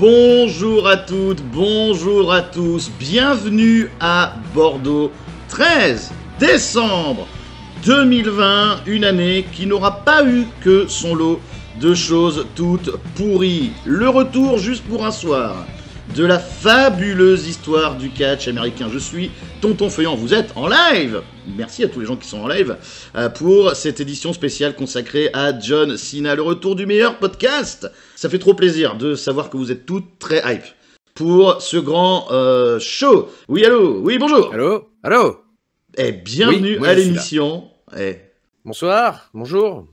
Bonjour à toutes, bonjour à tous, bienvenue à Bordeaux 13 décembre 2020, une année qui n'aura pas eu que son lot de choses toutes pourries. Le retour juste pour un soir, de la fabuleuse histoire du catch américain. Je suis Tonton Feuillant, vous êtes en live Merci à tous les gens qui sont en live euh, pour cette édition spéciale consacrée à John Cena, le retour du meilleur podcast. Ça fait trop plaisir de savoir que vous êtes toutes très hype pour ce grand euh, show. Oui, allô Oui, bonjour Allô Allô Et eh, bienvenue à l'émission. Et... Eh. Bonsoir, bonjour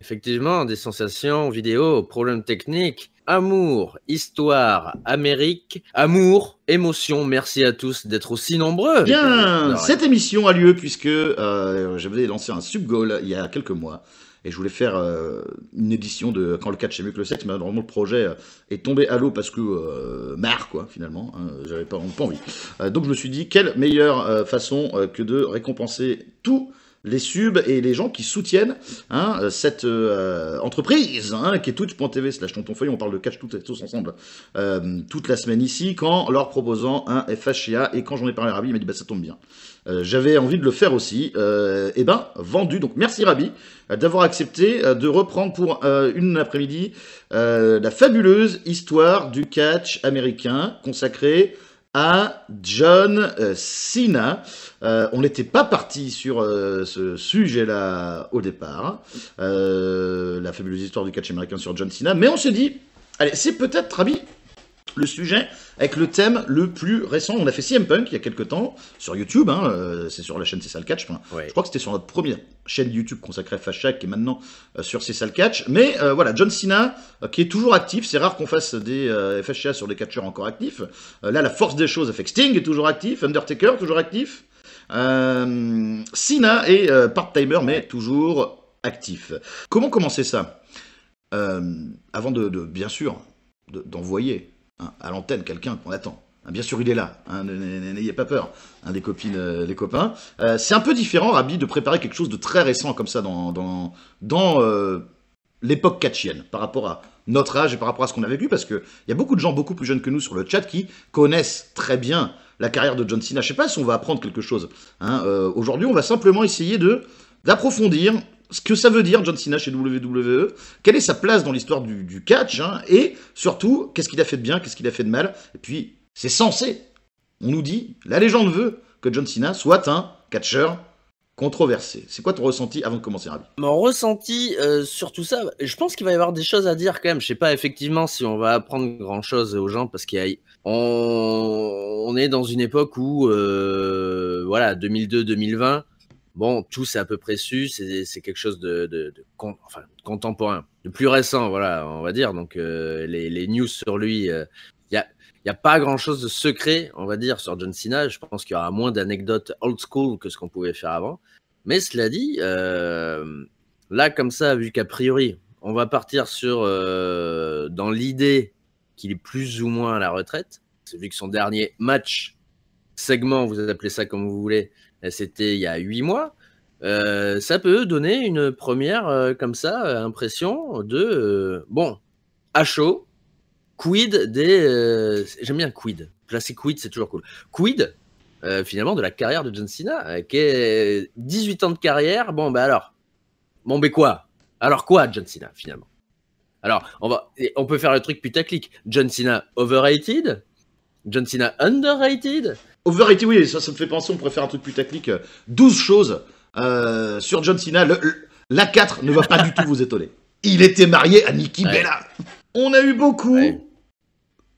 Effectivement, des sensations vidéos, problèmes techniques, amour, histoire, Amérique, amour, émotion. Merci à tous d'être aussi nombreux. Bien, cette émission a lieu puisque euh, j'avais lancé un sub-goal il y a quelques mois. Et je voulais faire euh, une édition de Quand le 4 chez mieux que le 7, mais normalement le projet euh, est tombé à l'eau parce que marre, quoi, finalement. Hein, j'avais pas, envie. donc je me suis dit, quelle meilleure façon que de récompenser tout les subs et les gens qui soutiennent hein, cette euh, entreprise hein, qui est twitch.tv slash tontonfeuille, on parle de catch tous ensemble euh, toute la semaine ici, quand leur proposant un FHA et quand j'en ai parlé à Rabi, il m'a dit bah ça tombe bien. Euh, j'avais envie de le faire aussi, et ben vendu. Donc merci Rabi d'avoir accepté de reprendre pour une après-midi la fabuleuse histoire du catch américain consacrée à John euh, Cena. Euh, on n'était pas parti sur euh, ce sujet-là au départ, hein. la fabuleuse histoire du catch américain sur John Cena, mais on s'est dit, allez, c'est peut-être, Rabi, le sujet avec le thème le plus récent. On a fait CM Punk il y a quelques temps sur YouTube, hein, euh, c'est sur la chaîne C'est ça catch. Je crois que c'était sur notre première chaîne YouTube consacrée à et qui est maintenant euh, sur C'est ça catch. Mais euh, voilà, John Cena qui est toujours actif, c'est rare qu'on fasse des FHA sur des catcheurs encore actifs. là, la force des choses avec Sting est toujours actif, Undertaker toujours actif. Cena est part-timer, mais toujours actif. Comment commencer ça Avant de, de, bien sûr, d'envoyer Hein, à l'antenne, quelqu'un qu'on attend. Hein, bien sûr, il est là. Hein, n'ayez pas peur, les copines, euh, les copains. Euh, c'est un peu différent, Rabi, de préparer quelque chose de très récent comme ça dans, dans, dans euh, l'époque catchienne, par rapport à notre âge et par rapport à ce qu'on a vécu, parce qu'il y a beaucoup de gens beaucoup plus jeunes que nous sur le chat qui connaissent très bien la carrière de John Cena. Je ne sais pas si on va apprendre quelque chose. Aujourd'hui, on va simplement essayer d'approfondir ce que ça veut dire John Cena chez WWE, quelle est sa place dans l'histoire du, catch, hein, et surtout, qu'est-ce qu'il a fait de bien, qu'est-ce qu'il a fait de mal, et puis c'est censé, on nous dit, la légende veut que John Cena soit un catcheur controversé. C'est quoi ton ressenti avant de commencer, Rabi Mon ressenti euh, sur tout ça, je pense qu'il va y avoir des choses à dire quand même. Je sais pas effectivement si on va apprendre grand chose aux gens parce qu'il est dans une époque où, euh, voilà, 2002-2020, Bon, tout c'est à peu près su, c'est quelque chose de, contemporain, de plus récent, voilà, on va dire. Donc euh, les, news sur lui, il euh, n'y a, y a pas grand-chose de secret, on va dire, sur John Cena. Je pense qu'il y aura moins d'anecdotes old school que ce qu'on pouvait faire avant. Mais cela dit, euh, là comme ça, vu qu'a priori, on va partir sur dans l'idée qu'il est plus ou moins à la retraite, vu que son dernier match segment, vous appelez ça comme vous voulez, euh, c'était il y a huit mois, euh, ça peut donner une première, euh, comme ça, impression de, bon, à chaud, quid des... J'aime bien quid, placer quid, c'est toujours cool. Quid, finalement, de la carrière de John Cena, qui est 18 ans de carrière, bon, bah alors, bon, mais quoi Alors quoi, John Cena, finalement alors, on, va, on peut faire le truc putaclic. John Cena overrated, John Cena underrated Overrated, oui, ça, ça me fait penser, on préfère un truc plus technique. 12 choses euh, sur John Cena. la 4 ne va pas du tout vous étonner. Il était marié à Nikki Bella. On a eu beaucoup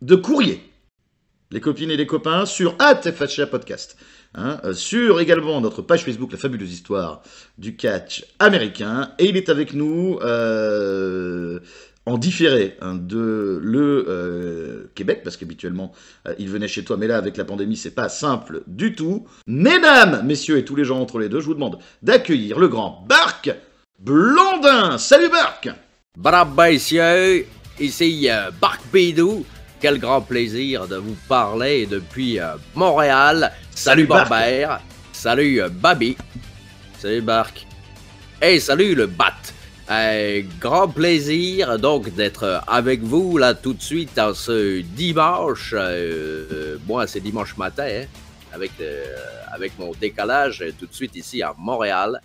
de courriers, les copines et les copains, sur ATFHA Podcast. Hein, euh, sur également notre page Facebook La fabuleuse histoire du catch américain. Et il est avec nous. Euh, en différé hein, de le euh, Québec, parce qu'habituellement euh, il venait chez toi, mais là avec la pandémie c'est pas simple du tout. Mesdames, messieurs et tous les gens entre les deux, je vous demande d'accueillir le grand Barque Blondin. Salut Barque Bravo messieurs, ici euh, Barque Bidou. Quel grand plaisir de vous parler depuis Montréal. Salut, salut salut Babi, salut Barque et salut le Bat. Un grand plaisir donc d'être avec vous là tout de suite en ce dimanche. Euh, moi, c'est dimanche matin hein, avec, euh, avec mon décalage euh, tout de suite ici à Montréal.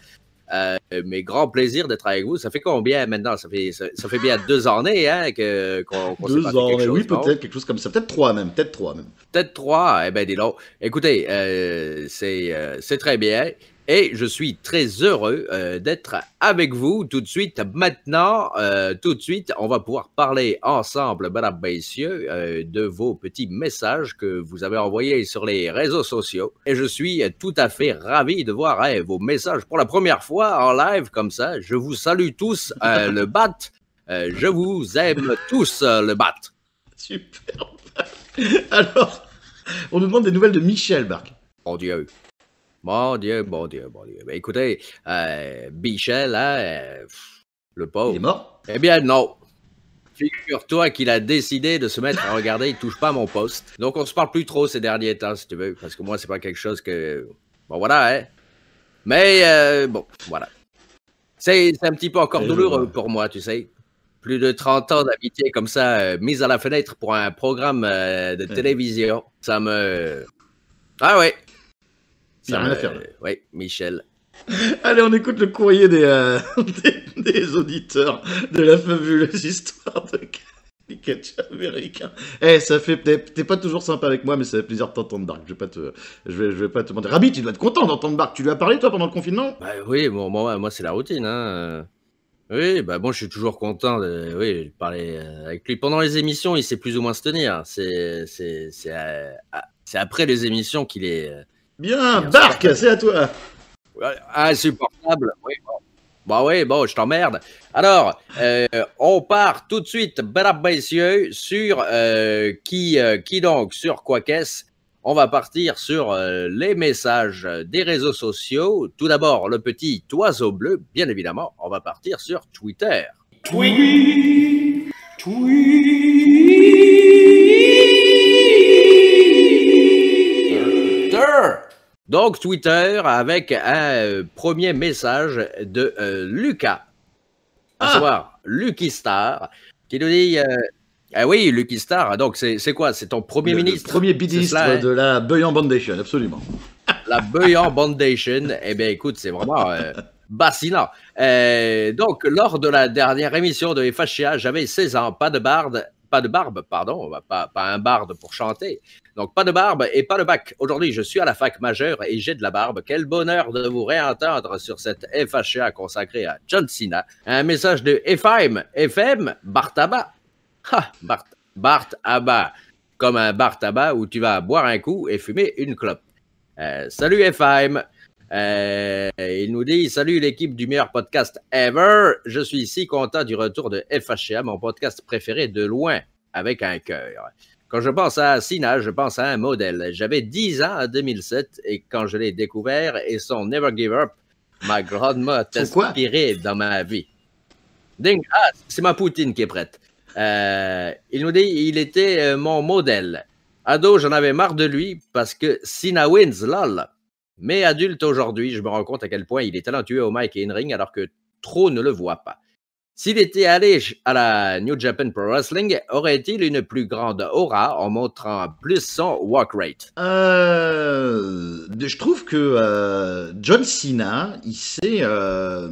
Euh, mais grand plaisir d'être avec vous. Ça fait combien maintenant ça fait, ça, fait bien deux années hein, que, qu'on, Deux années, oui, peut-être quelque chose comme ça. Peut-être trois même. Peut-être trois même. Peut-être trois. Eh bien, dis donc. Écoutez, c'est, c'est très bien. Et je suis très heureux euh, d'être avec vous tout de suite. Maintenant, euh, tout de suite, on va pouvoir parler ensemble, madame, messieurs, euh, de vos petits messages que vous avez envoyés sur les réseaux sociaux. Et je suis tout à fait ravi de voir eh, vos messages pour la première fois en live comme ça. Je vous salue tous, le bat. je vous aime tous, le bat. Super. Alors, on nous demande des nouvelles de Michel, Marc. Mon Dieu. Bon Dieu, bon Dieu, bon Dieu. Ben, écoutez, Bichel, euh, là, hein, euh, le pauvre. Il est mort? Eh bien, non. Figure-toi qu'il a décidé de se mettre à regarder Il touche pas à mon poste. Donc, on se parle plus trop ces derniers temps, si tu veux, parce que moi, c'est pas quelque chose que. Bon, voilà, hein. Mais, euh, bon, voilà. C'est un petit peu encore douloureux pour moi, tu sais. Plus de 30 ans d'amitié comme ça, mise à la fenêtre pour un programme de télévision, ça me. Ah ouais, ça n'a rien à faire. Euh, oui, Michel. Allez, on écoute le courrier euh, des, des, auditeurs de la fabuleuse histoire de Pikachu américain. Eh, ça fait. T'es pas toujours sympa avec moi, mais ça fait plaisir de t'entendre, Dark. Je vais pas te, je vais, je pas te demander. Rabbit, tu doit être content d'entendre Dark. Tu lui as parlé, toi, pendant le confinement Bah oui, bon, moi, moi c'est la routine, hein. Oui, bah bon, je suis toujours content de, oui, de parler euh, avec lui. Pendant les émissions, il sait plus ou moins se tenir. C'est ah, après les émissions qu'il est Bien, Bark, c'est à toi. Insupportable, Bon. Bah oui, bon, je t'emmerde. Alors, euh, on part tout de suite, mesdames, messieurs, sur euh, qui, euh, qui donc, sur quoi qu'est-ce. On va partir sur les messages des réseaux sociaux. Tout d'abord, le petit oiseau bleu, bien évidemment. On va partir sur Twitter. Twitter. Twitter. Donc Twitter avec un euh, premier message de euh, Lucas. À ah. Lucky Star, qui nous dit euh, Ah oui, Lucky Star, donc c'est quoi C'est ton premier ministre Premier ministre hein? de la Beuillant bondation absolument. La Beuillant bondation eh bien écoute, c'est vraiment bassinant. donc, lors de la dernière émission de FHA, j'avais 16 ans, pas de barde, pas de barbe, pardon, bah, pas, pas un barde pour chanter. Donc pas de barbe et pas de bac. Aujourd'hui, je suis à la fac majeure et j'ai de la barbe. Quel bonheur de vous réentendre sur cette FHA consacrée à John Cena. Un message de FM, FM, Bartaba. Ha, Bart, Bartaba. Comme un Bartaba où tu vas boire un coup et fumer une clope. Euh, salut FM. Euh, il nous dit Salut l'équipe du meilleur podcast ever. Je suis ici content du retour de FHA, mon podcast préféré de loin, avec un cœur. Quand je pense à Sina, je pense à un modèle. J'avais 10 ans en 2007 et quand je l'ai découvert et son Never Give Up m'a grand-mère t'a inspiré dans ma vie. Ding, ah, c'est ma poutine qui est prête. Euh, il nous dit il était euh, mon modèle. Ado, j'en avais marre de lui parce que Sina wins, lol. Mais adulte aujourd'hui, je me rends compte à quel point il est talentueux au Mike et ring alors que trop ne le voit pas. S'il était allé à la New Japan Pro Wrestling, aurait-il une plus grande aura en montrant plus son walk rate euh, Je trouve que euh, John Cena, il sait, euh,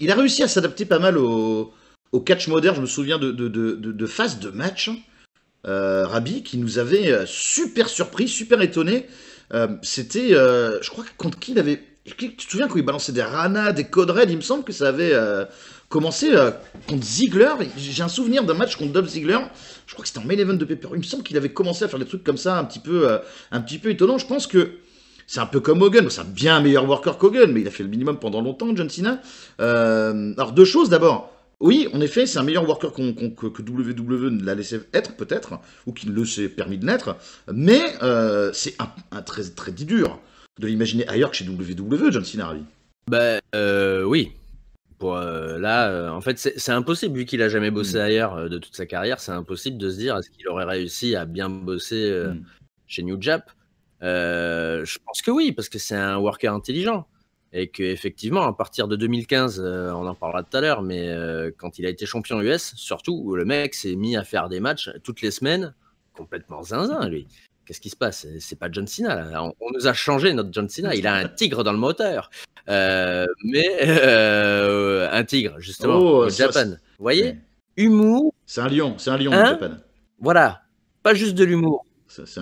il a réussi à s'adapter pas mal au, catch moderne. Je me souviens de, de, de, de de match, Rabi, qui nous avait super surpris, super étonné. Euh, c'était, euh, je crois que contre qui il avait. Tu te souviens quand il balançait des Rana, des Code Red, il me semble que ça avait euh, commencé contre Ziggler. J'ai un souvenir d'un match contre Dolph Ziggler. Je crois que c'était en main event de Pepper. Il me semble qu'il avait commencé à faire des trucs comme ça, un petit peu, un petit peu étonnant. Je pense que c'est un peu comme Hogan, c'est un bien meilleur worker qu'Hogan, mais il a fait le minimum pendant longtemps, John Cena. alors deux choses d'abord. Oui, en effet, c'est un meilleur worker que, WW WWE ne l'a laissé être, peut-être, ou qu'il le s'est permis de l'être. mais euh, c'est un, très, très dit dur de l'imaginer ailleurs que chez WWE, John Cena. Bah, euh, oui. Euh, là, euh, en fait, c'est impossible, vu qu'il a jamais bossé hmm. ailleurs de toute sa carrière, c'est impossible de se dire est-ce qu'il aurait réussi à bien bosser hmm. chez New Jap. je pense que oui, parce que c'est un worker intelligent. Et qu'effectivement, à partir de 2015, euh, on en parlera tout à l'heure, mais euh, quand il a été champion US, surtout, le mec s'est mis à faire des matchs toutes les semaines, complètement zinzin, lui. Qu'est-ce qui se passe C'est pas John Cena. On, nous a changé notre John Cena. Il a un tigre dans le moteur. Euh, mais un tigre, justement, oh, au Japan. Vous voyez Humour. C'est un lion, c'est un lion au hein? Japan. Voilà, pas juste de l'humour.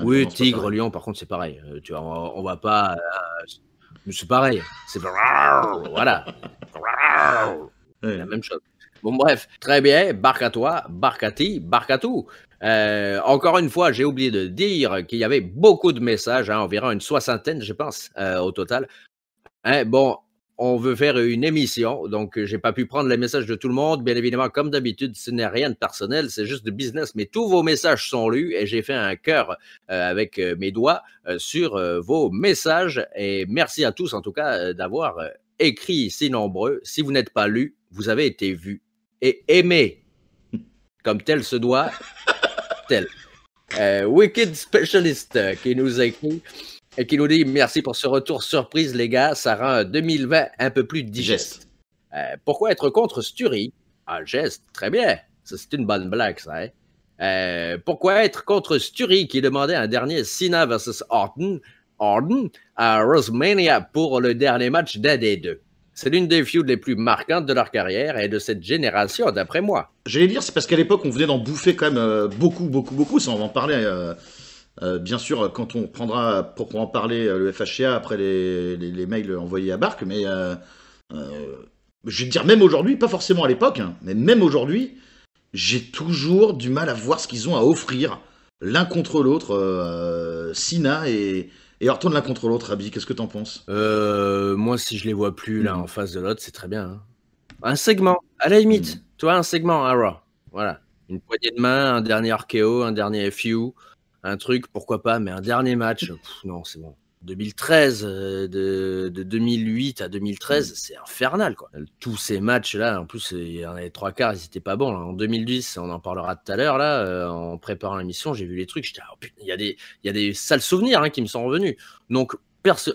Oui, tigre, lion, par contre, c'est pareil. tu vois, on, on va pas. Mais c'est pareil. C'est voilà. la même chose. Bon, bref, très bien. Barque à toi, barque à ti, barque à tout. Euh, encore une fois, j'ai oublié de dire qu'il y avait beaucoup de messages, hein, environ une soixantaine, je pense, euh, au total. Hein, bon, on veut faire une émission, donc euh, j'ai pas pu prendre les messages de tout le monde. Bien évidemment, comme d'habitude, ce n'est rien de personnel, c'est juste de business, mais tous vos messages sont lus et j'ai fait un cœur euh, avec euh, mes doigts sur vos messages et merci à tous en tout cas d'avoir écrit si nombreux. Si vous n'êtes pas lu, vous avez été vu et aimé comme tel se doit, tel. Wicked Specialist qui nous écrit et qui nous dit merci pour ce retour surprise, les gars. Ça rend 2020 un peu plus digeste. Euh, pourquoi être contre Sturi Un geste, très bien. C'est une bonne blague, ça. Hein. Euh, pourquoi être contre Sturi qui demandait un dernier Sina versus Orton, Orton à Rosemania pour le dernier match d'un des deux c'est l'une des feuds les plus marquantes de leur carrière et de cette génération, d'après moi. J'allais dire, c'est parce qu'à l'époque, on venait d'en bouffer quand même euh, beaucoup, beaucoup, beaucoup. sans en parler. Euh, bien sûr, quand on prendra pour, en parler euh, le FHCA après les, mails envoyés à Barque, mais euh, je vais te dire même aujourd'hui, pas forcément à l'époque, hein, mais même aujourd'hui, j'ai toujours du mal à voir ce qu'ils ont à offrir l'un contre l'autre, Sina et, et de l'un contre l'autre, Abby, qu'est-ce que t'en penses Moi, si je les vois plus là mm. en face de l'autre, c'est très bien. Hein. Un segment, à la limite, mm. toi, tu vois, un segment à Voilà, une poignée de main, un dernier archéo, un dernier FU, un truc, pourquoi pas, mais un dernier match, non, c'est bon. 2013, euh, de, 2008 à 2013, c'est infernal. Quoi. Tous ces matchs-là, en plus, il y en avait trois quarts, ils n'étaient pas bons. En 2010, on en parlera tout à l'heure, là, euh, en préparant l'émission, j'ai vu les trucs, j'étais, ah, oh, il y, a des, y a des sales souvenirs hein, qui me sont revenus. Donc,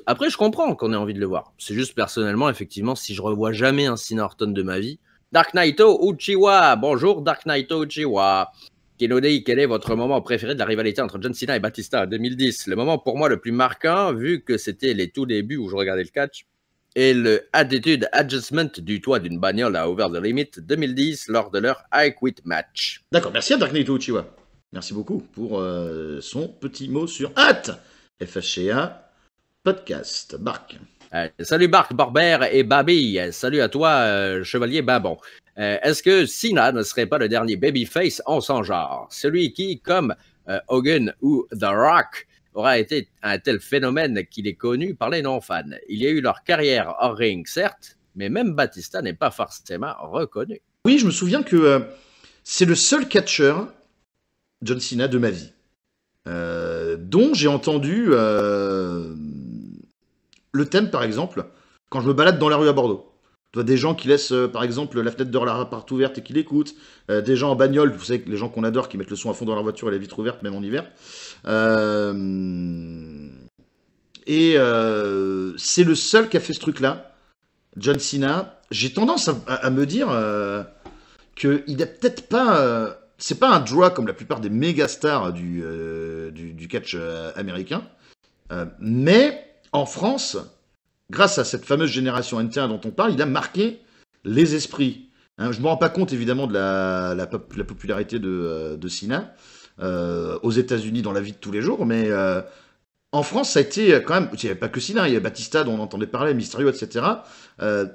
après, je comprends qu'on ait envie de le voir. C'est juste personnellement, effectivement, si je revois jamais un Sin de ma vie, Dark Knight Uchiwa, bonjour Dark Knight Uchiwa. Kenodei, quel est votre moment préféré de la rivalité entre John Cena et Batista en 2010 Le moment pour moi le plus marquant, vu que c'était les tout débuts où je regardais le catch, est le Attitude Adjustment du toit d'une bagnole à Over the Limit 2010 lors de leur I Quit match. D'accord, merci à Dark Merci beaucoup pour euh, son petit mot sur HAT FHA Podcast. Marc. Euh, salut Marc Barber et Babi. Salut à toi, euh, Chevalier Babon. Euh, est-ce que Cena ne serait pas le dernier babyface en son genre? Celui qui, comme euh, Hogan ou The Rock, aura été un tel phénomène qu'il est connu par les non-fans. Il y a eu leur carrière hors ring, certes, mais même Batista n'est pas forcément reconnu. Oui, je me souviens que euh, c'est le seul catcheur, John Cena, de ma vie, dont j'ai entendu le thème, par exemple, quand je me balade dans la rue à Bordeaux des gens qui laissent, euh, par exemple, la fenêtre de leur appart ouverte et qui l'écoutent. Euh, des gens en bagnole, vous savez, les gens qu'on adore qui mettent le son à fond dans leur voiture et la vitre ouverte, même en hiver. Euh, et c'est le seul qui a fait ce truc-là, John Cena. J'ai tendance à, me dire que qu'il n'a peut-être pas. c'est pas un draw comme la plupart des méga stars du, du catch américain. mais en France, grâce à cette fameuse génération nt dont on parle, il a marqué les esprits. Hein, je ne me rends pas compte évidemment de la, popularité de, euh, Sina euh, aux États-Unis dans la vie de tous les jours, mais euh, en France, ça a été quand même. Il n'y avait pas que Sina, il y avait Batista dont on entendait parler, Mysterio, etc.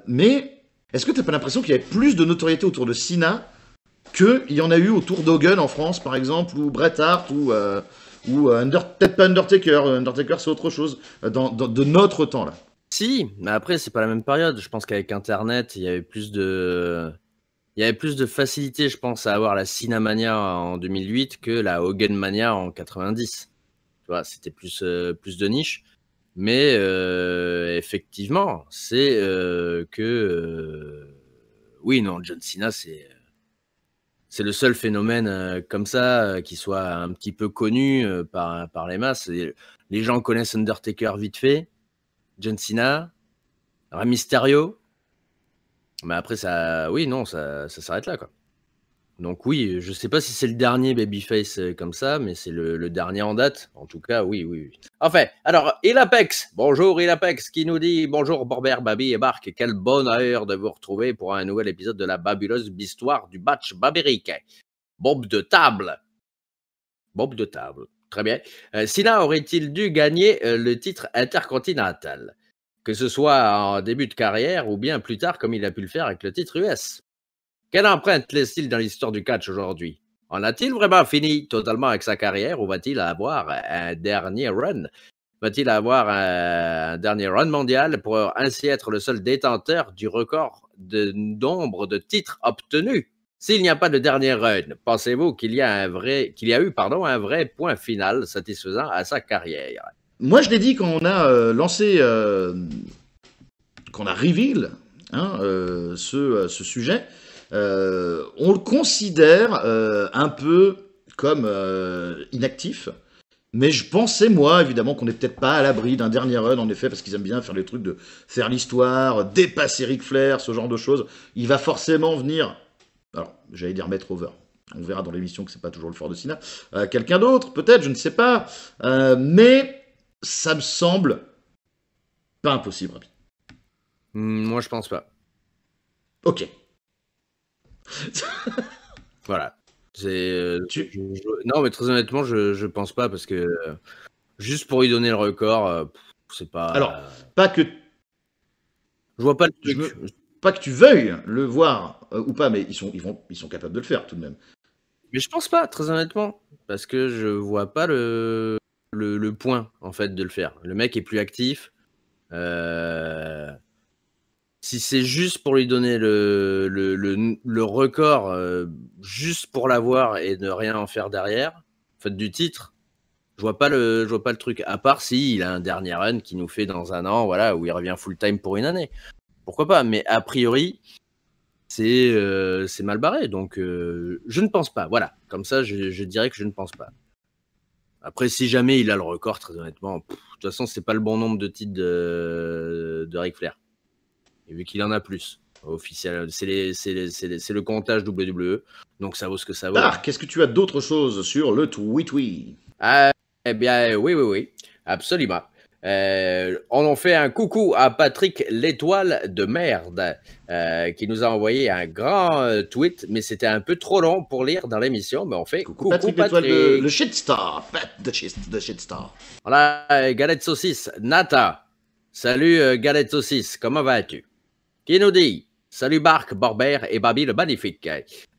mais est-ce que tu n'as pas l'impression qu'il y avait plus de notoriété autour de Sina qu'il y en a eu autour d'Hogan en France, par exemple, ou Bret Hart, ou, ou peut-être pas Undertaker, Undertaker c'est autre chose, de notre temps là si, mais après, c'est pas la même période. Je pense qu'avec Internet, il y avait plus de. Il y avait plus de facilité, je pense, à avoir la Cinemania en 2008 que la Hoganmania en 90. Tu vois, c'était plus, euh, plus de niche. Mais euh, effectivement, c'est euh, que. oui, non, John Cena, c'est. C'est le seul phénomène comme ça qui soit un petit peu connu par, par les masses. les gens connaissent Undertaker vite fait John Cena, Mais après, ça, oui, non, ça, ça s'arrête là, quoi. Donc oui, je sais pas si c'est le dernier babyface euh, comme ça, mais c'est le, dernier en date. En tout cas, oui, oui, En fait, alors, Ilapex, bonjour Ilapex qui nous dit bonjour borber Babi et Barque, quel bonheur de vous retrouver pour un nouvel épisode de la babuleuse bistoire du batch babérique. Bob de table. Bob de table. Très bien. Euh, Sina aurait-il dû gagner euh, le titre intercontinental, que ce soit en début de carrière ou bien plus tard comme il a pu le faire avec le titre US Quelle empreinte laisse-t-il dans l'histoire du catch aujourd'hui En a-t-il vraiment fini totalement avec sa carrière ou va-t-il avoir un dernier run Va-t-il avoir un dernier run mondial pour ainsi être le seul détenteur du record de nombre de titres obtenus s'il n'y a pas de dernier run, pensez-vous qu'il y, a un vrai, qu'il y a eu pardon, un vrai point final satisfaisant à sa carrière Moi, je l'ai dit quand on a euh, lancé, euh, quand qu'on a reveal hein, euh, ce, ce, sujet, on le considère un peu comme inactif. Mais je pensais, moi, évidemment, qu'on n'est peut-être pas à l'abri d'un dernier run, en effet, parce qu'ils aiment bien faire les trucs de faire l'histoire, dépasser Ric Flair, ce genre de choses. Il va forcément venir alors, j'allais dire mettre over. On verra dans l'émission que c'est pas toujours le fort de Sina. Euh, quelqu'un d'autre, peut-être, je ne sais pas. Euh, mais ça me semble pas impossible, hmm, Moi, je pense pas. Ok. voilà. Euh, non, mais très honnêtement, je, je pense pas parce que juste pour lui donner le record, c'est pas. Alors, pas que. Je vois pas le truc pas que tu veuilles le voir euh, ou pas, mais ils sont, ils, vont, ils sont capables de le faire tout de même. Mais je pense pas, très honnêtement, parce que je vois pas le, point en fait de le faire. Le mec est plus actif. Euh, si c'est juste pour lui donner le, record, euh, juste pour l'avoir et ne rien en faire derrière, en fait du titre, je vois pas le, je vois pas le truc. À part si il a un dernier run qui nous fait dans un an, voilà, où il revient full time pour une année pourquoi pas. Mais a priori, c'est euh, mal barré. Donc, euh, je ne pense pas. Voilà. Comme ça, je, dirais que je ne pense pas. Après, si jamais il a le record, très honnêtement, de toute façon, n'est pas le bon nombre de titres de, Ric Flair. Et vu qu'il en a plus, officiel, c'est le comptage WWE. Donc, ça vaut ce que ça vaut. qu'est-ce que tu as d'autres choses sur le tweet Oui. Ah, eh bien, oui, oui, oui. Absolument. Euh, on en fait un coucou à Patrick l'étoile de merde euh, qui nous a envoyé un grand euh, tweet, mais c'était un peu trop long pour lire dans l'émission. Mais on fait coucou, Patrick, Patrick. l'étoile de, le shitstar, Pat de, shit, shitstar. Voilà, galette saucisse, Nata. Salut galette saucisse, comment vas-tu Qui nous dit Salut Barque, Borbert et Babi le Magnifique.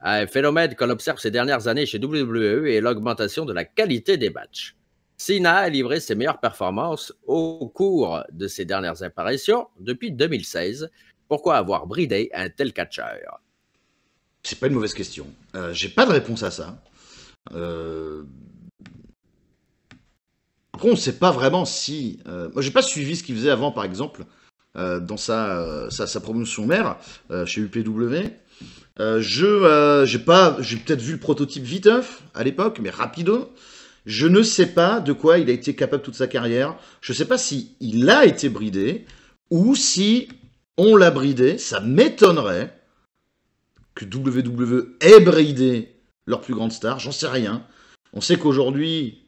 Un phénomène qu'on observe ces dernières années chez WWE et l'augmentation de la qualité des matchs. Sina a livré ses meilleures performances au cours de ses dernières apparitions depuis 2016. Pourquoi avoir bridé un tel catcheur C'est pas une mauvaise question. Euh, j'ai pas de réponse à ça. Euh... on sait pas vraiment si. Euh, moi, j'ai pas suivi ce qu'il faisait avant, par exemple, euh, dans sa, promotion mère chez UPW. je j'ai pas j'ai peut-être vu le prototype viteuf à l'époque, mais rapido. Je ne sais pas de quoi il a été capable toute sa carrière. Je ne sais pas si il a été bridé ou si on l'a bridé. Ça m'étonnerait que WWE ait bridé leur plus grande star. J'en sais rien. On sait qu'aujourd'hui,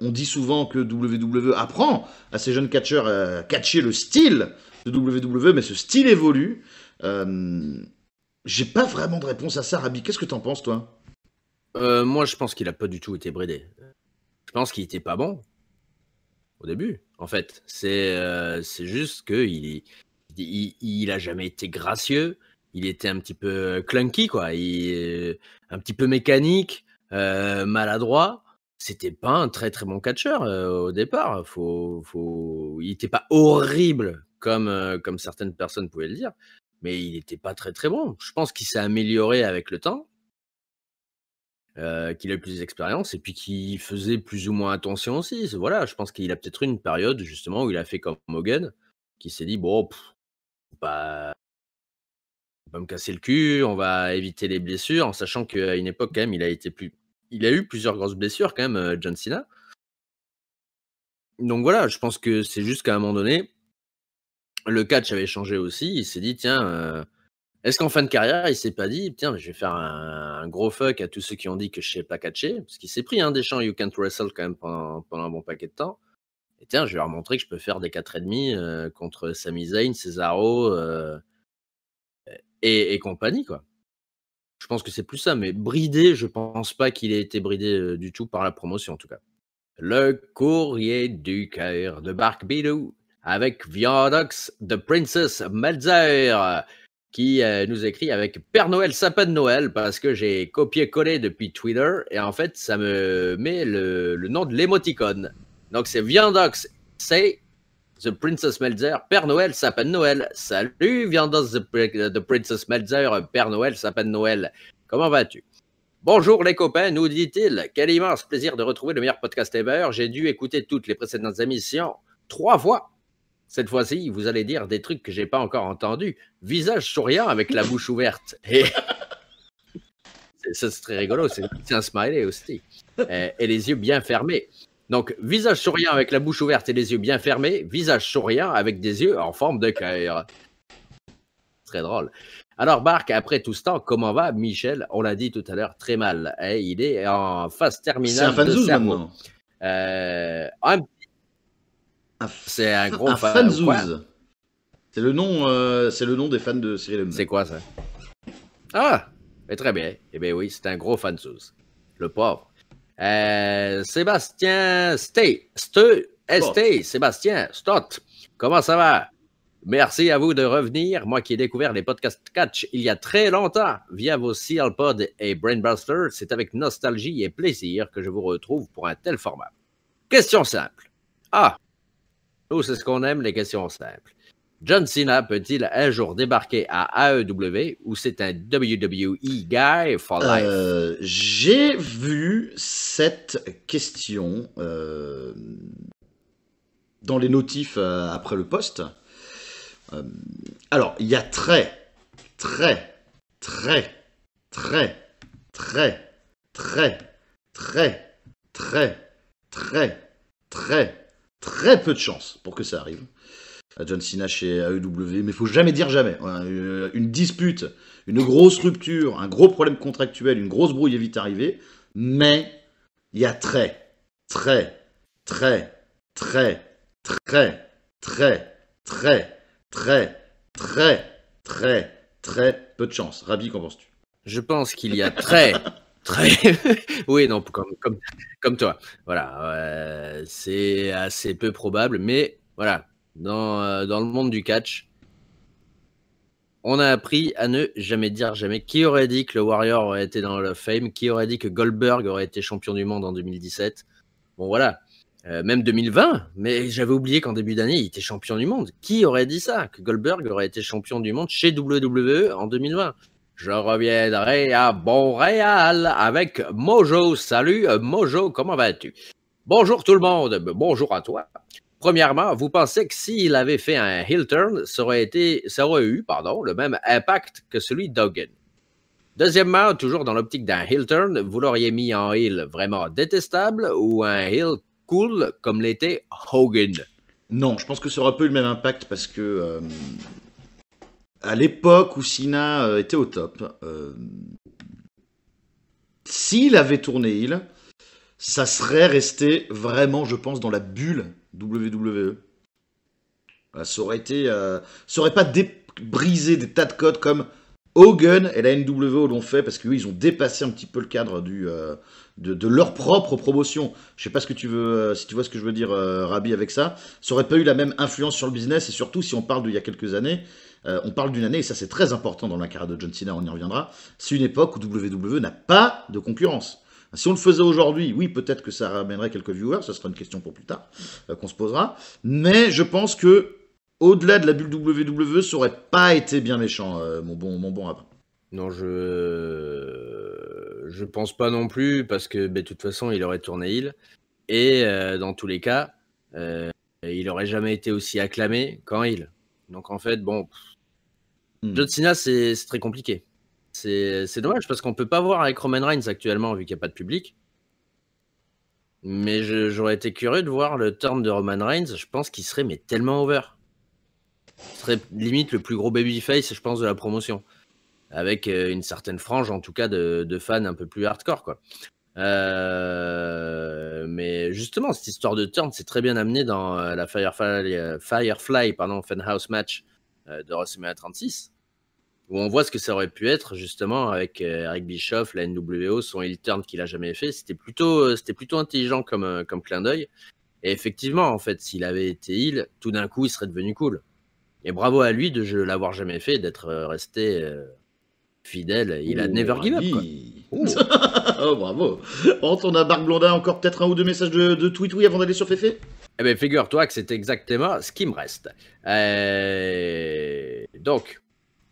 on dit souvent que WWE apprend à ces jeunes catcheurs à catcher le style de WWE, mais ce style évolue. Euh, j'ai pas vraiment de réponse à ça, Rabi. Qu'est-ce que t'en penses, toi euh, Moi, je pense qu'il a pas du tout été bridé. Je pense qu'il était pas bon au début, en fait. C'est euh, juste qu'il il, il, a jamais été gracieux. Il était un petit peu euh, clunky, quoi. Euh, un petit peu mécanique, maladroit. C'était pas un très très bon catcheur au départ. Il n'était pas horrible comme, comme certaines personnes pouvaient le dire, mais il n'était pas très très bon. Je pense qu'il s'est amélioré avec le temps. Euh, qu'il a eu plus d'expérience et puis qui faisait plus ou moins attention aussi. Voilà, je pense qu'il a peut-être eu une période justement où il a fait comme Hogan, qui s'est dit bon, bah, on va me casser le cul, on va éviter les blessures, en sachant qu'à une époque quand même, il a eu plusieurs grosses blessures quand même, euh, John Cena. Donc voilà, je pense que c'est juste qu'à un moment donné, le catch avait changé aussi. Il s'est dit tiens. Euh, est-ce qu'en fin de carrière, il s'est pas dit, tiens, je vais faire un, gros fuck à tous ceux qui ont dit que je sais pas catcher, parce qu'il s'est pris un hein, des champs You Can't Wrestle quand même pendant, un bon paquet de temps. Et tiens, je vais leur montrer que je peux faire des 4,5 demi euh, contre Sami Zayn, Cesaro euh, et, compagnie, quoi. Je pense que c'est plus ça, mais bridé, je pense pas qu'il ait été bridé euh, du tout par la promotion, en tout cas. Le courrier du cœur de Bark Bidou avec Viadox The Princess Melzer qui euh, nous écrit avec Père Noël, sapin Noël, parce que j'ai copié-collé depuis Twitter, et en fait, ça me met le, le nom de l'émoticône. Donc, c'est Viandox, c'est The Princess Melzer, Père Noël, sapin Noël. Salut, Viandox, the, the, Princess Melzer, Père Noël, sapin Noël. Comment vas-tu? Bonjour les copains, nous dit-il. Quel immense plaisir de retrouver le meilleur podcast ever. J'ai dû écouter toutes les précédentes émissions trois fois cette fois-ci, vous allez dire des trucs que j'ai pas encore entendus. Visage souriant avec la bouche ouverte. Et... c'est très rigolo. C'est un smiley aussi. Et, les yeux bien fermés. Donc, visage souriant avec la bouche ouverte et les yeux bien fermés. Visage souriant avec des yeux en forme de cœur. Très drôle. Alors, Barc, après tout ce temps, comment va Michel On l'a dit tout à l'heure, très mal. Eh, il est en phase terminale. C'est un fan de Euh, ah, c'est un gros fan. C'est le nom, euh, c'est le nom des fans de Cyril Hanouna. C'est quoi ça Ah, mais eh, très bien. Eh bien oui, c'est un gros fanzouz. Le pauvre. Euh, Sébastien Stay, stay, eh, Sébastien Stot Comment ça va Merci à vous de revenir. Moi qui ai découvert les podcasts catch il y a très longtemps via vos CLPod et Brainbuster, c'est avec nostalgie et plaisir que je vous retrouve pour un tel format. Question simple. ah nous, c'est ce qu'on aime, les questions simples. John Cena peut-il un jour débarquer à AEW ou c'est un WWE guy for life? J'ai vu cette question dans les notifs après le poste. alors, il y a très, très, très, très, très, très, très, très, très, très, très très peu de chance pour que ça arrive. John Cena chez AEW, mais il faut jamais dire jamais. Une dispute, une grosse rupture, un gros problème contractuel, une grosse brouille est vite arrivée, mais il y a très, très, très, très, très, très, très, très, très, très, très peu de chance. Rabi, qu'en penses-tu Je pense qu'il y a très, Très. oui, non, comme, toi. Voilà, euh, c'est assez peu probable, mais voilà, euh, dans, le monde du catch, on a appris à ne jamais dire jamais. Qui aurait dit que le Warrior aurait été dans le Fame Qui aurait dit que Goldberg aurait été champion du monde en 2017 Bon, voilà. Euh, même 2020, mais j'avais oublié qu'en début d'année, il était champion du monde. Qui aurait dit ça Que Goldberg aurait été champion du monde chez WWE en 2020 je reviendrai à Montréal avec Mojo. Salut euh, Mojo, comment vas-tu? Bonjour tout le monde, ben, bonjour à toi. Premièrement, vous pensez que s'il avait fait un heel turn, ça aurait, été, ça aurait eu pardon, le même impact que celui d'Hogan Deuxièmement, toujours dans l'optique d'un heel turn, vous l'auriez mis en heel vraiment détestable ou un heel cool comme l'était Hogan? Non, je pense que ça pas peu le même impact parce que euh, à l'époque où Sina euh, était au top, euh, s'il avait tourné il, ça serait resté vraiment, je pense, dans la bulle WWE. Euh, ça aurait été, ça aurait pas brisé des tas de codes comme Hogan et la NWO l'ont fait parce que oui, ils ont dépassé un petit peu le cadre de, leur propre promotion. Je sais pas ce que tu veux, si tu vois ce que je veux dire, Rabi, avec ça. Ça aurait pas eu la même influence sur le business et surtout si on parle d'il y a quelques années, euh, on parle d'une année, et ça c'est très important dans la carrière de John Cena, on y reviendra, c'est une époque où WWE n'a pas de concurrence. Ah, si on le faisait aujourd'hui, oui, peut-être que ça ramènerait quelques viewers, ça sera une question pour plus tard euh, qu'on se posera, mais je pense que au-delà de la bulle WWE, ça aurait pas été bien méchant, euh, mon bon, mon bon Non, je je pense pas non plus parce que ben, de toute façon, il aurait tourné il et dans tous les cas, il aurait jamais été aussi acclamé qu'en il. Donc en fait, bon, Mm. c'est très compliqué. C'est dommage parce qu'on peut pas voir avec Roman Reigns actuellement vu qu'il n'y a pas de public. Mais j'aurais été curieux de voir le turn de Roman Reigns. Je pense qu'il serait mais tellement over. Ce serait limite le plus gros babyface, je pense, de la promotion. Avec euh, une certaine frange, en tout cas, de, fans un peu plus hardcore. quoi. Euh, mais justement, cette histoire de turn, c'est très bien amené dans euh, la Firefly, Firefly pardon, house match de WrestleMania 36 on voit ce que ça aurait pu être justement avec euh, Eric Bischoff, la NWO, son heel turn qu'il a jamais fait. C'était plutôt, euh, c'était plutôt intelligent comme, euh, comme clin d'œil. Et effectivement, en fait, s'il avait été Il, tout d'un coup, il serait devenu cool. Et bravo à lui de ne l'avoir jamais fait, d'être resté fidèle. Il a never give up. Oh. bravo. on on a Barc Blondin encore peut-être un ou deux messages de, de tweet oui avant d'aller sur Fefe. Eh bien, figure-toi que c'est exactement ce qui me reste. Donc,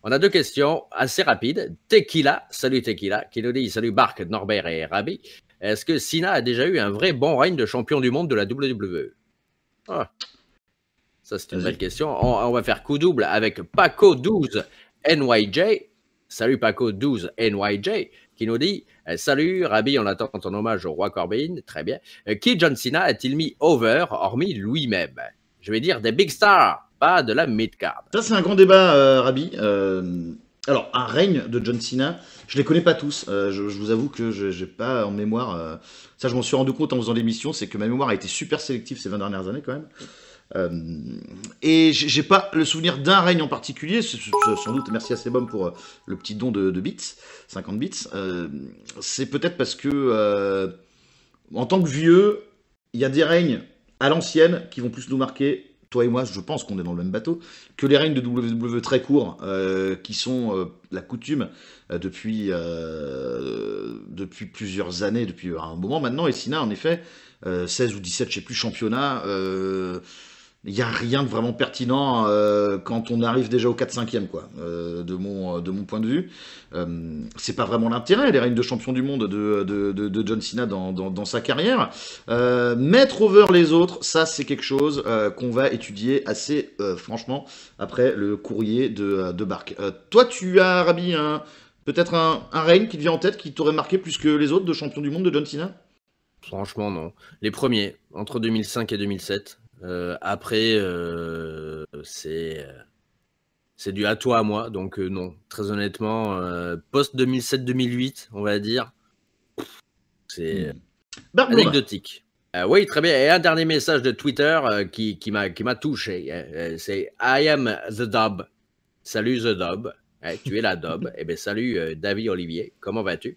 on a deux questions assez rapides. Tequila, salut Tequila, qui nous dit salut Bark, Norbert et Rabi. Est-ce que Sina a déjà eu un vrai bon règne de champion du monde de la WWE ah, Ça, c'est une belle question. On, va faire coup double avec Paco12 NYJ. Salut Paco12 NYJ, qui nous dit euh, Salut Rabi, on attend ton hommage au roi Corbin. Très bien. Euh, qui John Cena a-t-il mis over, hormis lui-même Je vais dire des big stars de la mid Ça, c'est un grand débat, rabbi euh, Rabi. Euh, alors, un règne de John Cena, je les connais pas tous. Euh, je, vous avoue que je n'ai pas en mémoire. ça, je m'en suis rendu compte en faisant l'émission, c'est que ma mémoire a été super sélective ces 20 dernières années quand même. et j'ai pas le souvenir d'un règne en particulier, sans doute merci à Sebum pour le petit don de, de bits, 50 bits. c'est peut-être parce que, en tant que vieux, il y a des règnes à l'ancienne qui vont plus nous marquer toi et moi, je pense qu'on est dans le même bateau, que les règnes de WWE très courts, euh, qui sont euh, la coutume euh, depuis, plusieurs années, depuis un moment maintenant, et Sina, en effet, 16 ou 17, je ne sais plus, championnats il n'y a rien de vraiment pertinent euh, quand on arrive déjà au 4 5 ème quoi, euh, de, mon, euh, de mon point de vue. c'est pas vraiment l'intérêt, les règnes de champion du monde de, John Cena dans, sa carrière. mettre over les autres, ça c'est quelque chose qu'on va étudier assez franchement après le courrier de, de Bark. toi, tu as, Rabi, un, peut-être un, un règne qui te vient en tête, qui t'aurait marqué plus que les autres de champion du monde de John Cena Franchement, non. Les premiers, entre 2005 et 2007. Euh, après, euh, c'est euh, c'est du à toi à moi. Donc non, très honnêtement, post 2007-2008, on va dire, c'est hmm. anecdotique. oui, très bien. Et un dernier message de Twitter qui, qui m'a touché. c'est I am the Dob. Salut the Dob. Eh, tu es la Dob. eh bien, salut David Olivier. Comment vas-tu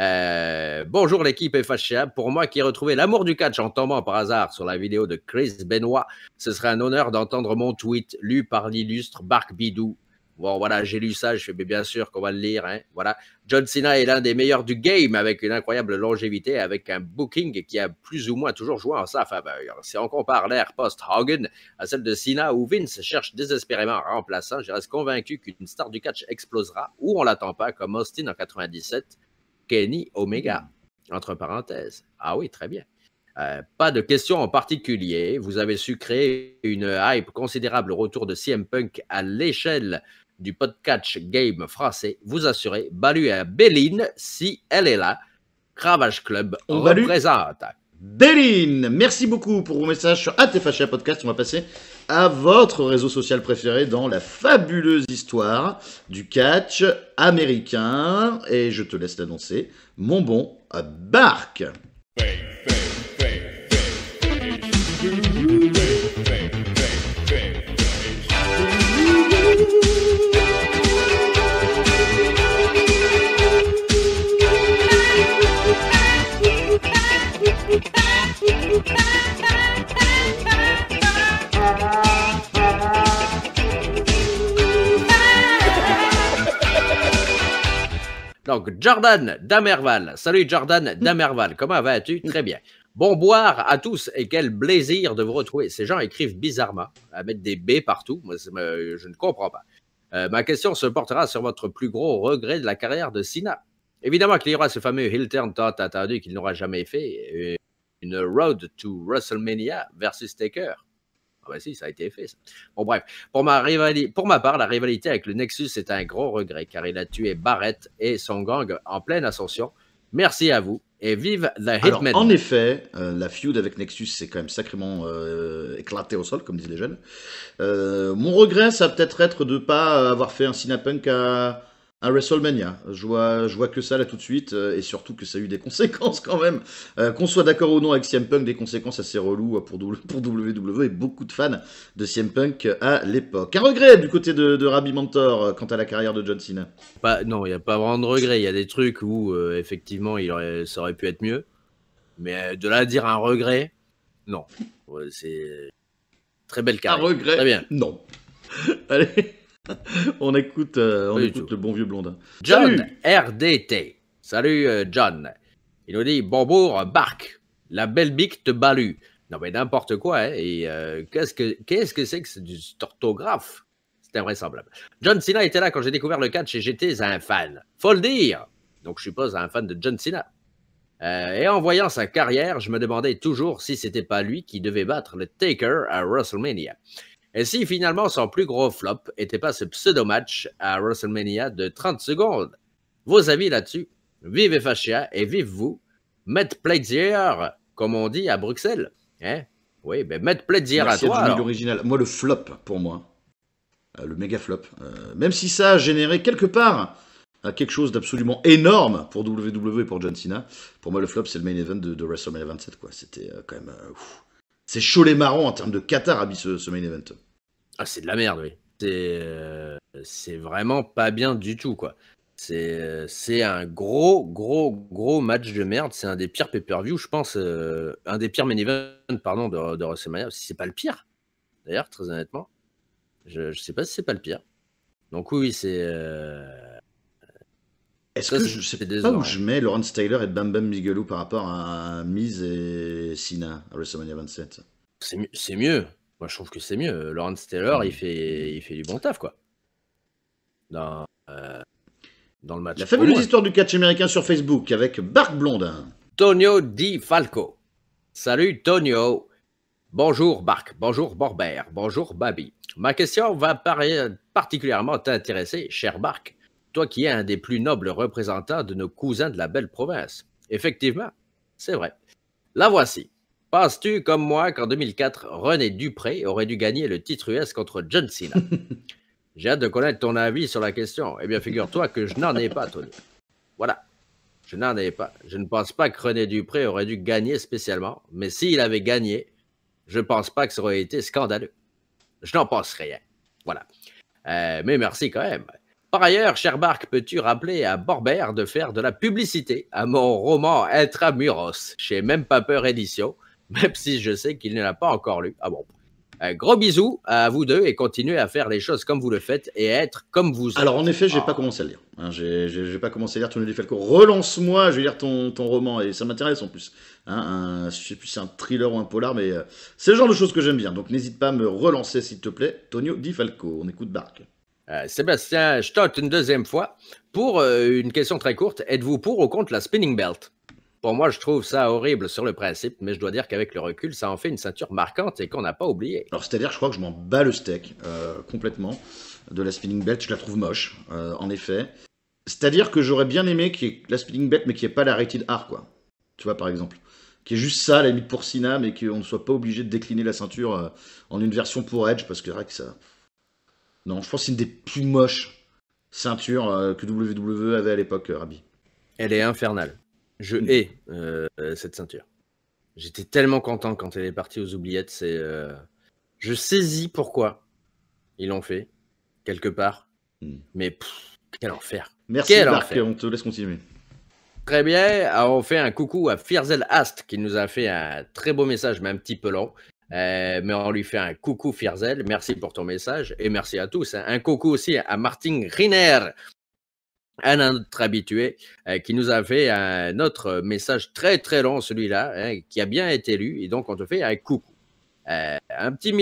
euh, bonjour l'équipe FHCA, Pour moi qui ai retrouvé l'amour du catch en tombant par hasard sur la vidéo de Chris Benoit, ce serait un honneur d'entendre mon tweet lu par l'illustre Bark Bidou. Bon, voilà, j'ai lu ça, je fais, bien sûr qu'on va le lire. Hein, voilà. John Cena est l'un des meilleurs du game avec une incroyable longévité, avec un booking qui a plus ou moins toujours joué en sa faveur. Si on compare l'air post-Hogan à celle de Cena où Vince cherche désespérément un remplaçant, je reste convaincu qu'une star du catch explosera ou on l'attend pas comme Austin en 97 Kenny Omega, entre parenthèses. Ah oui, très bien. Euh, pas de questions en particulier. Vous avez su créer une hype considérable retour de CM Punk à l'échelle du podcast game français. Vous assurez, Balu à Béline, si elle est là, Cravage Club On représente. présenter Béline, merci beaucoup pour vos messages sur ATFHA Podcast. On va passer à votre réseau social préféré dans la fabuleuse histoire du catch américain. Et je te laisse l'annoncer, mon bon Bark. Donc, Jordan Damerval. Salut Jordan mm. Damerval. Comment vas-tu? Mm. Très bien. Bon boire à tous et quel plaisir de vous retrouver. Ces gens écrivent bizarrement, à mettre des B partout. Moi, je ne comprends pas. Euh, ma question se portera sur votre plus gros regret de la carrière de Sina. Évidemment qu'il y aura ce fameux Hilton attendu qu'il n'aura jamais fait. Euh, une road to WrestleMania versus Taker si, ça a été fait. Bon, bref, pour ma, pour ma part, la rivalité avec le Nexus est un gros regret car il a tué Barrett et son gang en pleine ascension. Merci à vous et vive la Hitman. en effet, euh, la feud avec Nexus s'est quand même sacrément éclaté euh, éclatée au sol, comme disent les jeunes. Euh, mon regret, ça peut-être être de ne pas avoir fait un Cinapunk à à WrestleMania. Je vois, je vois que ça là tout de suite, euh, et surtout que ça a eu des conséquences quand même. Euh, qu'on soit d'accord ou non avec CM Punk, des conséquences assez reloues euh, pour, WWE et beaucoup de fans de CM Punk à l'époque. Un regret du côté de, de Mentor quant à la carrière de John Cena Non, il n'y a pas vraiment de regret. Il y a des trucs où effectivement il aurait, ça aurait pu être mieux. Mais de là à dire un regret, non. Ouais, C'est très belle carrière. Un regret bien. Non. Allez on écoute, euh, le bon vieux blondin. John RDT. Salut euh, John. Il nous dit Bonbourg, barque. La belle bique te balue. Non mais n'importe quoi. Hein, et euh, qu'est-ce que ce que c'est que c'est orthographe C'est invraisemblable. John Cena était là quand j'ai découvert le catch et j'étais un fan. Faut le dire. Donc je suppose un fan de John Cena. et en voyant sa carrière, je me demandais toujours si c'était pas lui qui devait battre le Taker à WrestleMania. Et si finalement son plus gros flop n'était pas ce pseudo-match à WrestleMania de 30 secondes? Vos avis là-dessus? Vive Fascia et vive vous! Met plaisir, comme on dit à Bruxelles. Hein? Oui, ben mais met plaisir Merci à toi. original. Moi, le flop pour moi. Euh, le méga flop. Euh, même si ça a généré quelque part euh, quelque chose d'absolument énorme pour WWE et pour John Cena. Pour moi, le flop, c'est le main event de, WrestleMania 27. C'était quand même. C'est chaud les marrons en termes de Qatar, Abby, ce, main event. Ah, c'est de la merde, oui. C'est euh, vraiment pas bien du tout, quoi. C'est un gros, gros, gros match de merde. C'est un des pires pay-per-view, je pense. Euh, un des pires main events, pardon, de, de WrestleMania. Si c'est pas le pire, d'ailleurs, très honnêtement. Je, je sais pas si c'est pas le pire. Donc, oui, c'est. Euh, est-ce que je sais pas où je mets Lawrence Taylor et Bam Bam Bigelow par rapport à Miz et Cena à WrestleMania 27 C'est mieux. Moi, je trouve que c'est mieux. Lawrence Taylor, il, fait, il fait du bon taf, quoi. Dans, euh, dans le match. La fabuleuse histoire du catch américain sur Facebook avec Bark Blondin. Tonio Di Falco. Salut Tonio. Bonjour Bark. Bonjour Borbert. Bonjour Babi. Ma question va particulièrement t'intéresser, cher Bark. Toi qui es un des plus nobles représentants de nos cousins de la belle province. Effectivement, c'est vrai. La voici. Penses-tu, comme moi, qu'en 2004, René Dupré aurait dû gagner le titre US contre John Cena J'ai hâte de connaître ton avis sur la question. Eh bien, figure-toi que je n'en ai pas, Tony. Voilà. Je n'en ai pas. Je ne pense pas que René Dupré aurait dû gagner spécialement, mais s'il avait gagné, je ne pense pas que ça aurait été scandaleux. Je n'en pense rien. Voilà. Euh, mais merci quand même. Par ailleurs, cher Barque, peux-tu rappeler à Borbert de faire de la publicité à mon roman Intramuros chez Même Pas Peur Édition, même si je sais qu'il ne l'a pas encore lu. Ah bon un gros bisou à vous deux et continuez à faire les choses comme vous le faites et à être comme vous êtes. Alors en effet, j'ai n'ai pas ah. commencé à lire. Hein. Je j'ai pas commencé à lire Tony Falco. Relance-moi, je vais lire ton, ton roman et ça m'intéresse en plus. Je hein, un, je sais plus si c'est un thriller ou un polar, mais euh, c'est le genre de choses que j'aime bien. Donc n'hésite pas à me relancer s'il te plaît. Tonio Di Falco, on écoute Barque. Euh, Sébastien Stott, une deuxième fois, pour euh, une question très courte. Êtes-vous pour ou contre la spinning belt Pour moi, je trouve ça horrible sur le principe, mais je dois dire qu'avec le recul, ça en fait une ceinture marquante et qu'on n'a pas oublié. Alors, c'est-à-dire, je crois que je m'en bats le steak euh, complètement de la spinning belt. Je la trouve moche, en effet. C'est-à-dire que j'aurais bien aimé qu'il y ait la spinning belt, mais qu'il n'y ait pas la rated R, quoi. Tu vois, par exemple qui est juste ça, la limite pour Sina mais qu'on ne soit pas obligé de décliner la ceinture en une version pour Edge, parce que, vrai ah, que ça, non, je pense c'est une des plus moches ceintures euh, que WWE avait à l'époque, euh, Rabi. Elle est infernale. Je mm. hais euh, cette ceinture. J'étais tellement content quand elle est partie aux oubliettes. C'est, Je saisis pourquoi ils l'ont fait, quelque part. Mm. Mais quel enfer. Merci quel Marc, on te laisse continuer. Très bien, on fait un coucou à Firzel Ast qui nous a fait un très beau message, mais un petit peu lent. Euh, mais on lui fait un coucou Firzel, merci pour ton message et merci à tous. Hein. Un coucou aussi à Martin Riner, un autre habitué euh, qui nous a fait un autre message très très long, celui-là, hein, qui a bien été lu et donc on te fait un coucou. Euh, un petit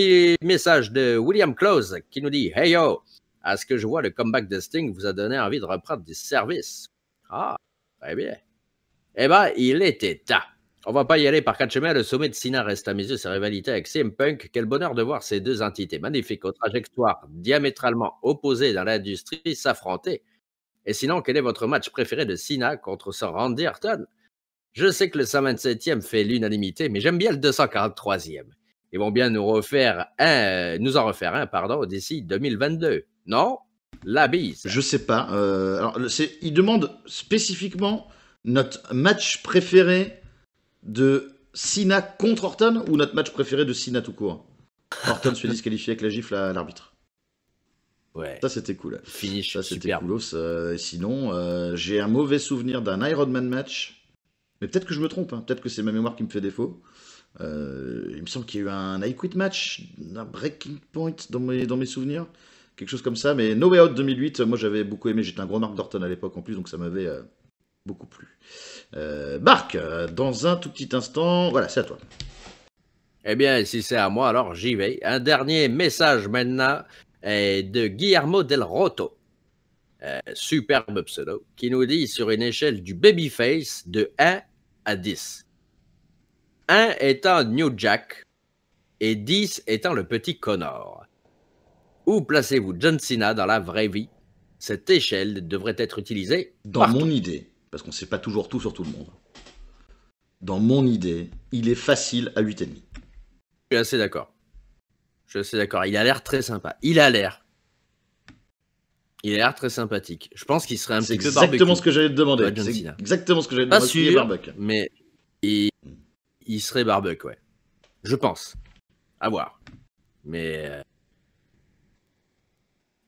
message de William Close qui nous dit Hey yo, à ce que je vois, le comeback de Sting vous a donné envie de reprendre des services. Ah, très bien. Eh bien, il était temps. On va pas y aller par quatre chemins. Le sommet de Sina reste à mes yeux sa rivalité avec CM Punk. Quel bonheur de voir ces deux entités magnifiques aux trajectoires diamétralement opposées dans l'industrie s'affronter. Et sinon, quel est votre match préféré de Sina contre son Randy Orton Je sais que le 127e fait l'unanimité, mais j'aime bien le 243e. Ils vont bien nous refaire nous en refaire un, pardon, d'ici 2022. Non La bise. Je sais pas. Euh, il demande spécifiquement notre match préféré de Sina contre Orton ou notre match préféré de Sina tout court Orton se fait disqualifier avec la gifle à l'arbitre. Ouais. Ça c'était cool. Finish. Ça c'était cool. Euh, sinon, euh, j'ai un mauvais souvenir d'un Ironman match. Mais peut-être que je me trompe. Hein. Peut-être que c'est ma mémoire qui me fait défaut. Euh, il me semble qu'il y a eu un I Quit match, un Breaking Point dans mes, dans mes souvenirs. Quelque chose comme ça. Mais No Way Out 2008, moi j'avais beaucoup aimé. J'étais un gros Mark Dorton à l'époque en plus, donc ça m'avait beaucoup plus. Euh, Marc, dans un tout petit instant, voilà, c'est à toi. Eh bien, si c'est à moi, alors j'y vais. Un dernier message maintenant est de Guillermo del Roto, euh, superbe pseudo, qui nous dit sur une échelle du babyface de 1 à 10. 1 étant New Jack et 10 étant le petit Connor. Où placez-vous John Cena dans la vraie vie Cette échelle devrait être utilisée. Dans mon idée, parce qu'on ne sait pas toujours tout sur tout le monde, dans mon idée, il est facile à 8,5. Je suis assez d'accord. Je suis assez d'accord. Il a l'air très sympa. Il a l'air. Il a l'air très sympathique. Je pense qu'il serait un petit peu Exactement ce que j'allais te demander. Exactement ce que j'allais te demander. Pas sûr, mais hmm. il... serait barbecue, ouais. Je pense. À voir. Mais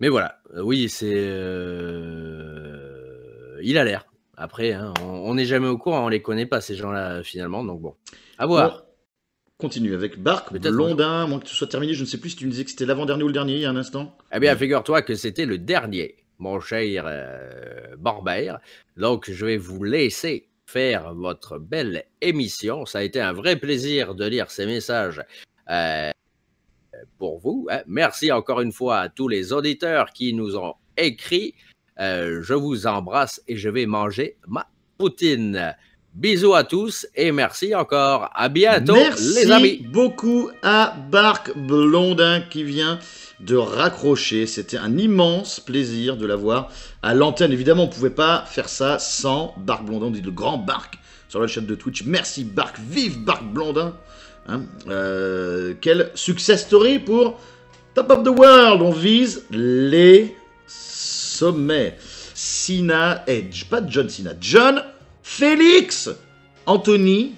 mais voilà. Oui, c'est euh, il a l'air. Après, hein, on n'est jamais au courant, on les connaît pas ces gens-là finalement, donc bon, à voir. continue avec Barque, Londin, moins que ce soit terminé, je ne sais plus si tu me disais que c'était l'avant-dernier ou le dernier il y a un instant. Eh bien, figure-toi que c'était le dernier, mon cher euh, Barber. Donc, je vais vous laisser faire votre belle émission. Ça a été un vrai plaisir de lire ces messages. Euh, pour vous. Hein. Merci encore une fois à tous les auditeurs qui nous ont écrit. Euh, je vous embrasse et je vais manger ma poutine. Bisous à tous et merci encore. À bientôt, merci les amis. beaucoup à Bark Blondin qui vient de raccrocher. C'était un immense plaisir de l'avoir à l'antenne. Évidemment, on ne pouvait pas faire ça sans Bark Blondin. On dit le grand Bark sur la chaîne de Twitch. Merci Bark, Vive Bark Blondin. Hein euh, quel success story pour Top of the World. On vise les sommet. Sina Edge, pas John Sina, John Félix Anthony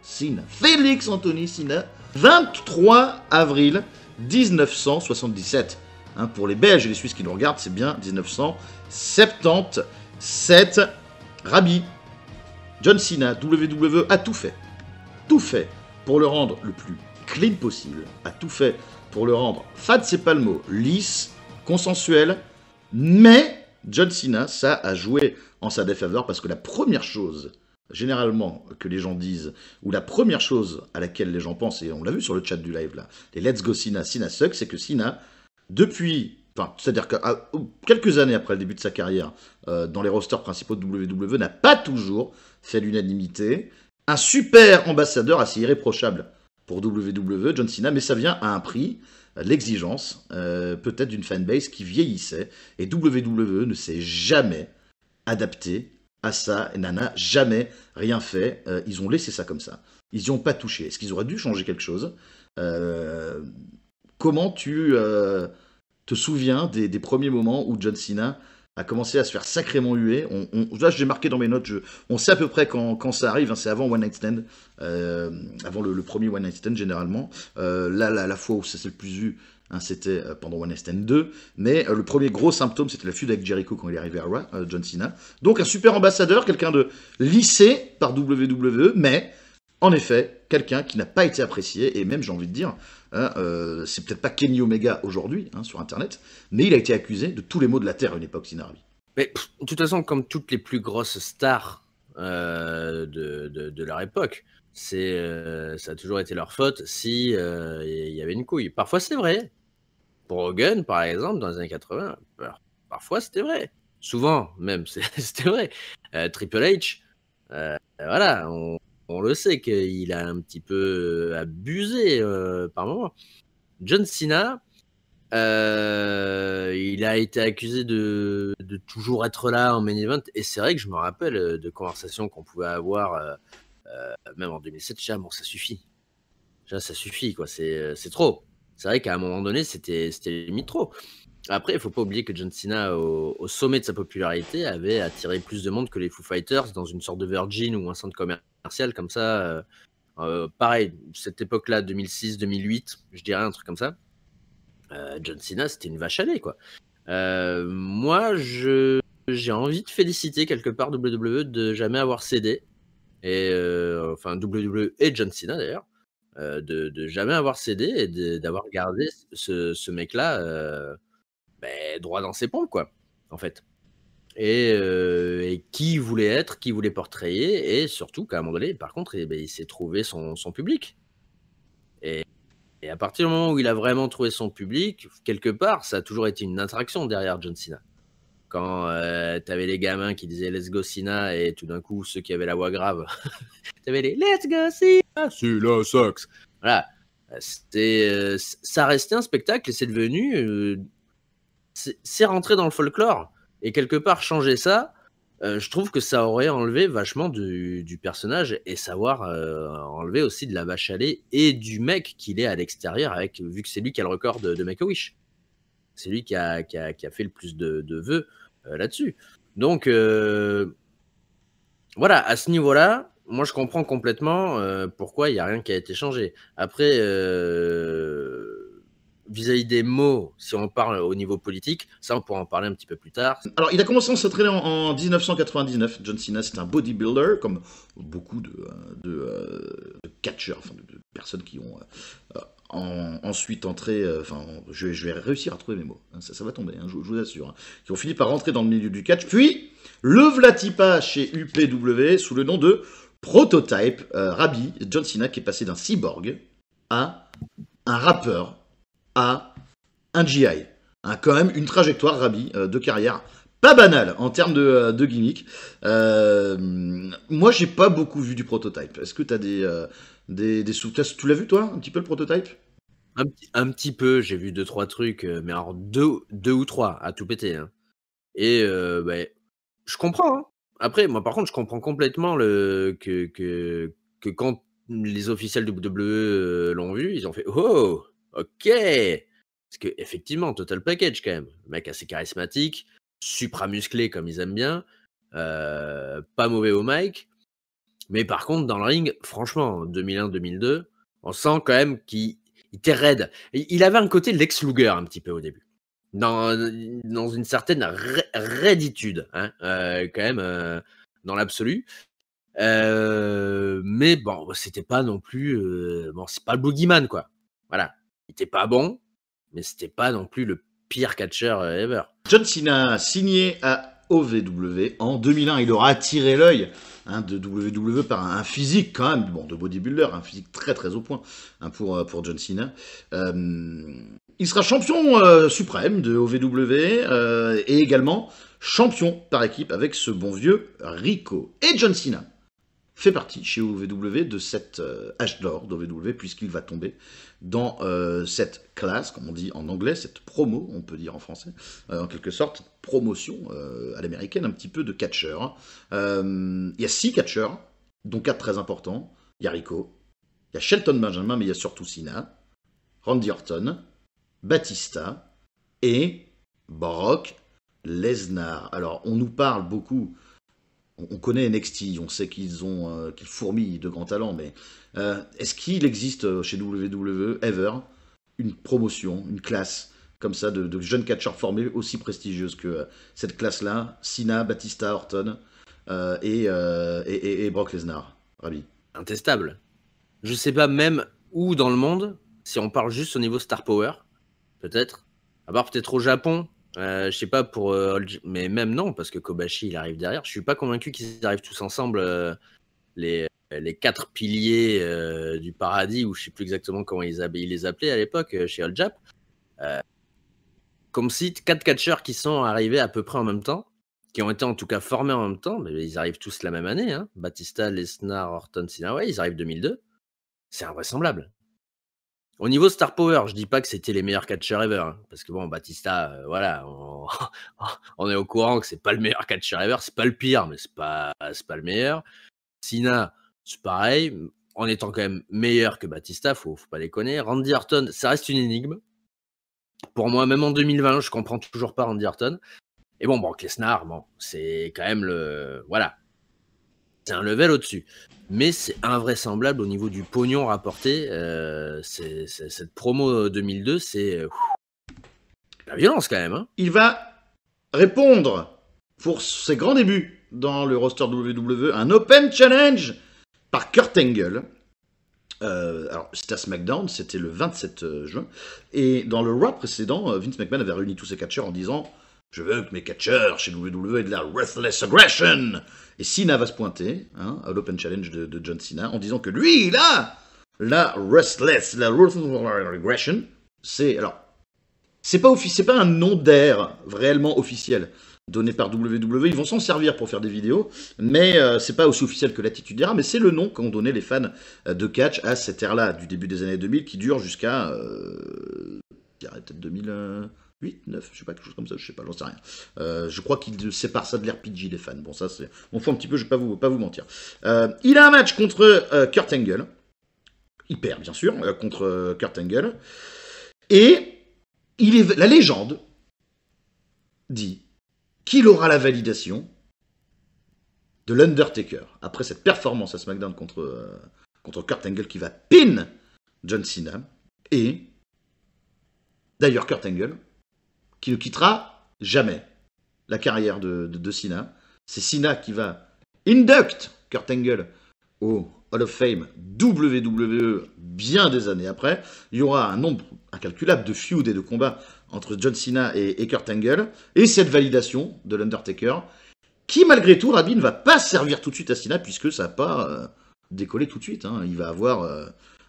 Sina. Félix Anthony Sina, 23 avril 1977. Hein, pour les Belges et les Suisses qui nous regardent, c'est bien 1977. Rabbi, John Sina, WWE, a tout fait. Tout fait pour le rendre le plus clean possible. A tout fait pour le rendre, fat, c'est pas le mot, lisse, consensuel, mais John Cena, ça a joué en sa défaveur parce que la première chose, généralement, que les gens disent, ou la première chose à laquelle les gens pensent, et on l'a vu sur le chat du live là, les Let's Go Cena, Cena suck, c'est que Cena, depuis Enfin, c'est-à-dire que ah, quelques années après le début de sa carrière, euh, dans les rosters principaux de WWE, n'a pas toujours fait l'unanimité. Un super ambassadeur assez irréprochable pour WWE, John Cena, mais ça vient à un prix l'exigence euh, peut-être d'une fanbase qui vieillissait. Et WWE ne s'est jamais adapté à ça et n'en a jamais rien fait. Euh, ils ont laissé ça comme ça. Ils n'y ont pas touché. Est-ce qu'ils auraient dû changer quelque chose euh, Comment tu te souviens des, des, premiers moments où John Cena a commencé à se faire sacrément huer. On, on là, j'ai marqué dans mes notes, je, on sait à peu près quand, ça arrive, hein, c'est avant One Night Stand, euh, avant le, premier One Night Stand généralement. Euh, là, la fois où ça s'est le plus vu, hein, c'était euh, pendant One Night Stand 2, mais le premier gros symptôme, c'était la feud avec Jericho quand il est arrivé à John Cena. Donc un super ambassadeur, quelqu'un de lissé par WWE, mais en effet, quelqu'un qui n'a pas été apprécié, et même j'ai envie de dire, hein, euh, c'est peut-être pas Kenny Omega aujourd'hui hein, sur Internet, mais il a été accusé de tous les maux de la Terre à une époque, Sinarabi. Mais de toute façon, comme toutes les plus grosses stars euh, de, de, leur époque, c'est euh, ça a toujours été leur faute si il y avait une couille. Parfois c'est vrai. Pour Hogan, par exemple, dans les années 80, bah, parfois c'était vrai. Souvent, même, c'était vrai. Triple H, voilà, on, on le sait qu'il a un petit peu euh, abusé euh, par moment. John Cena, euh, il a été accusé de, toujours être là en main event, et c'est vrai que je me rappelle de conversations qu'on pouvait avoir, même en 2007, bon, ça suffit. ça suffit, quoi, c'est trop. C'est vrai qu'à un moment donné, c'était limite trop. Après, il faut pas oublier que John Cena, au, sommet de sa popularité, avait attiré plus de monde que les Foo Fighters dans une sorte de Virgin ou un centre commercial comme ça. Euh, euh, pareil, cette époque-là, 2006-2008, je dirais un truc comme ça. Euh, John Cena, c'était une vache à lait, quoi. moi, je, j'ai envie de féliciter quelque part WWE de jamais avoir cédé. Et, enfin, WWE et John Cena, d'ailleurs. De, de, jamais avoir cédé et d'avoir gardé ce, ce mec-là ben, droit dans ses pompes, quoi, en fait. Et, euh, qui voulait être, qui voulait portrayer, et surtout qu'à un moment donné, par contre, eh ben, il s'est trouvé son, public. Et, et, à partir du moment où il a vraiment trouvé son public, quelque part, ça a toujours été une attraction derrière John Cena. Quand tu euh, t'avais les gamins qui disaient Let's go Cena, et tout d'un coup, ceux qui avaient la voix grave, t'avais les Let's go Cena, Cena sucks. Voilà. C'était, euh, ça restait un spectacle et c'est devenu c'est rentré dans le folklore. Et quelque part, changer ça, euh, je trouve que ça aurait enlevé vachement du, personnage et savoir euh, enlever aussi de la vache à lait et du mec qu'il est à l'extérieur, avec vu que c'est lui qui a le record de, Make-A-Wish. C'est lui qui a, fait le plus de, de vœux euh, là-dessus. Donc, voilà, à ce niveau-là, moi je comprends complètement pourquoi il n'y a rien qui a été changé. Après vis-à-vis des mots, si on parle au niveau politique, ça on pourra en parler un petit peu plus tard. Alors il a commencé à s'entraîner en, 1999. John Cena c'est un bodybuilder comme beaucoup de, euh, euh, de, catcheurs, enfin de, personnes qui ont euh, ensuite entré, enfin je, vais réussir à trouver mes mots, hein, ça, va tomber, hein, je, vous assure, hein, qui ont fini par rentrer dans le milieu du catch, puis le Vlatipa chez UPW sous le nom de Prototype Rabi, John Cena qui est passé d'un cyborg à un rappeur à un GI. Hein, quand même, une trajectoire, Rabi, euh, de carrière pas banale en termes de, euh, gimmick. Euh, moi, j'ai pas beaucoup vu du prototype. Est-ce que tu as des, des, sous tests Tu l'as vu, toi, un petit peu le prototype un petit, peu, j'ai vu deux, trois trucs, mais alors deux, deux ou trois à tout péter. Hein. Et ben, je comprends. Hein. Après, moi, par contre, je comprends complètement le, que, que, que quand les officiels de WWE l'ont vu, ils ont fait Oh Ok Parce que, effectivement, total package quand même. mec assez charismatique, supramusclé comme ils aiment bien, euh, pas mauvais au mic. Mais par contre, dans le ring, franchement, 2001-2002, on sent quand même qu'il était raide. Il avait un côté Lex Luger un petit peu au début. Dans, une certaine raiditude, hein, euh, quand même, euh, dans l'absolu. mais bon, c'était pas non plus. bon, c'est pas le boogeyman, quoi. Voilà était pas bon, mais c'était pas non plus le pire catcher euh, ever. John Cena a signé à OVW en 2001. Il aura attiré l'œil hein, de WWE par un, physique quand même, bon, de bodybuilder, un physique très très au point hein, pour, euh, pour John Cena. Euh, il sera champion suprême de OVW e, et également champion par équipe avec ce bon vieux Rico. Et John Cena fait partie chez OVW de cette h euh, âge d'or d'OVW, puisqu'il va tomber dans euh, cette classe, comme on dit en anglais, cette promo, on peut dire en français, euh, en quelque sorte, promotion à l'américaine, un petit peu de catcher. Il y a six catchers, dont quatre très importants. Il y a Rico, il y a Shelton Benjamin, mais il y a surtout Sina, Randy Orton, Batista et Brock Lesnar. Alors, on nous parle beaucoup on, connaît NXT, on sait qu'ils ont euh, qu'ils fourmillent de grands talents, mais euh, est-ce qu'il existe euh, chez WWE ever une promotion, une classe comme ça de, jeunes catcheurs formés aussi prestigieuses que cette classe-là, Cena, Batista, Orton et, Brock Lesnar, Rabi Intestable. Je ne sais pas même où dans le monde, si on parle juste au niveau Star Power, peut-être, à part peut-être au Japon, je euh, je sais pas pour euh, mais même non parce que Kobashi il arrive derrière. Je suis pas convaincu qu'ils arrivent tous ensemble euh, les, quatre piliers du paradis ou je sais plus exactement comment ils, les appelaient à l'époque chez All Jap. comme si quatre catcheurs qui sont arrivés à peu près en même temps, qui ont été en tout cas formés en même temps, mais ils arrivent tous la même année. Hein. Batista, Lesnar, Orton, Cena, ils arrivent 2002. C'est invraisemblable. Au niveau star power, je dis pas que c'était les meilleurs catchers ever, hein, parce que bon, Batista, euh, voilà, on, est au courant que c'est pas le meilleur catcher ever, c'est pas le pire, mais c'est pas pas le meilleur. Sina, c'est pareil, en étant quand même meilleur que Batista, faut faut pas déconner. Randy Orton, ça reste une énigme. Pour moi, même en 2020, je comprends toujours pas Randy Orton. Et bon, Brock Lesnar, bon, c'est quand même le voilà, c'est un level au-dessus. Mais c'est invraisemblable au niveau du pognon rapporté. Euh, cette promo 2002, c'est euh, la violence quand même. Hein. Il va répondre pour ses grands débuts dans le roster WWE, un Open Challenge par Kurt Angle. Euh, alors, c'était à SmackDown, c'était le 27 juin. Et dans le Raw précédent, Vince McMahon avait réuni tous ses catcheurs en disant je veux que mes catcheurs chez WWE aient de la ruthless aggression. Et Cena va se pointer hein, à l'Open Challenge de, John Cena en disant que lui, il a la ruthless, la ruthless aggression. C'est alors, c'est pas c'est pas un nom d'air réellement officiel donné par WWE. Ils vont s'en servir pour faire des vidéos, mais euh, c'est pas aussi officiel que l'attitude dira mais c'est le nom qu'ont donné les fans euh, de catch à cette ère-là du début des années 2000 qui dure jusqu'à euh, peut-être 2000. 8, 9, je sais pas, quelque chose comme ça, je sais pas, j'en sais rien. Euh, je crois qu'il sépare ça de l'RPG des fans. Bon, ça, c'est. On faut un petit peu, je vais pas vous, mentir. Euh, il a un match contre euh, Kurt Angle. Il perd, bien sûr, contre Kurt Angle. Et il est, la légende dit qu'il aura la validation de l'Undertaker après cette performance à SmackDown contre, contre Kurt Angle qui va pin John Cena. Et. D'ailleurs, Kurt Angle qui ne quittera jamais la carrière de, de, C'est Cena qui va induct Kurt Angle au Hall of Fame WWE bien des années après. Il y aura un nombre incalculable de feuds et de combats entre John Cena et, Kurt Angle. Et cette validation de l'Undertaker, qui malgré tout, rabbi ne va pas servir tout de suite à Cena puisque ça n'a pas euh, décollé tout de suite. Hein. Il va avoir. Euh,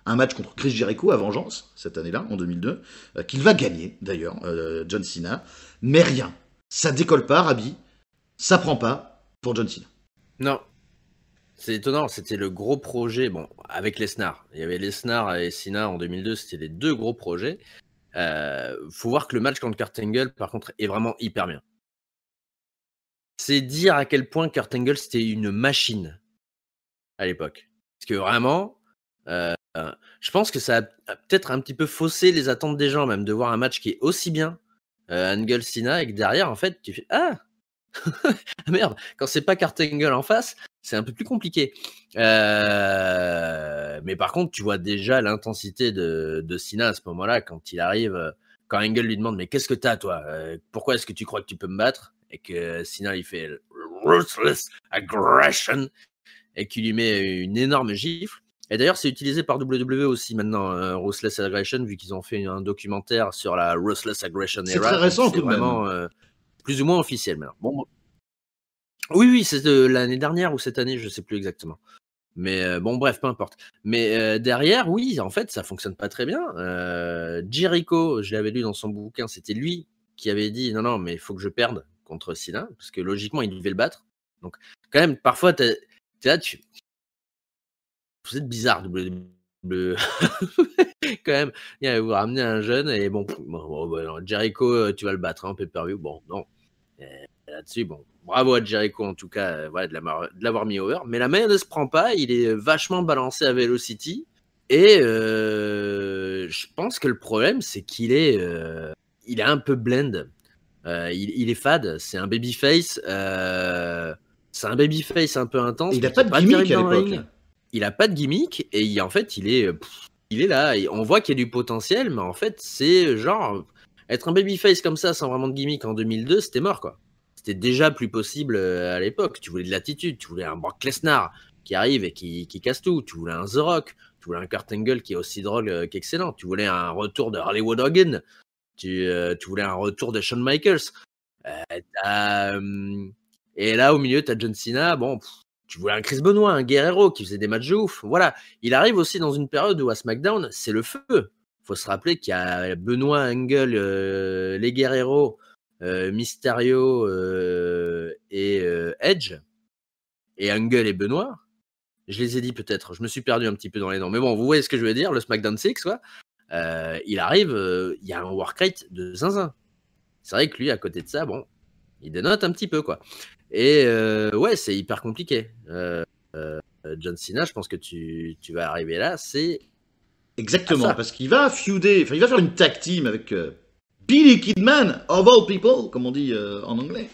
un match contre Chris Jericho à Vengeance, cette année-là, en 2002, euh, qu'il va gagner d'ailleurs, euh, John Cena. Mais rien, ça décolle pas, Rabi, ça prend pas pour John Cena. Non. C'est étonnant, c'était le gros projet, bon, avec Lesnar. Il y avait Lesnar et Cena en 2002, c'était les deux gros projets. Euh, faut voir que le match contre Kurt Angle, par contre, est vraiment hyper bien. C'est dire à quel point Kurt Angle, c'était une machine à l'époque. Parce que vraiment, euh, je pense que ça a peut-être un petit peu faussé les attentes des gens, même de voir un match qui est aussi bien euh, Angle Sina et que derrière, en fait, tu fais Ah Merde, quand c'est pas Kurt Angle en face, c'est un peu plus compliqué. Euh, mais par contre, tu vois déjà l'intensité de, Sina à ce moment-là, quand il arrive, quand Angle lui demande Mais qu'est-ce que t'as, toi Pourquoi est-ce que tu crois que tu peux me battre Et que Sina il fait Ruthless Aggression et qu'il lui met une énorme gifle. Et d'ailleurs, c'est utilisé par WWE aussi maintenant, euh, Ruthless Aggression, vu qu'ils ont fait un documentaire sur la Ruthless Aggression Era. C'est très récent, vraiment, même. Euh, plus ou moins officiel maintenant. Bon. Oui, oui, c'est de l'année dernière ou cette année, je ne sais plus exactement. Mais euh, bon, bref, peu importe. Mais derrière, oui, en fait, ça fonctionne pas très bien. Jericho, je l'avais lu dans son bouquin, c'était lui qui avait dit non, non, mais il faut que je perde contre Sina, parce que logiquement, il devait le battre. Donc, quand même, parfois, tu là, tu vous êtes bizarre, quand même, il vous ramenez un jeune et bon, Jericho, euh, tu vas le battre, un hein, pay-per-view. Bon, non. Euh, là-dessus, bon, bravo à Jericho en tout cas, euh, de l'avoir mis over. Mais la main ne se prend pas, il est vachement balancé à Velocity. Et je pense que le problème, c'est qu'il est, il est un peu blend. il, il, est fade, c'est un babyface. c'est un babyface un peu intense. Il n'a pas de gimmick à l'époque il a pas de gimmick et en fait, il est, euh, il est là. Et on voit qu'il y a du potentiel, mais en fait, c'est genre être un babyface comme ça sans vraiment de gimmick en 2002, c'était mort quoi. C'était déjà plus possible euh, à l'époque. Tu voulais de l'attitude, tu voulais un Brock Lesnar qui arrive et qui, qui, casse tout. Tu voulais un The Rock, tu voulais un Kurt Angle qui est aussi drôle euh, qu'excellent. Tu voulais un retour de Hollywood Hogan. Tu, tu voulais un retour de Shawn Michaels. Hum, et là, au milieu, tu John Cena. Bon, tu voulais un Chris Benoit, un Guerrero qui faisait des matchs de ouf. Voilà. Il arrive aussi dans une période où à SmackDown, c'est le feu. faut se rappeler qu'il y a Benoit, Angle, euh, les Guerrero, euh, Mysterio euh, et Edge. Et Angle et Benoit. Je les ai dit peut-être. Je me suis perdu un petit peu dans les noms. Mais bon, vous voyez ce que je veux dire. Le SmackDown 6, quoi. il arrive, il y a un work de zinzin. C'est vrai que lui, à côté de ça, bon, il dénote un petit peu, quoi. Et euh, ouais, c'est hyper compliqué. Euh, euh, John Cena, je pense que tu, vas arriver là, c'est. Exactement, parce qu'il va feuder, enfin, il va faire une tag team avec Billy Kidman, of all people, comme on dit en anglais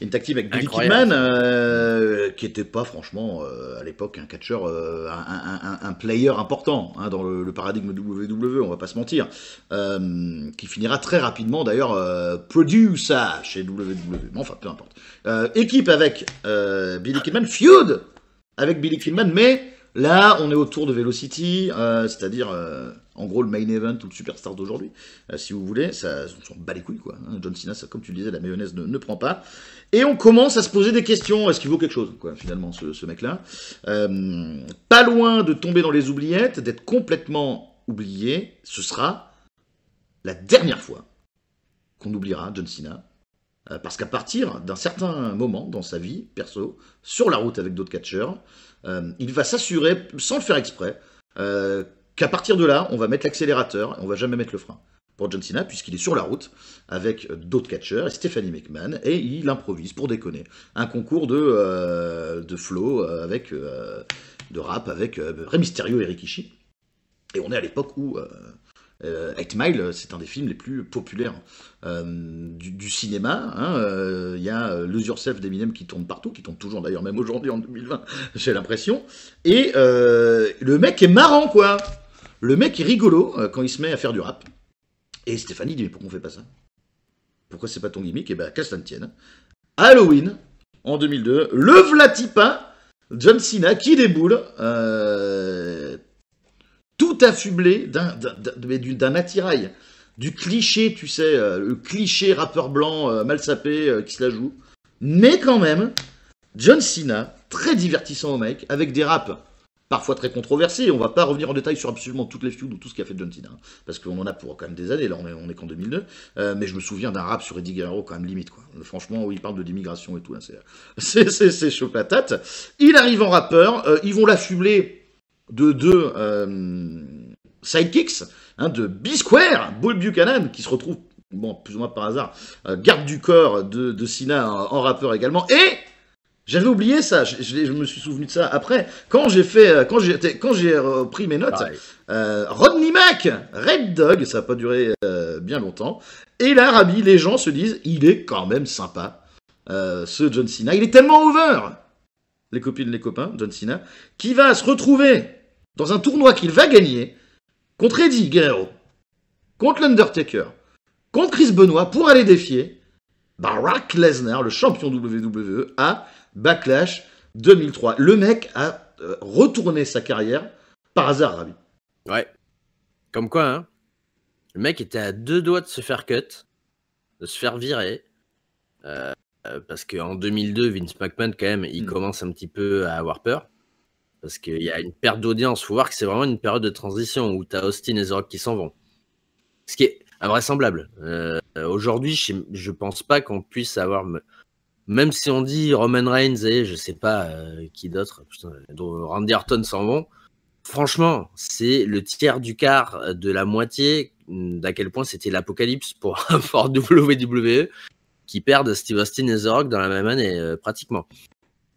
une tactique avec Billy Kidman, euh, qui n'était pas franchement euh, à l'époque un catcheur, euh, un, player important hein, dans le, paradigme WWE, on va pas se mentir, qui finira très rapidement d'ailleurs producer chez WWE, mais enfin peu importe. équipe avec Billy Kidman, feud avec Billy Kidman, mais là on est autour de Velocity, c'est-à-dire en gros le main event ou le superstar d'aujourd'hui, euh, si vous voulez, ça, on s'en bat les couilles quoi. Hein. John Cena, ça, comme tu le disais, la mayonnaise ne, prend pas. Et on commence à se poser des questions, est-ce qu'il vaut quelque chose quoi, finalement ce, mec-là euh, Pas loin de tomber dans les oubliettes, d'être complètement oublié, ce sera la dernière fois qu'on oubliera John Cena euh, parce qu'à partir d'un certain moment dans sa vie perso, sur la route avec d'autres catcheurs, il va s'assurer, sans le faire exprès, euh, qu'à partir de là, on va mettre l'accélérateur, on va jamais mettre le frein pour John Cena, puisqu'il est sur la route avec d'autres catcheurs et Stephanie McMahon, et il improvise, pour déconner, un concours de, euh, de flow euh, avec, euh, de rap avec euh, Rey Mysterio et Rikishi. Et on est à l'époque où Eight Mile, c'est un des films les plus populaires du, cinéma. Il hein, y a Lose Yourself d'Eminem qui tourne partout, qui tourne toujours d'ailleurs, même aujourd'hui en 2020, j'ai l'impression. Et le mec est marrant, quoi le mec est rigolo euh, quand il se met à faire du rap. Et Stéphanie dit Mais pourquoi on fait pas ça Pourquoi c'est pas ton gimmick Et eh bien, qu'à la ne tienne. Halloween, en 2002, le Vlatipa, John Cena, qui déboule, euh, tout affublé d'un attirail, du cliché, tu sais, euh, le cliché rappeur blanc mal sapé qui se la joue. Mais quand même, John Cena, très divertissant au mec, avec des raps parfois très controversé. On va pas revenir en détail sur absolument toutes les feuds ou tout ce qu'a fait John Cena, hein, parce qu'on en a pour quand même des années. Là, on est, qu'en 2002, euh, mais je me souviens d'un rap sur Eddie Guerrero quand même limite quoi. Franchement, où il parle de l'immigration et tout, c'est c'est chaud patate. Il arrive en rappeur, euh, ils vont l'affubler de deux euh, sidekicks, hein, de B-Square, Bull Buchanan, qui se retrouve bon plus ou moins par hasard garde du corps de, de Cena en rappeur également et j'avais oublié ça, je, me suis souvenu de ça après. Quand j'ai fait, euh, quand j'ai, quand euh, j'ai repris mes notes, euh, Rodney Mac, Red Dog, ça n'a pas duré bien longtemps. Et là, Rabi, les gens se disent, il est quand même sympa, ce John Cena. Il est tellement over, les copines, les copains, John Cena, qui va se retrouver dans un tournoi qu'il va gagner contre Eddie Guerrero, contre l'Undertaker, contre Chris Benoit pour aller défier Barack Lesnar, le champion WWE, à Backlash 2003. Le mec a euh, retourné sa carrière par hasard, Ravi. Ouais. Comme quoi, hein le mec était à deux doigts de se faire cut, de se faire virer. Euh, euh, parce qu'en 2002, Vince McMahon, quand même, il hmm. commence un petit peu à avoir peur. Parce qu'il y a une perte d'audience. Il faut voir que c'est vraiment une période de transition où tu as Austin et The Rock qui s'en vont. Ce qui est invraisemblable. Aujourd'hui, je, ne pense pas qu'on puisse avoir même si on dit Roman Reigns et je sais pas euh, qui d'autre, dont Randy Orton s'en vont, franchement, c'est le tiers du quart de la moitié d'à quel point c'était l'apocalypse pour, pour, WWE qui perdent Steve Austin et The Rock dans la même année, euh, pratiquement.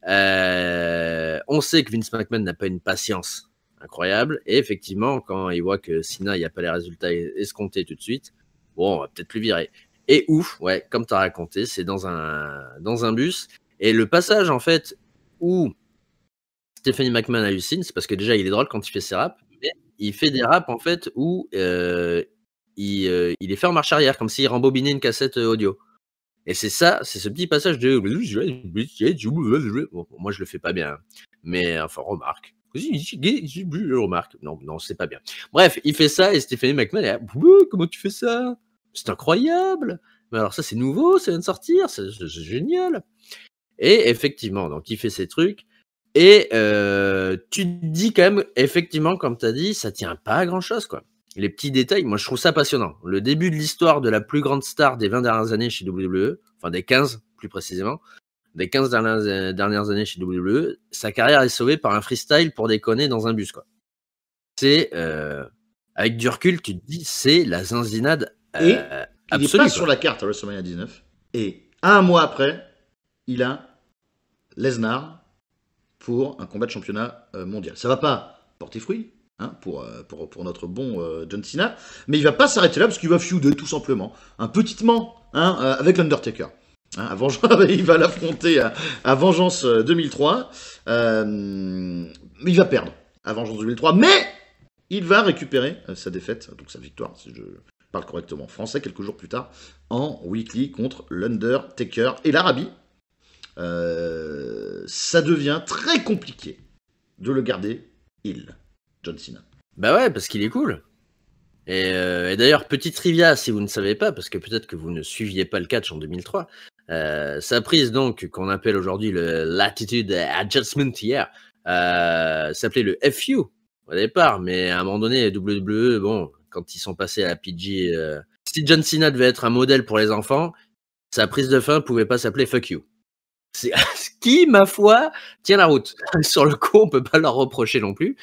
Euh, on sait que Vince McMahon n'a pas une patience incroyable, et effectivement, quand il voit que Sina a pas les résultats escomptés tout de suite, bon, on va peut-être le virer. Et ouf, ouais, comme tu as raconté, c'est dans un, dans un bus. Et le passage, en fait, où Stephanie McMahon hallucine, c'est parce que déjà, il est drôle quand il fait ses raps, il fait des raps, en fait, où euh, il, euh, il, est fait en marche arrière, comme s'il rembobinait une cassette euh, audio. Et c'est ça, c'est ce petit passage de. moi, je le fais pas bien, mais enfin, remarque. Remarque. Non, non, c'est pas bien. Bref, il fait ça et Stephanie McMahon, là. comment tu fais ça c'est incroyable. Mais alors ça, c'est nouveau, ça vient de sortir, c'est génial. Et effectivement, donc il fait ses trucs. Et euh, tu dis quand même, effectivement, comme tu as dit, ça tient pas à grand chose, quoi. Les petits détails, moi je trouve ça passionnant. Le début de l'histoire de la plus grande star des 20 dernières années chez WWE, enfin des 15 plus précisément, des 15 euh, dernières, années chez WWE, sa carrière est sauvée par un freestyle pour déconner dans un bus, quoi. C'est. Euh, avec du recul, tu dis, c'est la zinzinade et il n'est euh, pas sur la carte à WrestleMania 19. Et un mois après, il a Lesnar pour un combat de championnat euh, mondial. Ça va pas porter fruit hein, euh, pour, pour, notre bon John Cena, mais il va pas s'arrêter là parce qu'il va feuder tout simplement, un petitement hein, avec l'Undertaker. Hein, il va l'affronter à, Vengeance 2003, il va perdre à Vengeance 2003, mais il va récupérer sa défaite, donc sa victoire, si je, parle correctement français quelques jours plus tard en weekly contre l'Undertaker et l'Arabie. Euh, ça devient très compliqué de le garder il, John Cena. Bah ouais, parce qu'il est cool. Euh, et, d'ailleurs, petite trivia si vous ne savez pas, parce que peut-être que vous ne suiviez pas le catch en 2003, sa euh, prise donc qu'on appelle aujourd'hui le Latitude Adjustment hier s'appelait le FU au départ, mais à un moment donné, WWE, bon, quand ils sont passés à la PG. Euh, si John Cena devait être un modèle pour les enfants, sa prise de fin pouvait pas s'appeler Fuck You. C'est ce qui, ma foi, tient la route. Sur le coup, on peut pas leur reprocher non plus.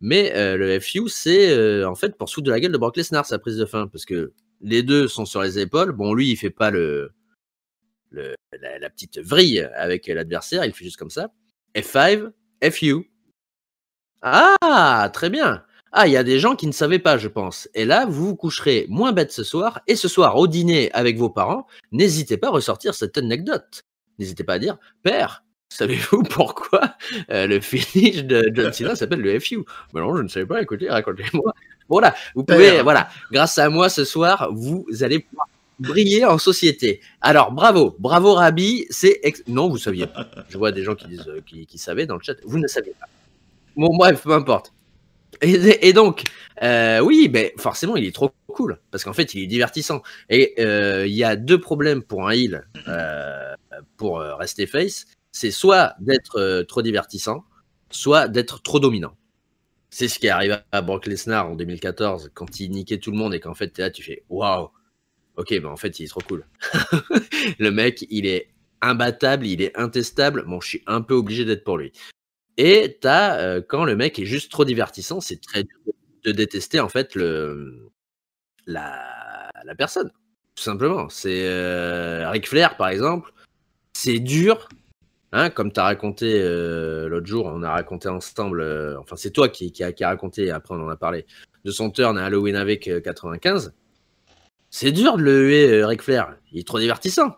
Mais euh, le FU, c'est euh, en fait pour foutre de la gueule de Brock Lesnar, sa prise de fin, parce que les deux sont sur les épaules. Bon, lui, il fait pas le, la, la, petite vrille avec l'adversaire, il fait juste comme ça. F5, FU. Ah, très bien. Ah, il y a des gens qui ne savaient pas, je pense. Et là, vous vous coucherez moins bête ce soir. Et ce soir, au dîner avec vos parents, n'hésitez pas à ressortir cette anecdote. N'hésitez pas à dire Père, savez-vous pourquoi euh, le finish de John Cena s'appelle le FU Mais non, je ne savais pas. Écoutez, racontez-moi. Voilà, vous pouvez, voilà, grâce à moi ce soir, vous allez pouvoir briller en société. Alors bravo, bravo Rabi, c'est non vous saviez pas. Je vois des gens qui disent euh, qui, qui savaient dans le chat, vous ne saviez pas. Bon bref, peu importe. Et, donc, euh, oui, ben, forcément, il est trop cool, parce qu'en fait, il est divertissant. Et euh, il y a deux problèmes pour un heal, euh, pour rester face, c'est soit d'être trop divertissant, soit d'être trop dominant. C'est ce qui est arrivé à Brock Lesnar en 2014 quand il niquait tout le monde et qu'en fait, tu fais waouh, ok, mais en fait, il est trop cool. le mec, il est imbattable, il est intestable. Bon, je suis un peu obligé d'être pour lui. Et t'as euh, quand le mec est juste trop divertissant, c'est très dur de détester en fait le la, la personne, tout simplement. C'est euh, Ric Flair par exemple, c'est dur. Hein, comme tu as raconté euh, l'autre jour, on a raconté ensemble, enfin c'est toi qui, qui, a, qui, a, raconté, après on en a parlé, de son turn à Halloween avec 95. C'est dur de le huer Ric Flair, il est trop divertissant.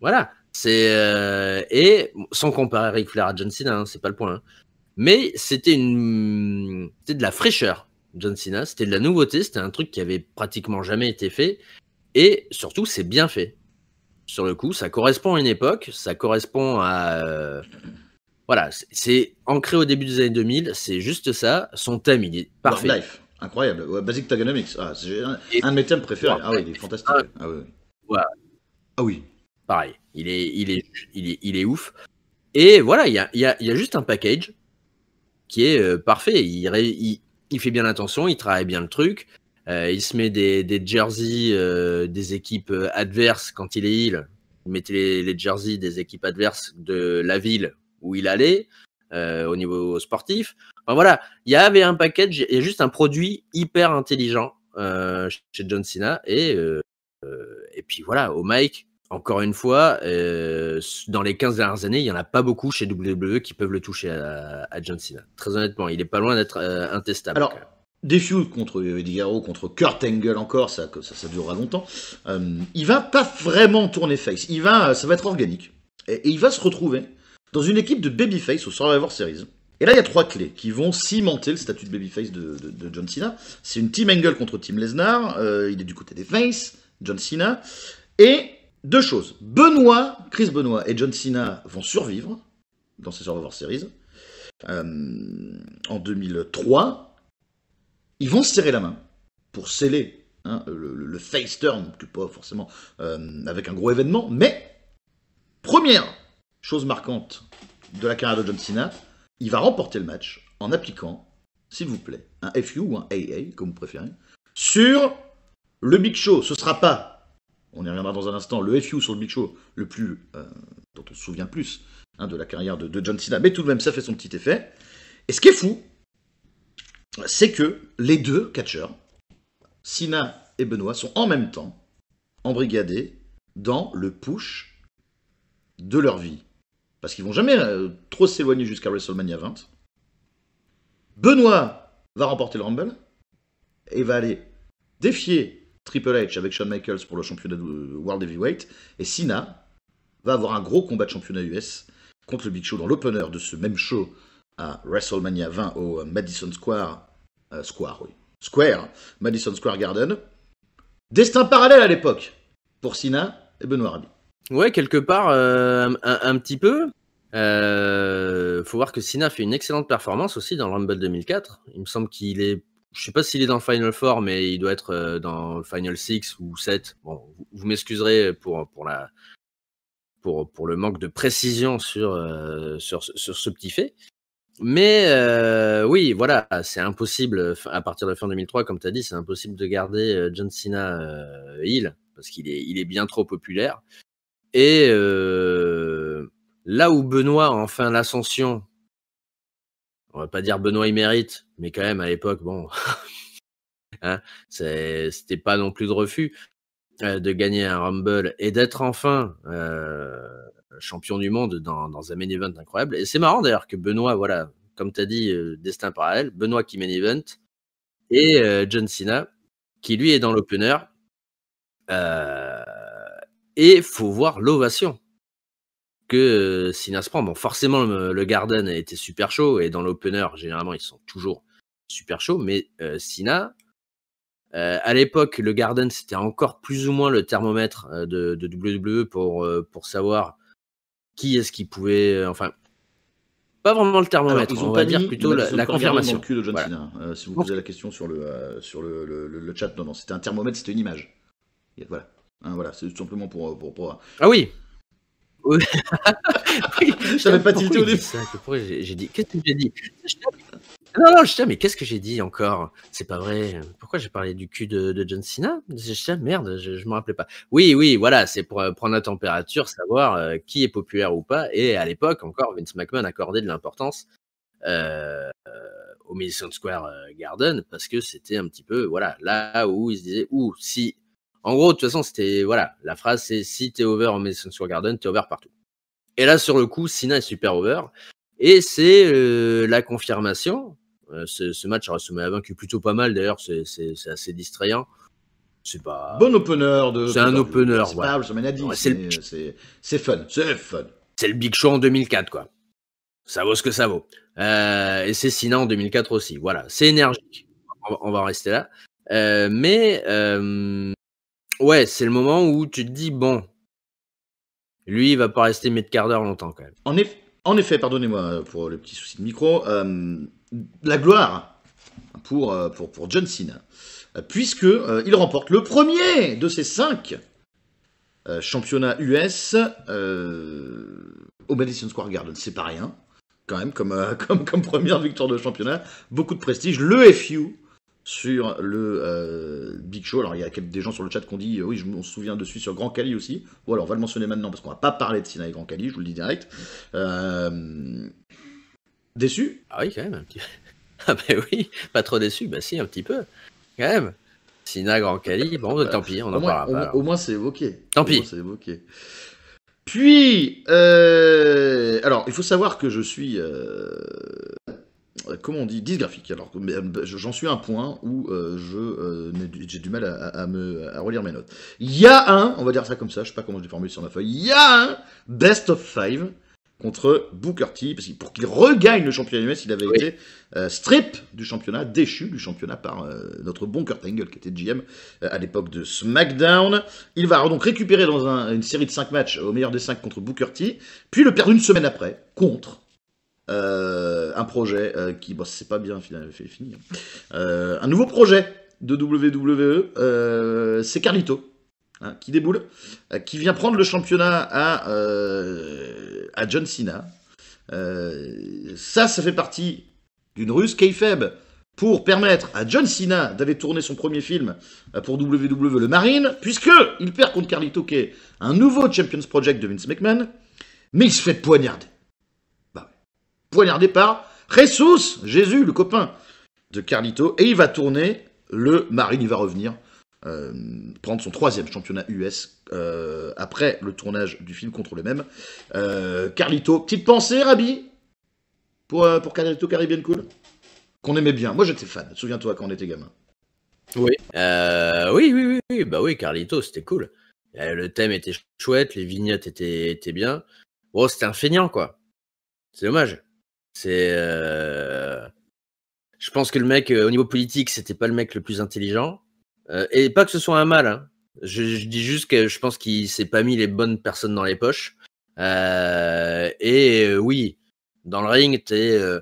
Voilà. C'est euh, et sans comparer Ric Flair à John Cena, hein, c'est pas le point. Hein. Mais c'était une, de la fraîcheur. John Cena, c'était de la nouveauté, c'était un truc qui avait pratiquement jamais été fait, et surtout c'est bien fait. Sur le coup, ça correspond à une époque, ça correspond à euh, voilà, c'est ancré au début des années 2000, c'est juste ça. Son thème, il est parfait. life, incroyable. Basic Tagonomics, ah, un, de mes thèmes préférés. Ah oui, il est fantastique. Ah, oui. Ah oui. Pareil. Il est, il est, il est, ouf. Et voilà, il y a, y, y a, juste un package qui est euh, parfait. Il, il, fait bien attention, il travaille bien le truc. Euh, il se met des, jerseys euh, des équipes adverses quand il est il. Il mettait les, jerseys des équipes adverses de la ville où il allait au niveau sportif. Enfin, voilà, il y avait un package et juste un produit hyper intelligent chez John Cena. Et, et puis voilà, au Mike, encore une fois, euh, dans les 15 dernières années, il n'y en a pas beaucoup chez WWE qui peuvent le toucher à, John Cena. Très honnêtement, il n'est pas loin d'être euh, intestable. Alors, des feuds contre euh, Eddie contre Kurt Angle encore, ça, ça, ça durera longtemps. Euh, il va pas vraiment tourner face. Il va, ça va être organique. Et, il va se retrouver dans une équipe de babyface au Survivor Series. Et là, il y a trois clés qui vont cimenter le statut de babyface de, John Cena. C'est une Team Angle contre Team Lesnar. il est du côté des face, John Cena. Et deux choses. Benoît, Chris Benoît et John Cena vont survivre dans ces Survivor Series. Euh, en 2003, ils vont se serrer la main pour sceller hein, le, face turn, que pas forcément euh, avec un gros événement, mais première chose marquante de la carrière de John Cena, il va remporter le match en appliquant, s'il vous plaît, un FU ou un AA, comme vous préférez, sur le Big Show. Ce sera pas on y reviendra dans un instant, le FU sur le Big Show, le plus, euh, dont on se souvient plus, hein, de la carrière de, John Cena, mais tout de même, ça fait son petit effet. Et ce qui est fou, c'est que les deux catcheurs, Cena et Benoît, sont en même temps embrigadés dans le push de leur vie. Parce qu'ils vont jamais euh, trop s'éloigner jusqu'à WrestleMania 20. Benoît va remporter le Rumble et va aller défier Triple H avec Shawn Michaels pour le championnat World Heavyweight. Et Cena va avoir un gros combat de championnat US contre le Big Show dans l'opener de ce même show à WrestleMania 20 au Madison Square. Euh, Square, Square, Madison Square Garden. Destin parallèle à l'époque pour Cena et Benoît Rabi. Ouais, quelque part, euh, un, petit peu. Euh, faut voir que Cena fait une excellente performance aussi dans le Rumble 2004. Il me semble qu'il est je sais pas s'il est dans Final Four, mais il doit être euh, dans Final 6 ou 7. Bon, vous, m'excuserez pour, pour, pour, pour le manque de précision sur, euh, sur, ce petit fait. Mais euh, oui, voilà, c'est impossible, à partir de fin 2003, comme tu as dit, c'est impossible de garder John Cena Hill, parce qu'il est, il est bien trop populaire. Et là où Benoît enfin l'ascension on va pas dire Benoît il mérite, mais quand même à l'époque, bon, hein, c'était pas non plus de refus euh, de gagner un Rumble et d'être enfin euh, champion du monde dans, un main event incroyable. Et c'est marrant d'ailleurs que Benoît, voilà, comme tu as dit, euh, destin parallèle, Benoît qui main event et John Cena qui lui est dans l'opener. et faut voir l'ovation que euh, se prend. Bon, forcément, le, Garden était super chaud et dans l'opener, généralement, ils sont toujours super chauds. Mais euh, Sina, euh, à l'époque, le Garden, c'était encore plus ou moins le thermomètre de, WWE e pour, pour savoir qui est-ce qui pouvait. enfin, pas vraiment le thermomètre, on va dire plutôt la, confirmation. le cul de John Cena, si vous posez la question sur le, sur le, chat, non, non, c'était un thermomètre, c'était une image. Voilà. Hein, voilà, c'est tout simplement pour, pour, Ah oui, oui, J'avais pas tilté au début. Pourquoi j'ai dit Qu'est-ce que j'ai dit non, non, je mais qu'est-ce que j'ai dit encore C'est pas vrai. Pourquoi j'ai parlé du cul de, John Cena Je dis, merde, je, je me rappelais pas. Oui, oui, voilà, c'est pour euh, prendre la température, savoir euh, qui est populaire ou pas. Et à l'époque, encore, Vince McMahon accordait de l'importance euh, au Madison Square Garden parce que c'était un petit peu, voilà, là où il se disait, ou si en gros, de toute façon, c'était voilà, la phrase c'est si t'es over en Madison Square Garden, t'es over partout. Et là, sur le coup, Sina est super over. Et c'est euh, la confirmation. Euh, ce, ce, match à vaincu plutôt pas mal d'ailleurs, c'est assez distrayant. C'est pas. Bon opener de. C'est un opener, C'est ouais, fun. C'est fun. C'est le Big Show en 2004, quoi. Ça vaut ce que ça vaut. Euh, et c'est Sina en 2004 aussi. Voilà, c'est énergique. On va, rester là. mais Ouais, c'est le moment où tu te dis, bon, lui, il va pas rester mes quart d'heure longtemps quand même. En, en effet, pardonnez-moi euh, pour le petit souci de micro, euh, la gloire hein, pour, euh, pour, pour John Cena, puisque il remporte le premier de ses cinq championnats US au Madison Square Garden. C'est pas rien, quand même, comme, comme, comme première victoire de championnat. Beaucoup de prestige. Le FU sur le euh, Big Show. Alors, il y a des gens sur le chat qui ont dit euh, Oui, je me souviens dessus sur Grand Cali aussi. Ou alors, on va le mentionner maintenant parce qu'on va pas parler de Sina et Grand Cali, je vous le dis direct. Euh, déçu Ah oui, quand même, un petit. ah ben oui, pas trop déçu, bah si, un petit peu. Quand même. Sina, Grand Cali, bon, tant pis, on en parlera pas. Au, moins, c'est évoqué. Tant pis. C'est évoqué. Puis, alors, il faut savoir que je suis euh, comment on dit, dysgraphique. Alors, euh, j'en suis à un point où euh, je j'ai du mal à, me, relire mes notes. Il y a un, on va dire ça comme ça, je sais pas comment je l'ai formulé sur ma feuille, il y a un best of five contre Booker T, pour qu'il regagne le championnat US, il avait été strip du championnat, déchu du championnat par notre bon Kurt Angle, qui était GM à l'époque de SmackDown. Il va donc récupérer dans une série de 5 matchs au meilleur des 5 contre Booker T, puis le perdre une semaine après contre euh, un projet euh, qui, bon, c'est pas bien fini, hein. euh, un nouveau projet de WWE, c'est Carlito. Hein, qui déboule, qui vient prendre le championnat à, à John Cena. ça, ça fait partie d'une ruse kayfabe pour permettre à John Cena d'aller tourner son premier film pour WWE le Marine, puisque il perd contre Carlito, qui est un nouveau Champions Project de Vince McMahon, mais il se fait poignarder. Poignard départ, Jesus, Jésus, le copain de Carlito, et il va tourner, le Marine, il va revenir, euh, prendre son troisième championnat US euh, après le tournage du film contre le même. Euh, Carlito, petite pensée, Rabi pour, pour Carlito Caribbean Cool Qu'on aimait bien. Moi, j'étais fan. Souviens-toi quand on était gamin. Oui. oui, oui, oui, oui. Bah oui, Carlito, c'était cool. Le thème était chouette, les vignettes étaient, étaient bien. Bon, oh, c'était un feignant, quoi. C'est dommage. C'est. Euh, je pense que le mec, euh, au niveau politique, c'était pas le mec le plus intelligent. Euh, et pas que ce soit un mal. Hein. Je, dis juste que je pense qu'il s'est pas mis les bonnes personnes dans les poches. et oui, dans le ring, il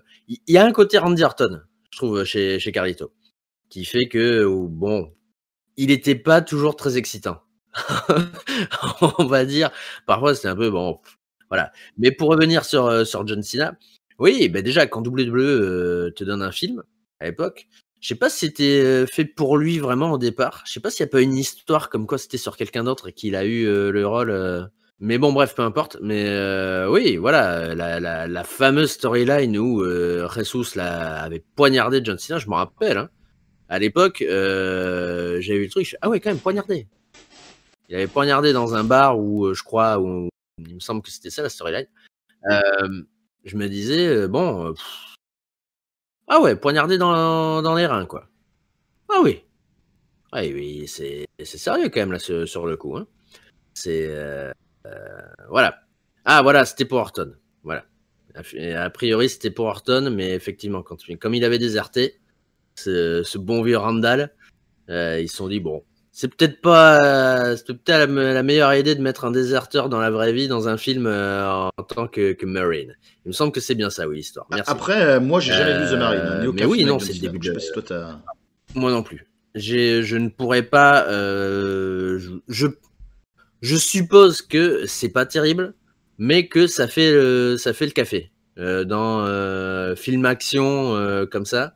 y a un côté Randy Orton, je trouve, chez, chez Carlito, qui fait que, bon, il n'était pas toujours très excitant. on va dire. Parfois, c'était un peu bon. Voilà. Mais pour revenir sur, sur John Cena, oui, bah, déjà, quand WWE euh, te donne un film, à l'époque, je sais pas si c'était euh, fait pour lui vraiment au départ. Je sais pas s'il n'y a pas une histoire comme quoi c'était sur quelqu'un d'autre et qu'il a eu euh, le rôle. Mais bon, bref, peu importe. Mais oui, voilà, la, fameuse storyline où Jesus là, avait poignardé John Cena, je me rappelle. Hein. À l'époque, j'avais eu le truc, ah ouais, quand même, poignardé. Il avait poignardé dans un bar où, je crois, il me semble que c'était ça la storyline je me disais, euh, bon. Euh, ah ouais, poignardé dans, les reins, quoi. Ah oui. Ah oui oui, c'est sérieux quand même, là, sur, le coup. Hein. C'est. Euh, voilà. Ah voilà, c'était pour Orton, Voilà. A priori, c'était pour Orton, mais effectivement, quand, comme il avait déserté, ce, bon vieux Randall, ils se sont dit, bon, c'est peut-être pas euh, peut la, la, meilleure idée de mettre un déserteur dans la vraie vie dans un film euh, en tant que, Marine. Il me semble que c'est bien ça, oui, l'histoire. Après, euh, moi, j'ai jamais vu The Marine. mais oui, non, c'est le début de. moi non plus. Je ne pourrais pas. Je, suppose que c'est pas terrible, mais que ça fait le, ça fait le café dans film action comme ça.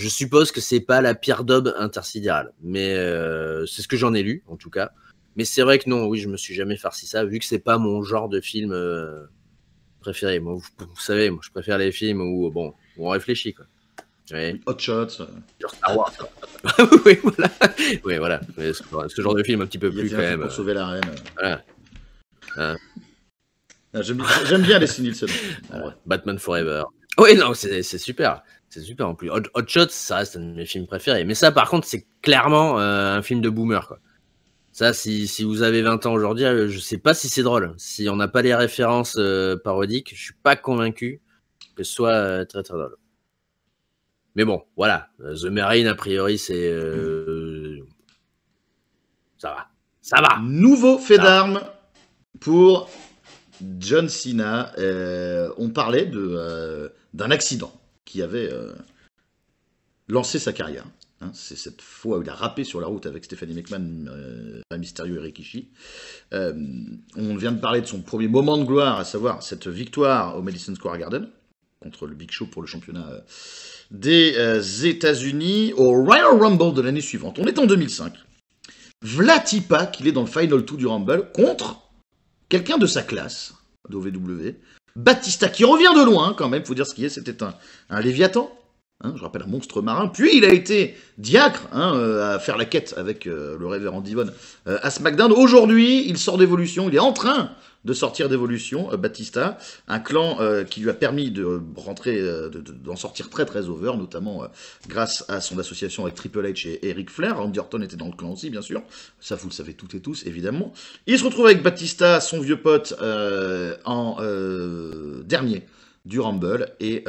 Je suppose que c'est pas la pierre daube intersidérale, mais euh, c'est ce que j'en ai lu en tout cas. Mais c'est vrai que non, oui, je me suis jamais farci ça, vu que c'est pas mon genre de film euh, préféré. Moi, vous, savez, moi, je préfère les films où bon, on réfléchit quoi. Hot Shots. Star Wars. oui, voilà. ce, genre de film un petit peu plus quand même. Pour sauver la reine. Euh, hein. ah, j'aime bien les Sinilson. Batman Forever. Oui, non, c'est super. C'est super en plus. Hot, Shots, ça reste un de mes films préférés. Mais ça, par contre, c'est clairement euh, un film de boomer. Ça, si, vous avez 20 ans aujourd'hui, euh, je sais pas si c'est drôle. Si on n'a pas les références euh, parodiques, je suis pas convaincu que ce soit très très drôle. Mais bon, voilà. The Marine, a priori, c'est. Ça va. Ça va. Nouveau fait d'armes pour John Cena. on parlait de d'un accident qui avait euh, lancé sa carrière. Hein. c'est cette fois où il a rappé sur la route avec Stéphanie McMahon, euh, un Mystérieux et euh, on vient de parler de son premier moment de gloire, à savoir cette victoire au Madison Square Garden contre le Big Show pour le championnat des États-Unis au Royal Rumble de l'année suivante. On est en 2005. Vlatipa, qu'il est dans le Final 2 du Rumble, contre quelqu'un de sa classe d'OVW, Baptista qui revient de loin quand même, faut dire ce qu'il est, c'était un, un, Léviathan, hein, je rappelle un monstre marin, puis il a été diacre hein, euh, à faire la quête avec euh, le révérend Divonne euh, à SmackDown. Aujourd'hui, il sort d'évolution, il est en train de sortir d'évolution, euh, Batista, un clan euh, qui lui a permis de rentrer, euh, d'en sortir très très over, notamment grâce à son association avec Triple H et Eric Flair. Randy Orton était dans le clan aussi, bien sûr. Ça, vous le savez toutes et tous, évidemment. Il se retrouve avec Batista, son vieux pote, en dernier du Rumble et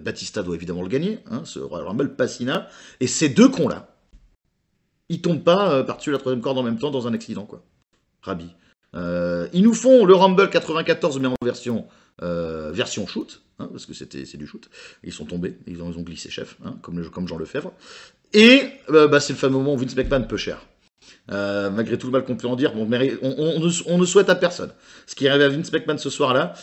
Batista doit évidemment le gagner, hein, ce Royal Rumble Passina. Et ces deux cons là, ils tombent pas par-dessus la troisième corde en même temps dans un accident quoi. Rabi. Euh, ils nous font le Rumble 94, mais en version, euh, version shoot, hein, parce que c'était, c'est du shoot. Ils sont tombés, ils ont, ils ont glissé chef, hein, comme, le, comme Jean Lefebvre. Et euh, bah, c'est le fameux moment où Vince McMahon peut cher. malgré tout le mal qu'on peut en dire, bon, mais on, ne, souhaite à personne. Ce qui est à Vince McMahon ce soir-là,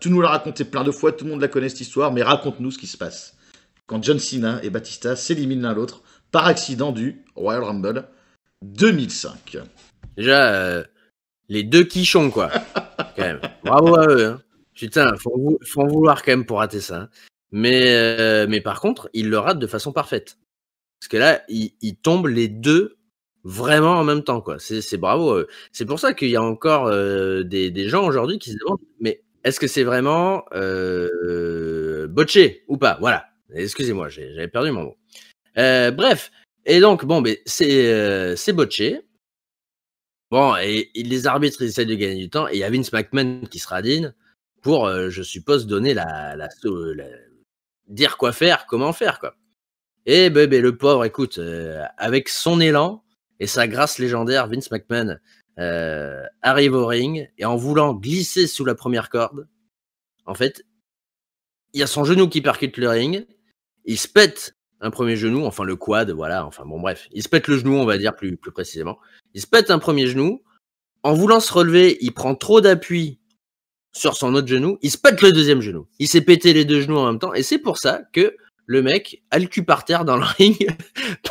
tu nous l'as raconté plein de fois, tout le monde la connaît cette histoire, mais raconte-nous ce qui se passe. Quand John Cena et Batista s'éliminent l'un l'autre par accident du Royal Rumble 2005. Déjà, les deux quichons, quoi. Bravo à eux. Hein. Putain, faut, faut, vouloir quand même pour rater ça. Hein. Mais, euh, mais par contre, ils le ratent de façon parfaite. Parce que là, ils, tombent les deux vraiment en même temps, quoi. C'est bravo. eux. C'est pour ça qu'il y a encore euh, des, des, gens aujourd'hui qui se demandent, mais est-ce que c'est vraiment euh, botché ou pas Voilà. Excusez-moi, j'avais perdu mon mot. bref. Et donc, bon, c'est botché. Bon, et, les arbitres essaient de gagner du temps. Et il y a Vince McMahon qui se radine pour, euh, je suppose, donner la, dire quoi faire, comment faire, quoi. Et eh bébé, ben, ben, le pauvre, écoute, euh, avec son élan et sa grâce légendaire, Vince McMahon euh, arrive au ring et en voulant glisser sous la première corde, en fait, il y a son genou qui percute le ring. Il se pète un premier genou, enfin le quad, voilà, enfin bon bref, il se pète le genou, on va dire plus, plus précisément il se pète un premier genou. En voulant se relever, il prend trop d'appui sur son autre genou. Il se pète le deuxième genou. Il s'est pété les deux genoux en même temps. Et c'est pour ça que le mec a le cul par terre dans le ring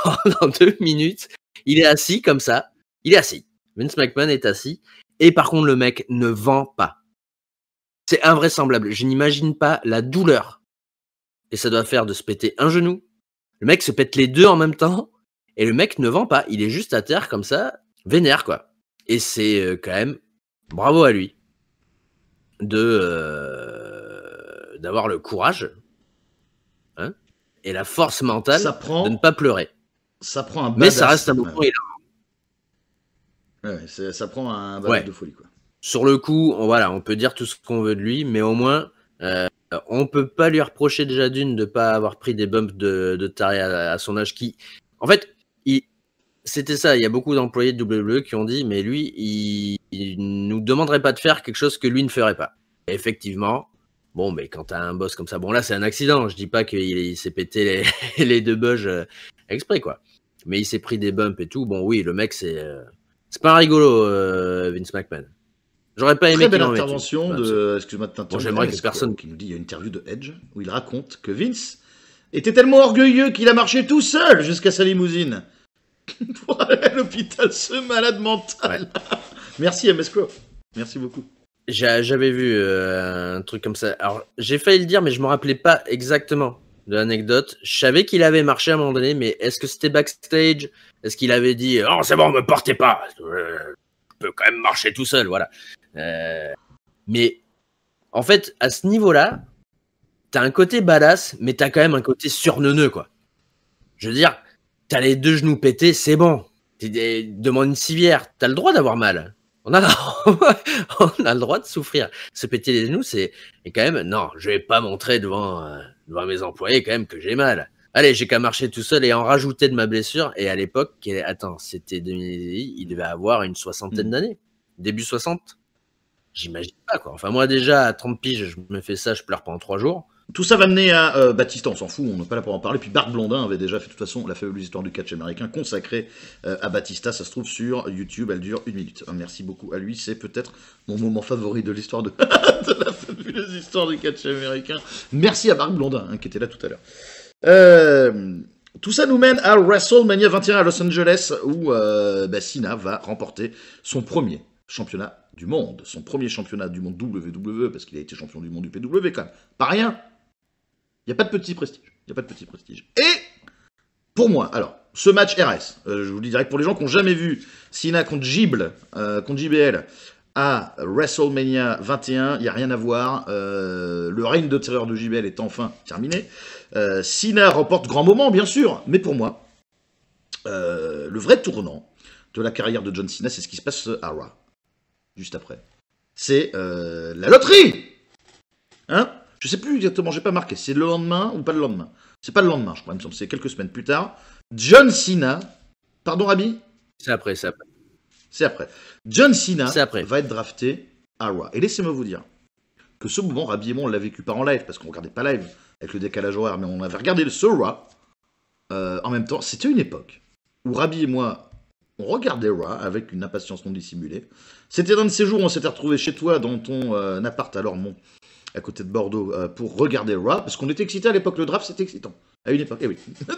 pendant deux minutes. Il est assis comme ça. Il est assis. Vince McMahon est assis. Et par contre, le mec ne vend pas. C'est invraisemblable. Je n'imagine pas la douleur. Et ça doit faire de se péter un genou. Le mec se pète les deux en même temps. Et le mec ne vend pas. Il est juste à terre comme ça vénère, quoi. Et c'est euh, quand même bravo à lui de euh, d'avoir le courage hein, et la force mentale ça de ne pas pleurer. Ça prend un Mais ça reste un moment ça prend un de folie. Quoi. Sur le coup, on, voilà, on peut dire tout ce qu'on veut de lui, mais au moins, euh, on peut pas lui reprocher déjà d'une de pas avoir pris des bumps de, de taré à son âge. Qui, en fait, c'était ça, il y a beaucoup d'employés de WWE qui ont dit, mais lui, il, ne nous demanderait pas de faire quelque chose que lui ne ferait pas. effectivement, Bon, mais quand t'as un boss comme ça, bon là c'est un accident. Je dis pas qu'il s'est pété les, deux bugs euh, exprès quoi. Mais il s'est pris des bumps et tout. Bon oui, le mec c'est euh, c'est pas rigolo euh, Vince McMahon. J'aurais pas aimé. Très belle intervention de. Excuse-moi de t'interrompre. J'aimerais que personne qui nous dit il y a une interview de Edge où il raconte que Vince était tellement orgueilleux qu'il a marché tout seul jusqu'à sa limousine. pour aller à l'hôpital, ce malade mental. Merci MS Merci beaucoup. J'avais vu euh, un truc comme ça. Alors, j'ai failli le dire, mais je me rappelais pas exactement de l'anecdote. Je savais qu'il avait marché à un moment donné, mais est-ce que c'était backstage Est-ce qu'il avait dit Oh, c'est bon, me portez pas Je peux quand même marcher tout seul, voilà. Euh, mais en fait, à ce niveau-là, t'as un côté badass, mais t'as quand même un côté surneuneux, quoi. Je veux dire, t'as les deux genoux pétés, c'est bon. Demande une civière, t'as le droit d'avoir mal. On a, on a le droit de souffrir. Se péter les genoux, c'est et quand même non, je vais pas montrer devant euh, devant mes employés quand même que j'ai mal. Allez, j'ai qu'à marcher tout seul et en rajouter de ma blessure. Et à l'époque, attends, c'était il devait avoir une soixantaine hmm. d'années, début 60. J'imagine pas quoi. Enfin moi déjà à 30 piges, je me fais ça, je pleure pendant trois jours. Tout ça va mener à euh, Batista, on s'en fout, on n'est pas là pour en parler. Puis Bart Blondin avait déjà fait de toute façon la fabuleuse histoire du catch américain consacrée euh, à Batista. Ça se trouve sur YouTube, elle dure une minute. merci beaucoup à lui, c'est peut-être mon moment favori de l'histoire de... la fabuleuse histoire du catch américain. Merci à Bart Blondin hein, qui était là tout à l'heure. Euh, tout ça nous mène à WrestleMania 21 à Los Angeles où bah, va remporter son premier championnat du monde, son premier championnat du monde WWE parce qu'il a été champion du monde du PW quand même. Pas rien, il n'y a pas de petit prestige. Il n'y a pas de petit prestige. Et, pour moi, alors, ce match RS, euh, je vous le dis direct pour les gens qui n'ont jamais vu Sina contre Gible, euh, contre JBL à WrestleMania 21, il n'y a rien à voir. Euh, le règne de terreur de JBL est enfin terminé. Sina remporte grand moment, bien sûr, mais pour moi, le vrai tournant de la carrière de John Cena, c'est ce qui se passe à Raw, juste après. C'est la loterie Hein je sais plus exactement, j'ai pas marqué. C'est le lendemain ou pas le lendemain C'est pas le lendemain, je crois, il me semble. C'est quelques semaines plus tard. John Cena. Pardon, Rabi C'est après, c'est après. C'est après. John Cena après. va être drafté à Raw. Et laissez-moi vous dire que ce moment, Rabi et moi, on l'a vécu pas en live, parce qu'on regardait pas live avec le décalage horaire, mais on avait regardé ce Raw euh, en même temps. C'était une époque où Rabi et moi, on regardait Raw avec une impatience non dissimulée. C'était un de ces jours où on s'était retrouvé chez toi dans ton euh, appart, alors mon, à côté de Bordeaux, euh, pour regarder le Raw, parce qu'on était excités à l'époque, le draft c'était excitant. À une époque, eh oui.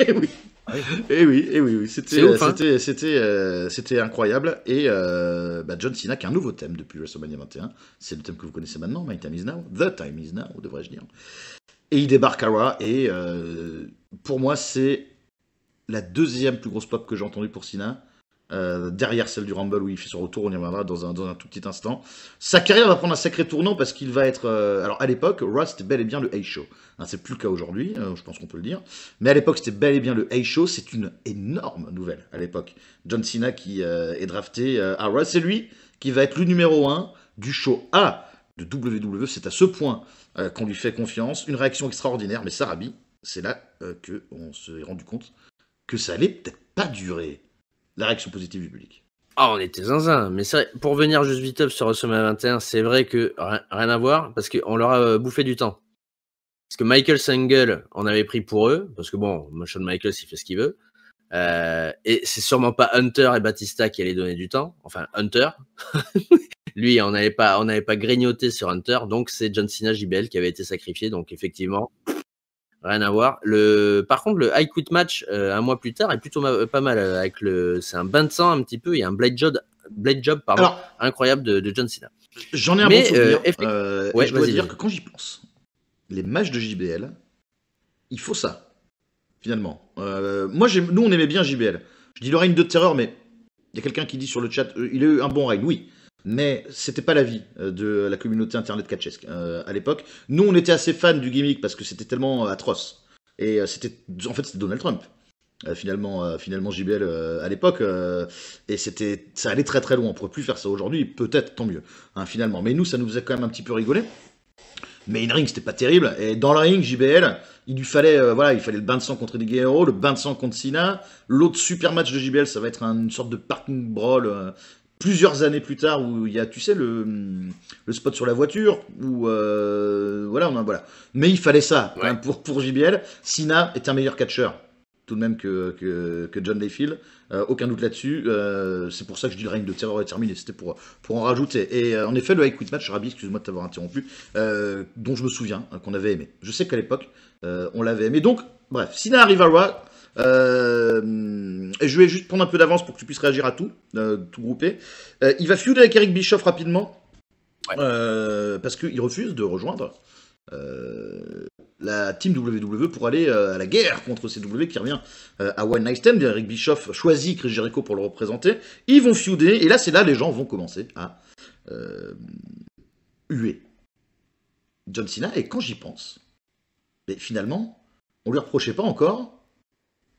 Eh, eh, eh oui. oui. Et oui, et oui, c'était c'était euh, c'était incroyable et euh, bah, John Cena qui a un nouveau thème depuis WrestleMania 21, c'est le thème que vous connaissez maintenant, My Time Is Now, The Time Is Now, devrais-je dire. Et il débarque à Raw et pour moi c'est la deuxième plus grosse pop que j'ai entendue pour Cena euh, derrière celle du Rumble où il fait son retour, on y reviendra dans un, tout petit instant. Sa carrière va prendre un sacré tournant parce qu'il va être... Euh, alors à l'époque, Rust c'était bel et bien le A-Show. Hein, c'est plus le cas aujourd'hui, euh, je pense qu'on peut le dire. Mais à l'époque c'était bel et bien le A-Show, c'est une énorme nouvelle à l'époque. John Cena qui est drafté à Raw, c'est lui qui va être le numéro 1 du show A de WWE. C'est à ce point qu'on lui fait confiance. Une réaction extraordinaire, mais Sarabi, c'est là qu'on s'est rendu compte que ça allait peut-être pas durer la réaction positive du public. Ah, on était zinzin, mais c'est vrai, pour venir juste vite up sur Sommet 21, c'est vrai que rien, à voir, parce qu'on leur a euh, bouffé du temps. Parce que Michael Sengel on avait pris pour eux, parce que bon, Motion michael il fait ce qu'il veut. Euh, et c'est sûrement pas Hunter et Batista qui allaient donner du temps, enfin Hunter. Lui, on n'avait pas, on pas grignoté sur Hunter, donc c'est John Cena JBL qui avait été sacrifié, donc effectivement. Rien à voir. Le, par contre, le high Quit Match euh, un mois plus tard est plutôt pas mal. Euh, avec le, c'est un bain de sang un petit peu et un blade job, blade job pardon, incroyable de, John Cena. J'en ai un bon souvenir. Euh, je dois dire que quand j'y pense, les matchs de JBL, il faut ça finalement. moi, nous, on aimait bien JBL. Je dis le règne de terreur, mais il y a quelqu'un qui dit sur le chat, il a eu un bon règne, oui. Mais c'était pas l'avis euh, de la communauté internet catchesque euh, à l'époque. Nous, on était assez fans du gimmick parce que c'était tellement euh, atroce. Et c'était, en fait, c'était Donald Trump. finalement, finalement JBL à l'époque, et c'était, ça allait très très loin. On pourrait plus faire ça aujourd'hui, peut-être tant mieux, hein, finalement. Mais nous, ça nous faisait quand même un petit peu rigoler. Mais in ring, c'était pas terrible. Et dans le ring, JBL, il lui fallait, voilà, il fallait le bain de sang contre Eddie Guerrero, le bain de sang contre Cena. L'autre super match de JBL, ça va être une sorte de parking brawl plusieurs années plus tard où il y a, tu sais, le, spot sur la voiture, où euh, voilà, on a, voilà. Mais il fallait ça pour, pour JBL. Sina est un meilleur catcheur, tout de même que, que, John Layfield. Euh, aucun doute là-dessus. Euh, c'est pour ça que je dis le règne de terreur est terminé. C'était pour, pour en rajouter. Et en effet, le high quit match, Rabi, excuse-moi de t'avoir interrompu, dont je me souviens, qu'on avait aimé. Je sais qu'à l'époque, on l'avait aimé. Donc, bref, Sina arrive à roi. Euh, je vais juste prendre un peu d'avance pour que tu puisses réagir à tout, euh, tout grouper euh, il va feuder avec Eric Bischoff rapidement, euh, parce qu'il refuse de rejoindre la team WWE pour aller à la guerre contre CW qui revient à One Night Stand. Eric Bischoff choisit Chris Jericho pour le représenter. Ils vont feuder, et là, c'est là les gens vont commencer à huer John Cena. Et quand j'y pense, mais finalement, on lui reprochait pas encore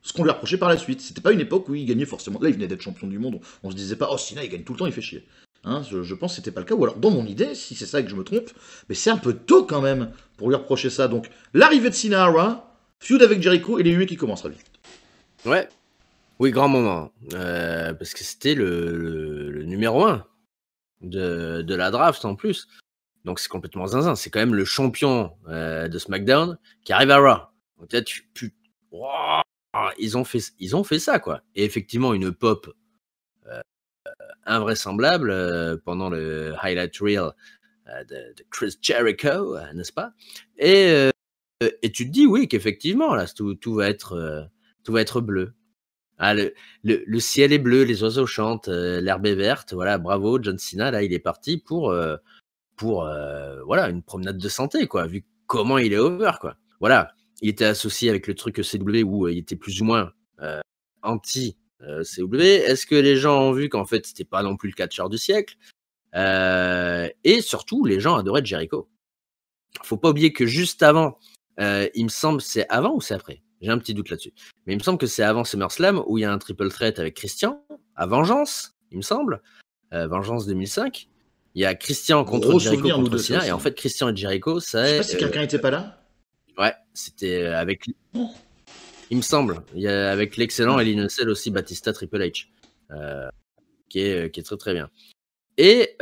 ce qu'on lui reprochait par la suite. C'était pas une époque où il gagnait forcément. Là, il venait d'être champion du monde, on, se disait pas, oh Sina, il gagne tout le temps, il fait chier. Hein, je, pense que c'était pas le cas. Ou alors, dans mon idée, si c'est ça et que je me trompe, mais c'est un peu tôt quand même pour lui reprocher ça. Donc, l'arrivée de Sinara, feud avec Jericho et les lui qui commencent à vite. Ouais. Oui, grand moment. Euh, parce que c'était le, numéro 1 de, de, la draft en plus. Donc, c'est complètement zinzin. C'est quand même le champion euh, de SmackDown qui arrive à Raw. Donc là, tu, ah, ils, ont fait, ils ont fait ça, quoi. Et effectivement, une pop euh, euh, invraisemblable euh, pendant le highlight reel de, Chris Jericho, n'est-ce pas et, et tu te dis, oui, qu'effectivement, là, tout, tout, va être, tout va être bleu. Ah, le, le, le, ciel est bleu, les oiseaux chantent, l'herbe est verte. Voilà, bravo, John Cena, là, il est parti pour, pour voilà, une promenade de santé, quoi, vu comment il est over, quoi. Voilà, il était associé avec le truc CW où euh, il était plus ou moins euh, anti euh, CW. Est-ce que les gens ont vu qu'en fait c'était pas non plus le catcheur du siècle Et surtout, les gens adoraient Jericho. Faut pas oublier que juste avant, il me semble, c'est avant ou c'est après J'ai un petit doute là-dessus. Mais il me semble que c'est avant SummerSlam où il y a un triple threat avec Christian à Vengeance, il me semble, Vengeance 2005. Il y a Christian contre Jericho et en fait Christian et Jericho, ça. Je sais quelqu'un n'était pas là. Ouais, c'était euh, avec. Il me semble, avec l'excellent et aussi, Batista Triple H, euh, euh, qui, est, très très bien. Et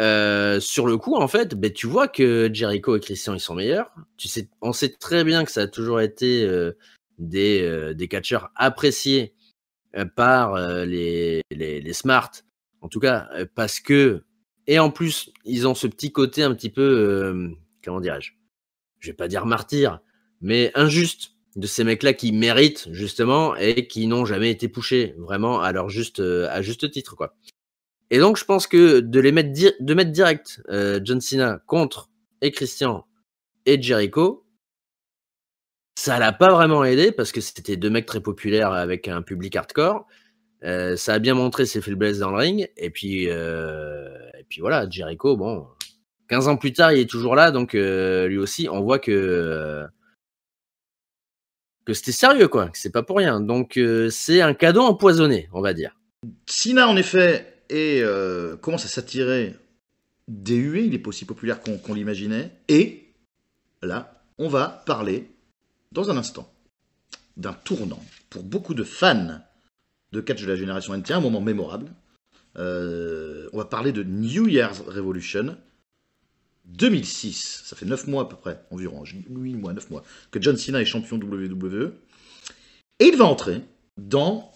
sur le coup, en fait, ben, tu vois que Jericho et Christian, ils sont meilleurs. on sait très bien que ça a toujours été des, des catcheurs appréciés par les, les, les smarts, en tout cas, parce que. Et en plus, ils ont ce petit côté un petit peu. comment dirais-je Je vais pas dire martyr, mais injuste de ces mecs-là qui méritent justement et qui n'ont jamais été poussés vraiment à leur juste euh, à juste titre quoi. Et donc je pense que de les mettre de mettre direct euh, John Cena contre et Christian et Jericho, ça l'a pas vraiment aidé parce que c'était deux mecs très populaires avec un public hardcore. Euh, ça a bien montré ses faiblesses dans le ring et puis et puis voilà Jericho bon 15 ans plus tard il est toujours là donc lui aussi on voit que que c'était sérieux, quoi, que c'est pas pour rien. Donc euh, c'est un cadeau empoisonné, on va dire. Sina, en effet, euh, commence à s'attirer des huées, il est pas aussi populaire qu'on l'imaginait. Et là, on va parler, dans un instant, d'un tournant pour beaucoup de fans de catch de la génération NT, un moment mémorable. Euh, on va parler de New Year's Revolution, 2006, ça fait 9 mois à peu près, environ, 8 mois, 9 mois, que John Cena est champion WWE. Et il va entrer dans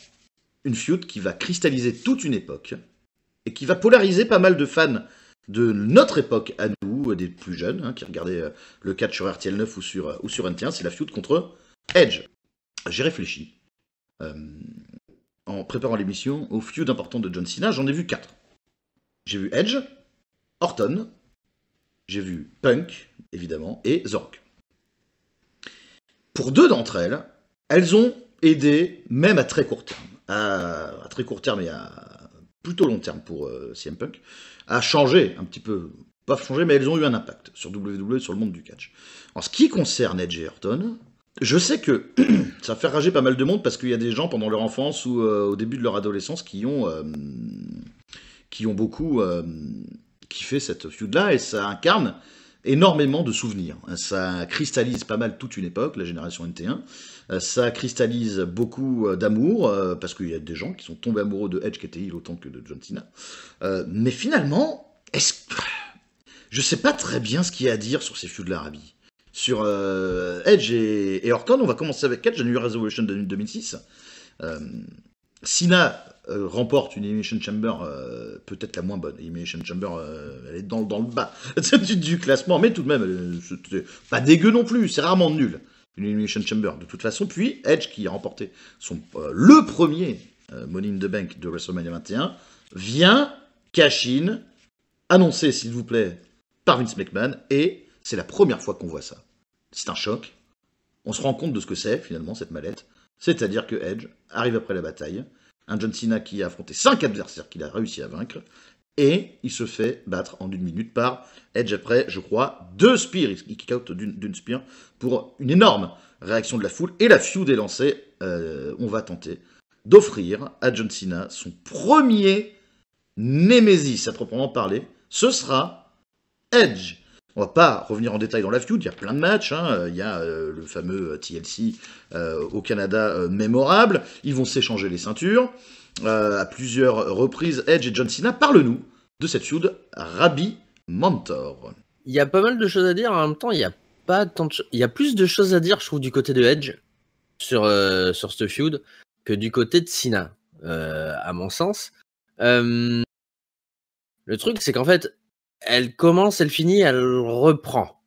une feud qui va cristalliser toute une époque et qui va polariser pas mal de fans de notre époque à nous, euh, des plus jeunes, hein, qui regardaient euh, le catch sur RTL 9 ou sur, euh, ou sur NT1, c'est la feud contre Edge. J'ai réfléchi en préparant l'émission aux feuds importants de John Cena, j'en ai vu quatre. J'ai vu Edge, Orton, j'ai vu Punk, évidemment, et zork. Pour deux d'entre elles, elles ont aidé, même à très court terme, à, très court terme et à plutôt long terme pour euh, CM Punk, à changer un petit peu, pas changer, mais elles ont eu un impact sur WWE, sur le monde du catch. En ce qui concerne Edge et je sais que ça fait rager pas mal de monde parce qu'il y a des gens pendant leur enfance ou euh, au début de leur adolescence qui ont, euh, qui ont beaucoup qui fait cette feud-là, et ça incarne énormément de souvenirs. Ça cristallise pas mal toute une époque, la génération NT1. Ça cristallise beaucoup euh, d'amour, euh, parce qu'il y a des gens qui sont tombés amoureux de Edge qui était il autant que de John Cena. Euh, mais finalement, est-ce... je sais pas très bien ce qu'il y a à dire sur ces feuds de l'Arabie. Sur Edge et, Orton, on va commencer avec Edge, j'ai New Resolution 2006. Sina euh, remporte une Elimination Chamber euh, peut-être la moins bonne. Elimination Chamber, euh, elle est dans, dans le bas du classement, mais tout de même, pas dégueu non plus, c'est rarement nul, une Elimination Chamber, de toute façon. Puis Edge, qui a remporté son, le premier Money in the Bank de WrestleMania 21, vient, cash in, annoncé, s'il vous plaît, par Vince McMahon, et c'est la première fois qu'on voit ça. C'est un choc. On se rend compte de ce que c'est, finalement, cette mallette. C'est-à-dire que Edge arrive après la bataille, un John Cena qui a affronté 5 adversaires qu'il a réussi à vaincre, et il se fait battre en une minute par Edge après, je crois, deux spears. Il kick out d'une spear pour une énorme réaction de la foule. Et la feud est lancée. Euh, on va tenter d'offrir à John Cena son premier Nemesis, à proprement parler. Ce sera Edge on va pas revenir en détail dans la feud, il y a plein de matchs, hein. euh, il y a euh, le fameux euh, TLC au Canada mémorable, ils vont s'échanger les ceintures à plusieurs reprises, Edge et John Cena. parlent nous de cette feud Rabbi Mentor. Il y a pas mal de choses à dire, en même temps il y a pas il y a plus de choses à dire je trouve du côté de Edge sur, sur feud que du côté de Cena, à mon sens. le truc c'est qu'en fait elle commence, elle finit, elle reprend.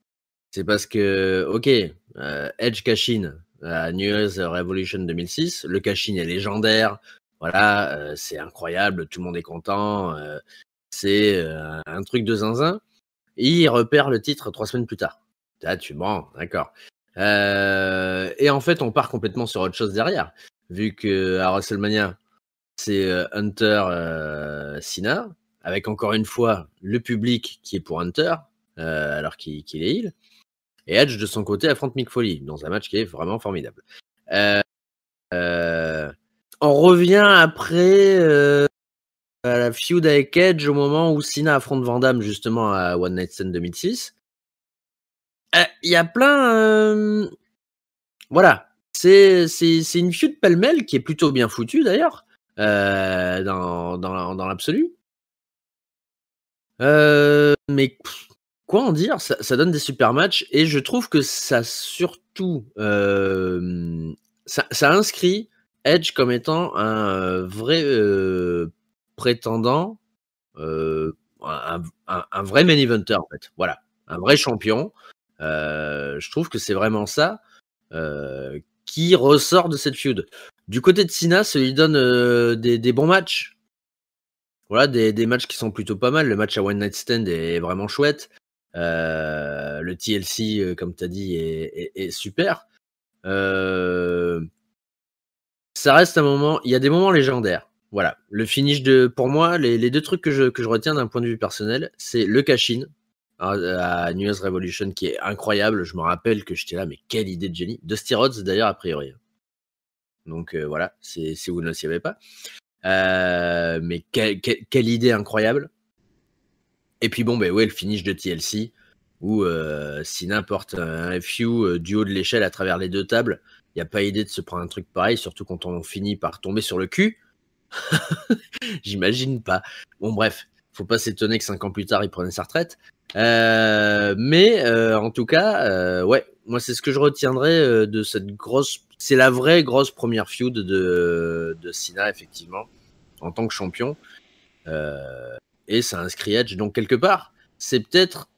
C'est parce que, ok, euh, Edge Cashin, la euh, New Year's Revolution 2006, le Cashin est légendaire, voilà, euh, c'est incroyable, tout le monde est content, c'est un truc de zinzin. il repère le titre trois semaines plus tard. Là, ah, tu mens, d'accord. et en fait, on part complètement sur autre chose derrière, vu que à WrestleMania, c'est Hunter Cena, avec encore une fois le public qui est pour Hunter, euh, alors qu'il est il, Et Edge, de son côté, affronte Mick Foley dans un match qui est vraiment formidable. Euh, euh, on revient après à la feud avec Edge au moment où Cena affronte Van justement à One Night Stand 2006. Il y a plein. Voilà. C'est une feud pêle-mêle qui est plutôt bien foutue d'ailleurs, dans l'absolu. Euh, mais quoi en dire ça, donne des super matchs et je trouve que ça surtout euh, ça, inscrit Edge comme étant un euh, vrai prétendant, un, vrai main eventer en fait. Voilà, un vrai champion. je trouve que c'est vraiment ça qui ressort de cette feud. Du côté de Cena ça lui donne des, des bons matchs voilà, des, matchs qui sont plutôt pas mal. Le match à One Night Stand est vraiment chouette. Euh, le TLC, euh, comme tu as dit, est, super. Euh, ça reste un moment. Il y a des moments légendaires. Voilà. Le finish de. Pour moi, les, deux trucs que je, que je retiens d'un point de vue personnel, c'est le cashin à, hein, à New Revolution qui est incroyable. Je me rappelle que j'étais là, mais quelle idée de Jenny. De Steerods d'ailleurs, a priori. Donc voilà, si vous ne le savez pas. Euh, mais quelle idée incroyable. Et puis bon, ben ouais, le finish de TLC, où euh, si n'importe un FU euh, du haut de l'échelle à travers les deux tables, il n'y a pas idée de se prendre un truc pareil, surtout quand on finit par tomber sur le cul. J'imagine pas. Bon bref, faut pas s'étonner que 5 ans plus tard, il prenait sa retraite. Euh, mais euh, en tout cas, euh, ouais, moi c'est ce que je retiendrai de cette grosse. C'est la vraie grosse première feud de, de Sina, effectivement, en tant que champion. et ça inscrit Edge. Donc, quelque part, c'est peut-être.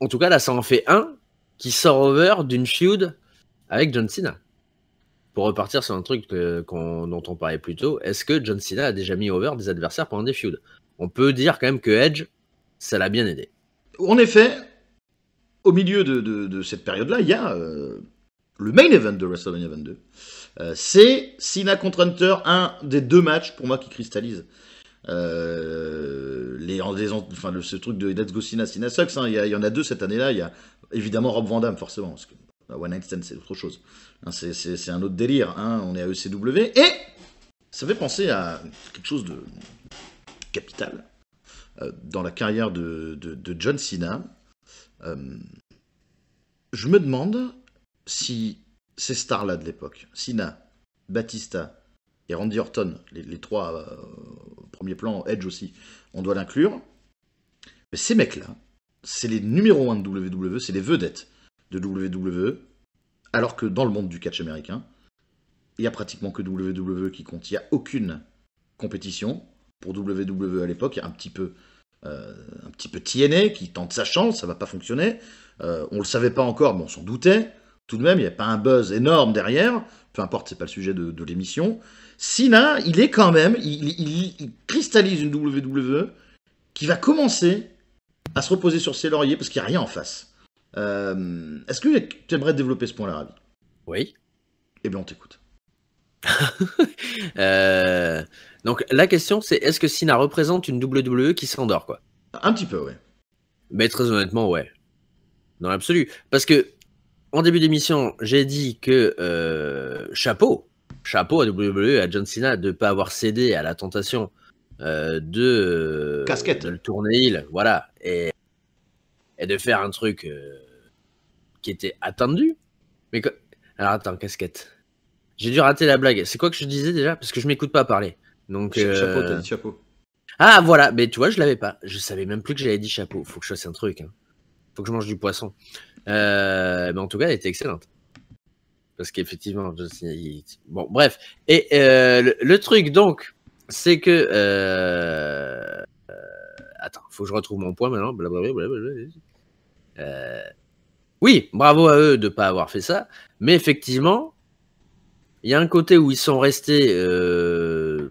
En tout cas, là, ça en fait un qui sort over d'une feud avec John Cena. Pour repartir sur un truc dont on parlait plus tôt, est-ce que John Cena a déjà mis over des adversaires pendant des feuds On peut dire quand même que Edge, ça l'a bien aidé. En effet, au milieu de, cette période-là, il y a euh, le main event de WrestleMania 22. Euh, c'est Cena contre Hunter, un des deux matchs pour moi qui cristallise. Euh, les, enfin, le, ce truc de Let's Go Cena, Cena Sucks, hein. il, y, en a deux cette année-là. Il y a évidemment Rob Van Damme, forcément, que bah, One Night Stand, c'est autre chose. Hein, c'est un autre délire. Hein. on est à ECW. Et ça fait penser à quelque chose de capital. Euh, dans la carrière de, John Cena. Euh, je me demande si ces stars-là de l'époque, Cena, Batista et Randy Orton, les, trois euh, premiers plans, Edge aussi, on doit l'inclure. Mais ces mecs-là, c'est les numéros 1 de WWE, c'est les vedettes de WWE, alors que dans le monde du catch américain, il n'y a pratiquement que WWE qui compte. Il n'y a aucune compétition. Pour WWE à l'époque, il y a un petit peu euh, un petit peu tienné, qui tente sa chance, ça va pas fonctionner. Euh, on le savait pas encore, mais on s'en doutait. Tout de même, il n'y a pas un buzz énorme derrière. Peu importe, c'est pas le sujet de, l'émission. Sina, il est quand même, il, cristallise une WWE qui va commencer à se reposer sur ses lauriers parce qu'il n'y a rien en face. Euh, est-ce que tu aimerais développer ce point-là, Ravi Oui. Eh bien, on t'écoute. Euh, donc la question c'est est-ce que Cena représente une WWE qui s'endort quoi Un petit peu, ouais. Mais très honnêtement, ouais. Dans l'absolu. Parce que en début d'émission, j'ai dit que euh, chapeau, chapeau à WWE, à John Cena de ne pas avoir cédé à la tentation euh, de, Casquette. le tourner il, voilà, et, et de faire un truc qui était attendu. Mais alors attends, casquette. J'ai dû rater la blague. C'est quoi que je disais déjà Parce que je m'écoute pas parler. Donc, euh, chapeau. Ah voilà, mais tu vois, je l'avais pas. Je savais même plus que j'avais dit chapeau. Faut que je fasse un truc. Hein. Faut que je mange du poisson. Euh, mais en tout cas, elle était excellente. Parce qu'effectivement, bon, bref. Et euh, le, truc donc, c'est que euh... attends, faut que je retrouve mon point maintenant. Oui, bravo à eux de pas avoir fait ça. Mais effectivement, il y a un côté où ils sont restés euh,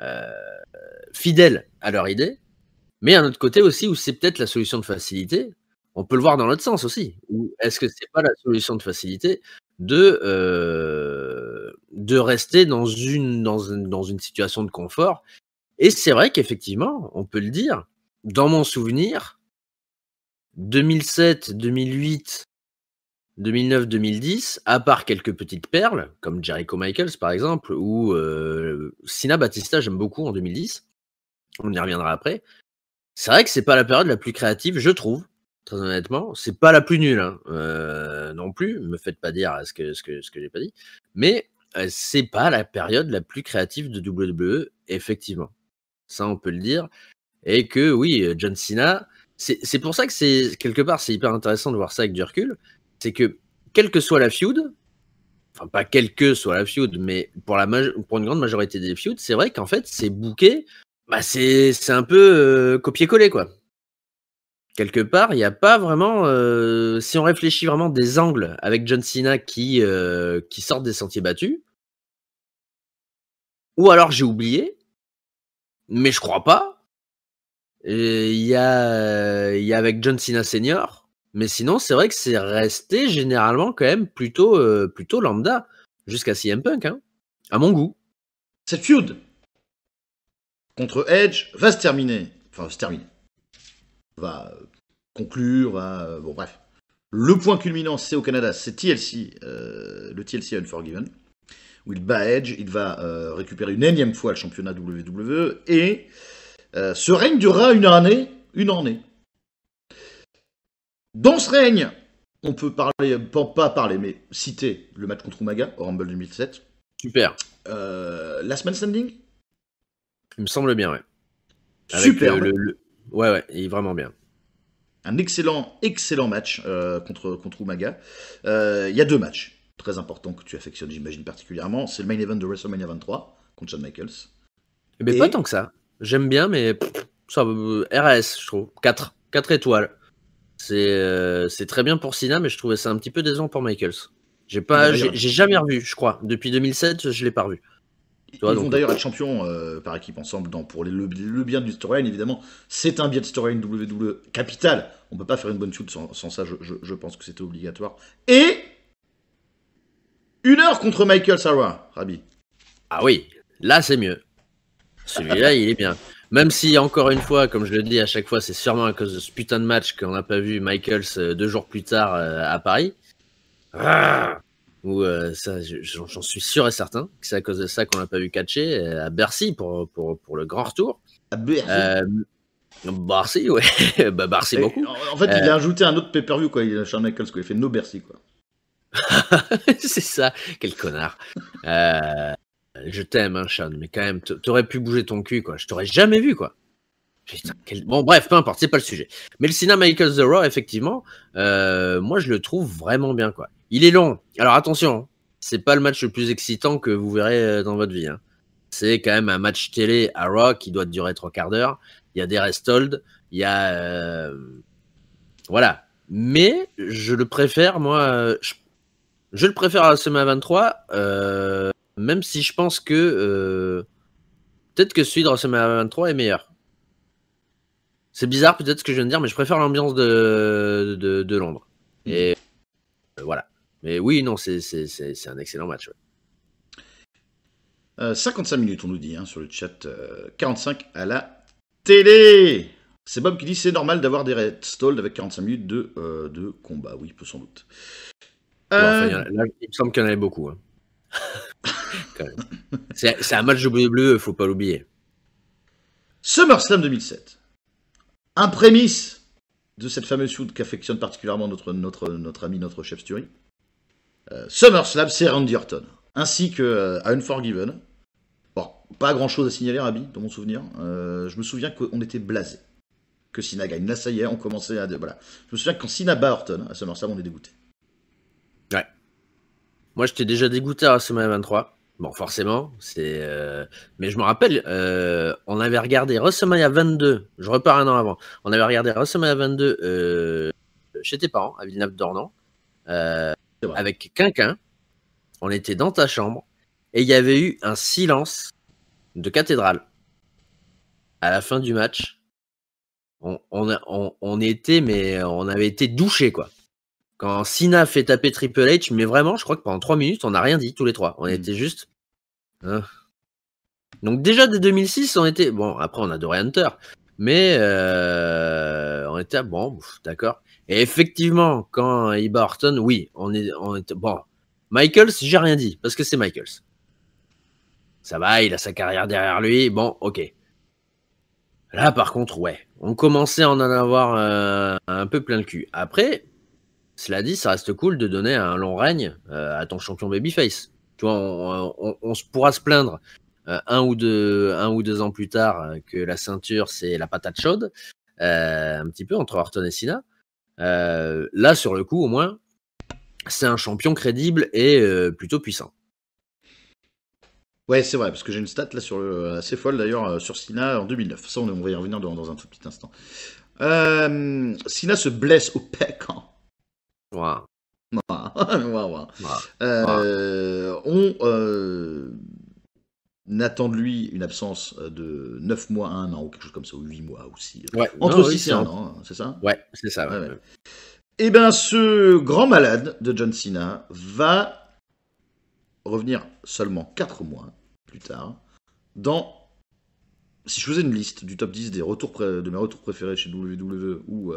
euh, fidèles à leur idée, mais un autre côté aussi où c'est peut-être la solution de facilité. On peut le voir dans l'autre sens aussi. est-ce que c'est pas la solution de facilité de euh, de rester dans une dans une, dans une situation de confort Et c'est vrai qu'effectivement, on peut le dire. Dans mon souvenir, 2007, 2008, 2009-2010, à part quelques petites perles, comme Jericho Michaels par exemple, ou euh, Sina Batista, j'aime beaucoup en 2010, on y reviendra après. C'est vrai que c'est pas la période la plus créative, je trouve, très honnêtement. C'est pas la plus nulle hein, euh, non plus, me faites pas dire ce que, ce que, ce que j'ai pas dit, mais euh, c'est pas la période la plus créative de WWE, effectivement. Ça, on peut le dire. Et que oui, John Cena, c'est pour ça que c'est quelque part, c'est hyper intéressant de voir ça avec du recul c'est que quelle que soit la feud, enfin pas quelle que soit la feud, mais pour, pour une grande majorité des feuds, c'est vrai qu'en fait, ces bouquets, bah c'est un peu euh, copier-coller, quoi. Quelque part, il n'y a pas vraiment. Euh, si on réfléchit vraiment des angles avec John Cena qui, sortent euh, qui sort des sentiers battus, ou alors j'ai oublié, mais je crois pas. Il y a, y a avec John Cena Senior, mais sinon, c'est vrai que c'est resté généralement quand même plutôt, euh, plutôt lambda, jusqu'à CM Punk, hein, à mon goût. Cette feud contre Edge va se terminer. Enfin, se terminer. Va euh, conclure, va. Euh, bon, bref. Le point culminant, c'est au Canada, c'est TLC, le TLC Unforgiven, où il bat Edge, il va récupérer une énième fois le championnat WWE, et ce règne durera une année, une année, dans ce règne, on peut parler, pas parler, mais citer le match contre Umaga au Rumble 2007. Super. Euh, Last Man Standing Il me semble bien, ouais. Super. Ouais, ouais, il est vraiment bien. Un excellent, excellent match euh, contre, contre Umaga. Euh, il y a deux matchs très importants que tu affectionnes, j'imagine particulièrement. C'est le main event de WrestleMania 23 contre Shawn Michaels. Mais eh ben, Et... pas tant que ça. J'aime bien, mais ça, euh, RS, je trouve. 4. 4 étoiles. Euh, c'est très bien pour Cena, mais je trouvais ça un petit peu décevant pour Michaels. J'ai pas, j'ai jamais revu, je crois. Depuis 2007, je l'ai pas revu. Ils vont d'ailleurs être champions euh, par équipe ensemble dans, pour le, bien du storyline, évidemment. C'est un bien de storyline WWE capital. On peut pas faire une bonne shoot sans, ça, je, pense que c'était obligatoire. Et une heure contre Michael Sarah, Rabi. Ah oui, là c'est mieux. Celui-là, il est bien. Même si, encore une fois, comme je le dis à chaque fois, c'est sûrement à cause de ce putain de match qu'on n'a pas vu Michaels euh, deux jours plus tard euh, à Paris. Ah Ou euh, ça, j'en suis sûr et certain que c'est à cause de ça qu'on n'a pas vu catcher à Bercy pour, pour, pour le grand retour. À Bercy Bercy, ouais. bah, Bercy beaucoup. En fait, il a ajouté un autre pay-per-view, quoi. Charles Michaels, quoi. Il fait No Bercy, quoi. c'est ça, quel connard je t'aime, hein, Sean, mais quand même, t'aurais pu bouger ton cul, quoi. Je t'aurais jamais vu, quoi. Putain, quel... Bon, bref, peu importe, c'est pas le sujet. Mais le cinéma Michael The Raw, effectivement, euh, moi, je le trouve vraiment bien, quoi. Il est long. Alors, attention, hein, c'est pas le match le plus excitant que vous verrez euh, dans votre vie. Hein. C'est quand même un match télé à Raw qui doit durer trois quarts d'heure. Il y a des restolds. il y a. Euh, voilà. Mais je le préfère, moi. Je, le préfère à la semaine 23. Même si je pense que euh, peut-être que celui de WrestleMania 23 est meilleur. C'est bizarre peut-être ce que je viens de dire, mais je préfère l'ambiance de, de, Londres. Et euh, voilà. Mais oui, non, c'est un excellent match. 55 euh, minutes, on nous dit hein, sur le chat. 45 à la télé. C'est Bob qui dit c'est normal d'avoir des red stalls avec 45 minutes de, de combat. Oui, peu sans doute. il, me semble qu'il y en avait beaucoup. Hein. C'est un match ne faut pas l'oublier. SummerSlam 2007. Un prémisse de cette fameuse shoot qu'affectionne particulièrement notre, notre, notre ami, notre chef Stury. Euh, SummerSlam, c'est Randy Orton. Ainsi que euh, Unforgiven. Bon, pas grand chose à signaler, Rabi, dans mon souvenir. Euh, je me souviens qu'on était blasé. Que Sina gagne. Là, ça y est, on commençait à. Voilà. Je me souviens que quand Sina bat Orton, à SummerSlam, on est dégoûté. Ouais. Moi, j'étais déjà dégoûté à Summerslam 23. Bon, forcément, c'est. Euh, mais je me rappelle, euh, on avait regardé WrestleMania 22. Je repars un an avant. On avait regardé WrestleMania 22 euh, chez tes parents, à Villeneuve-d'Ornon, euh, avec Quinquin, On était dans ta chambre et il y avait eu un silence de cathédrale à la fin du match. On, on, on était, mais on avait été douché, quoi. Quand Sina fait taper Triple H, mais vraiment, je crois que pendant 3 minutes, on n'a rien dit tous les trois. On hmm. était juste. Hein. Donc déjà dès 2006, on était bon. Après, on adorait Hunter, mais euh, on était bon, d'accord. Et effectivement, quand Iba Horton, oui, on est, était bon. Michaels, j'ai rien dit parce que c'est Michaels. Ça va, il a sa carrière derrière lui. Bon, ok. Là, par contre, ouais, on commençait à en avoir euh, un peu plein le cul. Après, cela dit, ça reste cool de donner un long règne euh, à ton champion babyface. Tu vois, on, pourra se plaindre euh, un, ou deux, un ou deux ans plus tard euh, que la ceinture, c'est la patate chaude, un petit peu entre Orton et Cena. là, sur le coup, au moins, c'est un champion crédible et plutôt puissant. Ouais, c'est vrai, parce que j'ai une stat là sur assez folle d'ailleurs sur Sina en 2009. Ça, on, va y revenir dans, un tout petit instant. Sina se blesse au pec Wow. Euh, on euh, attend de lui une absence euh, de 9 mois à 1 an, ou quelque chose comme ça, ou 8 mois aussi. Ouais, Entre non, 6 et 1 an, hein, c'est ça Ouais, c'est ça. Ouais, Et eh bien, ce grand malade de John Cena va revenir seulement 4 mois plus tard dans. Si je faisais une liste du top 10 des retours de mes retours préférés chez WWE ou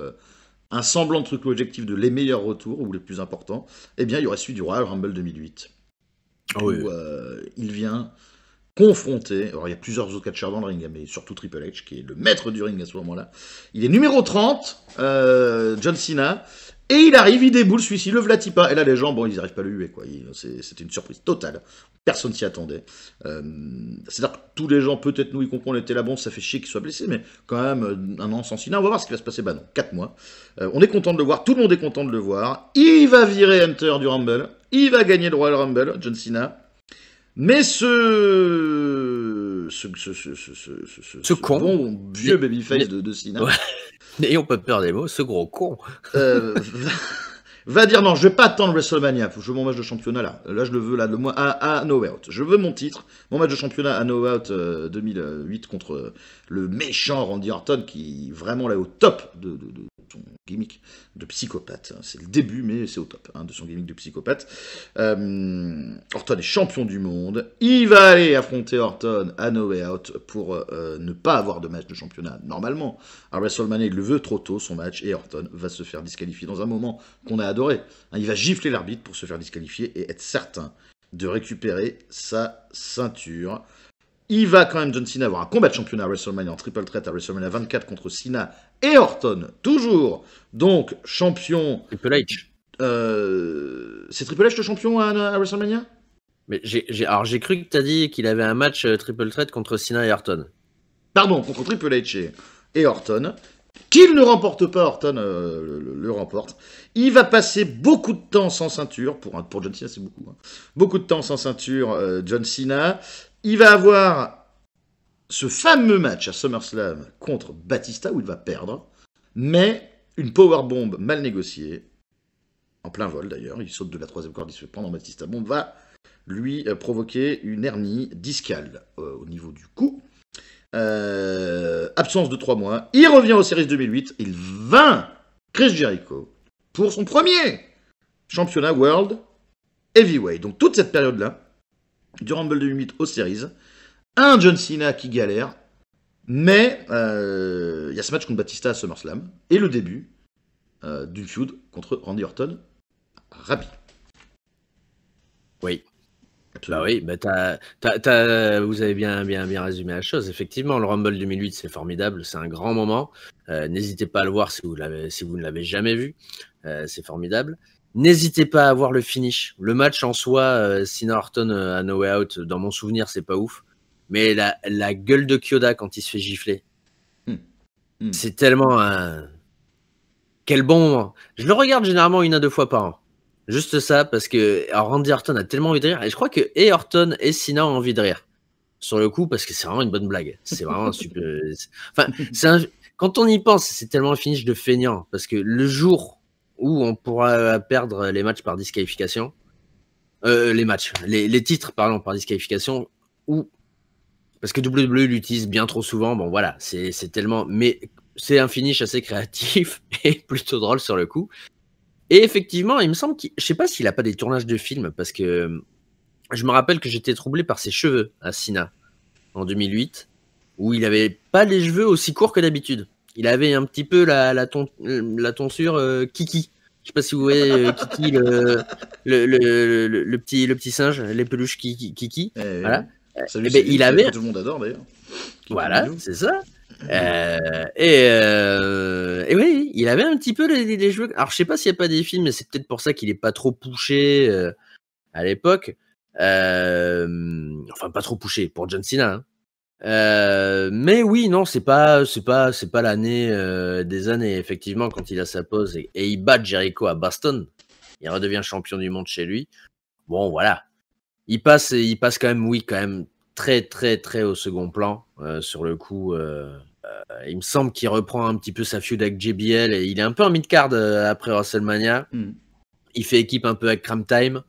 un semblant de truc l'objectif de les meilleurs retours ou les plus importants, eh bien, il y aurait celui du Royal Rumble 2008. Ah Où euh, il vient confronter. Alors, il y a plusieurs autres catcheurs dans le ring, hein, mais surtout Triple H, qui est le maître du ring à ce moment-là. Il est numéro 30, euh, John Cena. Et il arrive, il déboule celui-ci, le Vlatipa. Et là, les gens, bon, ils n'arrivent pas à le huer, quoi. C'était une surprise totale. Personne s'y attendait. Euh, c'est-à-dire que tous les gens, peut-être nous y compris, on était là, bon, ça fait chier qu'il soit blessé, mais quand même, euh, un an sans On va voir ce qui va se passer. Bah non, 4 mois. Euh, on est content de le voir, tout le monde est content de le voir. Il va virer Hunter du Rumble. Il va gagner le Royal Rumble, John Cena. Mais ce. Ce, ce, ce, ce, ce con. bon vieux babyface de, de Cena. Ouais. Et on peut perdre des mots, ce gros con. Euh, va, dire non, je vais pas attendre WrestleMania. je veux mon match de championnat là. Là, je le veux là, le mois à, à, No Out. Je veux mon titre, mon match de championnat à No Out 2008 euh, contre le méchant Randy Orton qui vraiment là au top de son gimmick de psychopathe. Hein. C'est le début, mais c'est au top hein, de son gimmick de psychopathe. Euh, Orton est champion du monde. Il va aller affronter Orton à No Way Out pour euh, euh, ne pas avoir de match de championnat. Normalement, à WrestleMania, il le veut trop tôt, son match, et Orton va se faire disqualifier dans un moment qu'on a adoré. Hein, il va gifler l'arbitre pour se faire disqualifier et être certain de récupérer sa ceinture. Il va quand même, John Cena, avoir un combat de championnat à WrestleMania en triple threat à WrestleMania 24 contre Cena et Orton, toujours. Donc, champion. Triple H. Euh, c'est Triple H le champion à, WrestleMania mais j'ai, alors j'ai cru que tu as dit qu'il avait un match euh, triple threat contre Cena et Orton. Pardon, contre Triple H et, Horton Orton. Qu'il ne remporte pas, Orton euh, le, remporte. Il va passer beaucoup de temps sans ceinture. Pour, John Cena, c'est beaucoup. Hein. Beaucoup de temps sans ceinture, John Cena. Il va avoir ce fameux match à SummerSlam contre Batista où il va perdre, mais une powerbomb mal négociée, en plein vol d'ailleurs, il saute de la troisième corde, il se fait prendre Batista Bomb, va lui euh, provoquer une hernie discale euh, au niveau du cou. Euh, absence de trois mois, il revient au Series 2008, il vainc Chris Jericho pour son premier championnat World Heavyweight. Donc toute cette période-là, du Rumble 2008 aux Series. Un John Cena qui galère. Mais euh, il y a ce match contre Batista à SummerSlam. Et le début du euh, d'une feud contre Randy Orton. Rabbi. Oui. Bah oui, bah vous avez bien, résumé la chose. Effectivement, le Rumble 2008, c'est formidable, c'est un grand moment. Euh, n'hésitez pas à le voir si vous, si vous ne l'avez jamais vu, c'est formidable. N'hésitez pas à voir le finish. Le match en soi, euh, Sina Horton euh, à No Way Out, dans mon souvenir, c'est pas ouf. Mais la, gueule de Kyoda quand il se fait gifler, hmm. Hmm. c'est tellement un. Quel bon moment. Je le regarde généralement une à deux fois par an. Juste ça, parce que Randy Orton a tellement envie de rire. Et je crois que et Orton et Sina ont envie de rire. Sur le coup, parce que c'est vraiment une bonne blague. C'est vraiment un super. Enfin, quand on y pense, c'est tellement un finish de feignant. Parce que le jour où on pourra euh, perdre les matchs par disqualification. Euh, les matchs, les, titres, pardon, par disqualification, ou parce que WWE l'utilise bien trop souvent. Bon, voilà, c'est tellement, mais c'est un finish assez créatif et plutôt drôle sur le coup. Et effectivement, il me semble qu'il, je sais pas s'il a pas des tournages de films parce que je me rappelle que j'étais troublé par ses cheveux à Sina en 2008, où il n'avait pas les cheveux aussi courts que d'habitude il avait un petit peu la, la, la tonsure euh, Kiki. Je sais pas si vous voyez euh, Kiki, le, le, le, petit, le petit singe, les peluches Kiki. Eh voilà. Salut, eh ben, il avait... Tout le monde adore d'ailleurs. Voilà, c'est ça. Euh, et, et, oui, il avait un petit peu les, les jeux. Alors, je sais pas s'il n'y a pas des films, mais c'est peut-être pour ça qu'il est pas trop poussé à l'époque. enfin, pas trop poussé pour John Cena. Hein. Euh, mais oui, non, c'est pas, c'est pas, c'est pas l'année euh, des années. Effectivement, quand il a sa pause et, il bat Jericho à Boston, il redevient champion du monde chez lui. Bon, voilà, il passe, il passe quand même, oui, quand même très, très, très au second plan euh, sur le coup. il me semble qu'il reprend un petit peu sa feud avec JBL et il est un peu en mid card après WrestleMania. Hmm. Il fait équipe un peu avec Cram Time.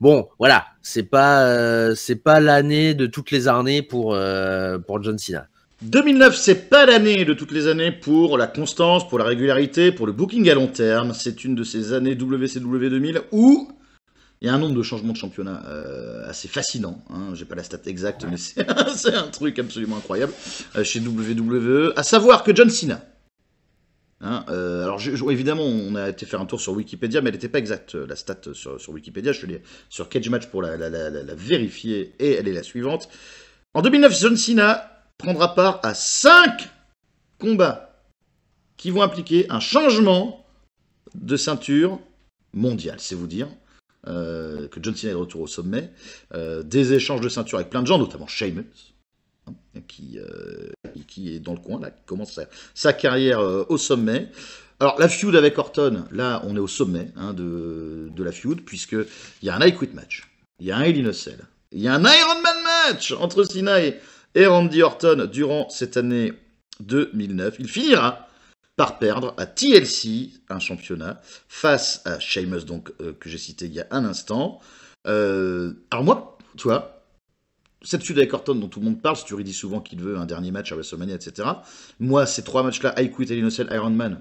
Bon, voilà, c'est pas euh, c'est pas l'année de toutes les années pour euh, pour John Cena. 2009, c'est pas l'année de toutes les années pour la constance, pour la régularité, pour le booking à long terme. C'est une de ces années WCW 2000 où il y a un nombre de changements de championnat euh, assez fascinant. Je hein. J'ai pas la stat exacte, mais c'est un truc absolument incroyable chez WWE. À savoir que John Cena, Hein, euh, alors évidemment, on a été faire un tour sur Wikipédia, mais elle n'était pas exacte, euh, la stat euh, sur, Wikipédia. Je suis sur Cage Match pour la, vérifier, et elle est la suivante. En 2009, John Cena prendra part à 5 combats qui vont impliquer un changement de ceinture mondiale, c'est vous dire. que John Cena est de retour au sommet, des échanges de ceinture avec plein de gens, notamment Sheamus, qui, euh, qui est dans le coin, là, qui commence sa, carrière euh, au sommet. Alors, la feud avec Orton, là, on est au sommet hein, de, la feud, puisqu'il y a un I Quit match, il y a un Hell in il y a un Iron Man match entre Cena et, Randy Orton durant cette année 2009. Il finira par perdre à TLC, un championnat, face à Sheamus, donc, euh, que j'ai cité il y a un instant. alors moi, tu vois, cette sud avec Orton dont tout le monde parle, Sturry dit souvent qu'il veut un dernier match à WrestleMania, etc. Moi, ces trois matchs-là, I Quit, Iron Man,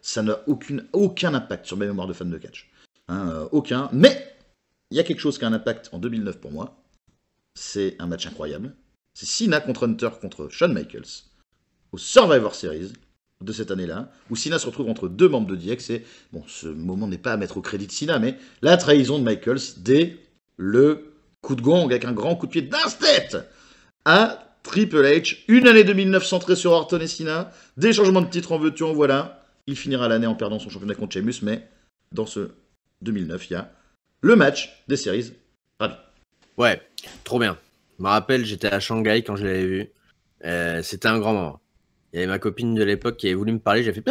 ça n'a aucun impact sur mes mémoires de fan de catch. Hein, euh, aucun. Mais il y a quelque chose qui a un impact en 2009 pour moi. C'est un match incroyable. C'est Cena contre Hunter contre Shawn Michaels au Survivor Series de cette année-là, où Cena se retrouve entre deux membres de DX. Et bon, ce moment n'est pas à mettre au crédit de Cena, mais la trahison de Michaels dès le coup de gong avec un grand coup de pied d'un tête à Triple H. Une année 2009 centrée sur Orton et Cena. Des changements de titre en veux-tu, en voilà. Il finira l'année en perdant son championnat contre Sheamus, mais dans ce 2009, il y a le match des séries. Ravi. Ouais, trop bien. Je me rappelle, j'étais à Shanghai quand je l'avais vu. Euh, c'était un grand moment. Il y avait ma copine de l'époque qui avait voulu me parler. J'ai fait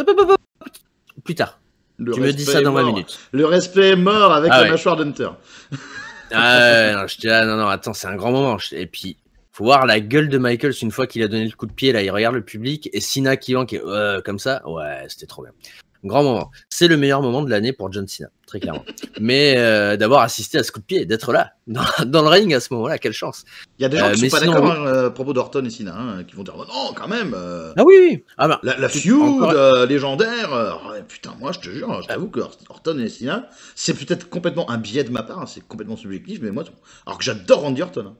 plus tard. tu me dis ça dans ma 20 minutes. Le respect est mort avec ah la mâchoire d'Hunter. Ah, non, je dis, non, non, attends, c'est un grand moment. Et puis, faut voir la gueule de Michaels une fois qu'il a donné le coup de pied. Là, il regarde le public. Et Sina qui, est euh, comme ça. Ouais, c'était trop bien. Grand moment. C'est le meilleur moment de l'année pour John Cena, très clairement. mais euh, d'avoir assisté à ce coup de pied, d'être là, dans, le ring à ce moment-là, quelle chance. Il y a des gens euh, qui ne sont pas d'accord euh, à propos d'Orton et Cena, hein, qui vont dire oh non, quand même. ah oui, oui. Ah bah, la, feud légendaire. putain, moi, je te jure, je que Orton et Cena, c'est peut-être complètement un biais de ma part, c'est complètement subjectif, mais moi, alors que j'adore Randy Orton. Hein.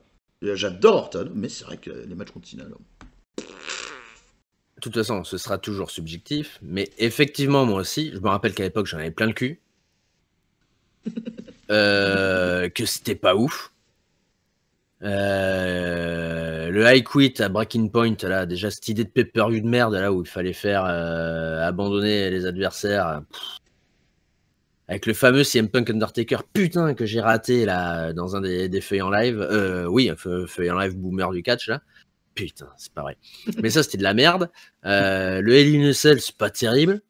J'adore Orton, mais c'est vrai que les matchs contre Cena, de toute façon, ce sera toujours subjectif, mais effectivement, moi aussi, je me rappelle qu'à l'époque, j'en avais plein le cul. Euh, que c'était pas ouf. Euh, le high quit à Breaking Point, là, déjà cette idée de pay per de merde, là où il fallait faire euh, abandonner les adversaires. Avec le fameux CM Punk Undertaker, putain, que j'ai raté là dans un des, des feuilles en live. oui, feuille en live boomer du catch là c'est pas vrai. Mais ça, c'était de la merde. Euh, le Hell in c'est pas terrible.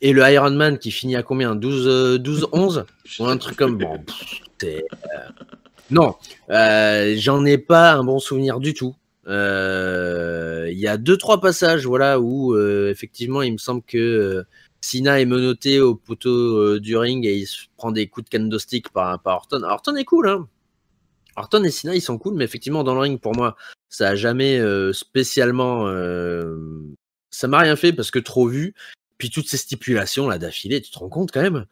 Et le Iron Man qui finit à combien 12, 12, 11 Ou un truc comme. Bon, euh, non, euh, j'en ai pas un bon souvenir du tout. Il y a deux trois passages voilà où effectivement il me semble que Sina est menotté au poteau du ring et il se prend des coups de candlestick par par Orton. Orton est cool hein. Orton et Sina, ils sont cool, mais effectivement, dans le ring, pour moi, ça a jamais euh, spécialement. Euh, ça m'a rien fait parce que trop vu. Puis toutes ces stipulations là d'affilée, tu te rends compte quand même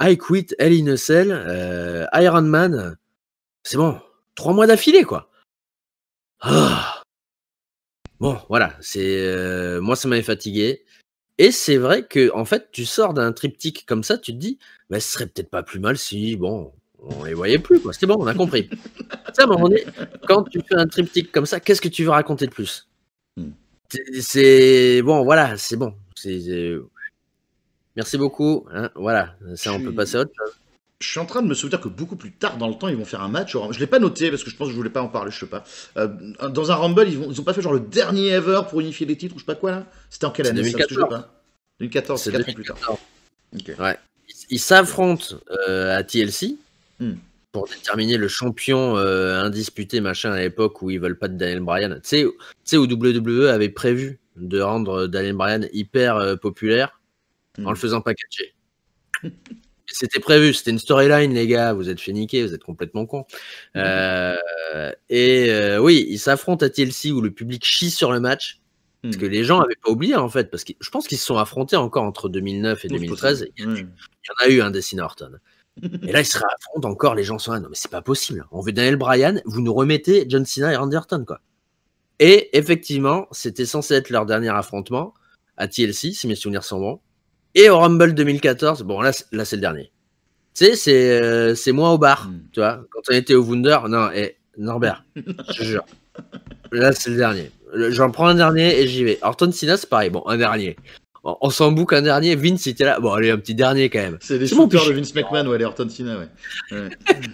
I quit, Ellie in euh, Iron Man. C'est bon, trois mois d'affilée quoi. Ah. Bon, voilà, c'est moi ça m'avait fatigué. Et c'est vrai que en fait, tu sors d'un triptyque comme ça, tu te dis, mais ce serait peut-être pas plus mal si bon, on les voyait plus. Quoi. bon, on a compris. ça, quand tu fais un triptyque comme ça, qu'est-ce que tu veux raconter de plus hmm. c'est, bon, voilà, c'est bon. Merci beaucoup. Hein, voilà, ça, on peut passer à autre chose. Je suis en train de me souvenir que beaucoup plus tard dans le temps, ils vont faire un match. Je je l'ai pas noté parce que je pense que je voulais pas en parler, je sais pas. Euh, dans un Rumble, ils, vont, ils ont pas fait genre le dernier ever pour unifier les titres ou je sais pas quoi là. C'était en quelle année 2014. Ça, que pas. 2014, c'est ans plus tard. Ouais. Ils, s'affrontent euh, à TLC Hmm. Pour déterminer le champion euh, indisputé, machin, à l'époque où ils veulent pas de Daniel Bryan. Tu sais, où WWE avait prévu de rendre euh, Daniel Bryan hyper euh, populaire en hmm. le faisant pas catcher. C'était prévu, c'était une storyline, les gars. Vous êtes fait niquer, vous êtes complètement con. Hmm. et oui, ils s'affrontent à TLC où le public chie sur le match. Parce que les gens n'avaient pas oublié, en fait. Parce que je pense qu'ils se sont affrontés encore entre 2009 et 2013. Il, y en a eu un des Orton. Et là, ils se réaffrontent encore, les gens sont là. Non, mais c'est pas possible. On veut Daniel Bryan, vous nous remettez John Cena et Randy quoi. Et effectivement, c'était censé être leur dernier affrontement à TLC, si mes souvenirs sont bons. Et au Rumble 2014, bon, là, c'est le dernier. Tu sais, c'est euh, moi au bar, hmm. tu vois. Quand on était au Wunder, non, et Norbert, je jure. Là, c'est le dernier. J'en prends un dernier et j'y vais. Orton Cena, c'est pareil. Bon, un dernier on, on s'en boucle un dernier. Vince, il était là. Bon, allez, un petit dernier quand même. C'est des shooters de Vince McMahon, ouais, les Horton ouais.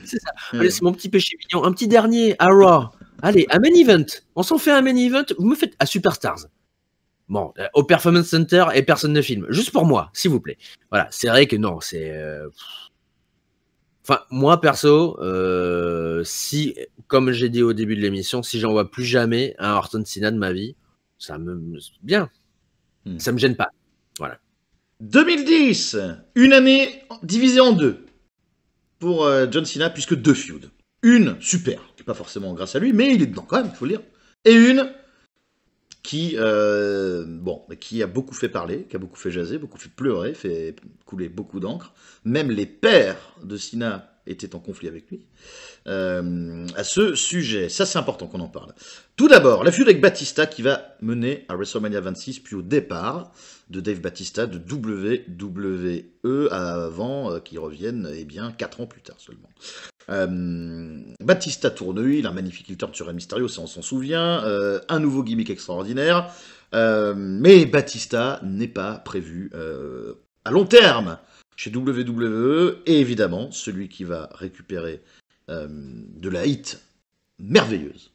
c'est ça. c'est mon petit péché mignon. Un petit dernier à Allez, un main event. On s'en fait un main event. Vous me faites à Superstars. Bon, euh, au Performance Center et personne ne filme. Juste pour moi, s'il vous plaît. Voilà, c'est vrai que non, c'est. Euh, enfin, moi perso, euh, si, comme j'ai dit au début de l'émission, si j'en vois plus jamais un Horton Cena de ma vie, ça me. Bien, Hmm. Ça me gêne pas. Voilà. 2010, une année divisée en deux pour euh, John Cena, puisque deux feuds. Une, super, pas forcément grâce à lui, mais il est dedans quand même, il faut le dire. Et une qui, euh, bon, qui a beaucoup fait parler, qui a beaucoup fait jaser, beaucoup fait pleurer, fait couler beaucoup d'encre. Même les pères de Cena était en conflit avec lui, euh, à ce sujet. Ça, c'est important qu'on en parle. Tout d'abord, la feud avec Batista qui va mener à WrestleMania 26, puis au départ de Dave Batista de WWE avant euh, qu'il revienne, eh bien, 4 ans plus tard seulement. Euh, Batista tourne, un magnifique il turn sur Mysterio, ça on s'en souvient, un nouveau gimmick extraordinaire, mais Batista n'est pas prévu à long terme chez WWE, et évidemment, celui qui va récupérer euh, de la hit merveilleuse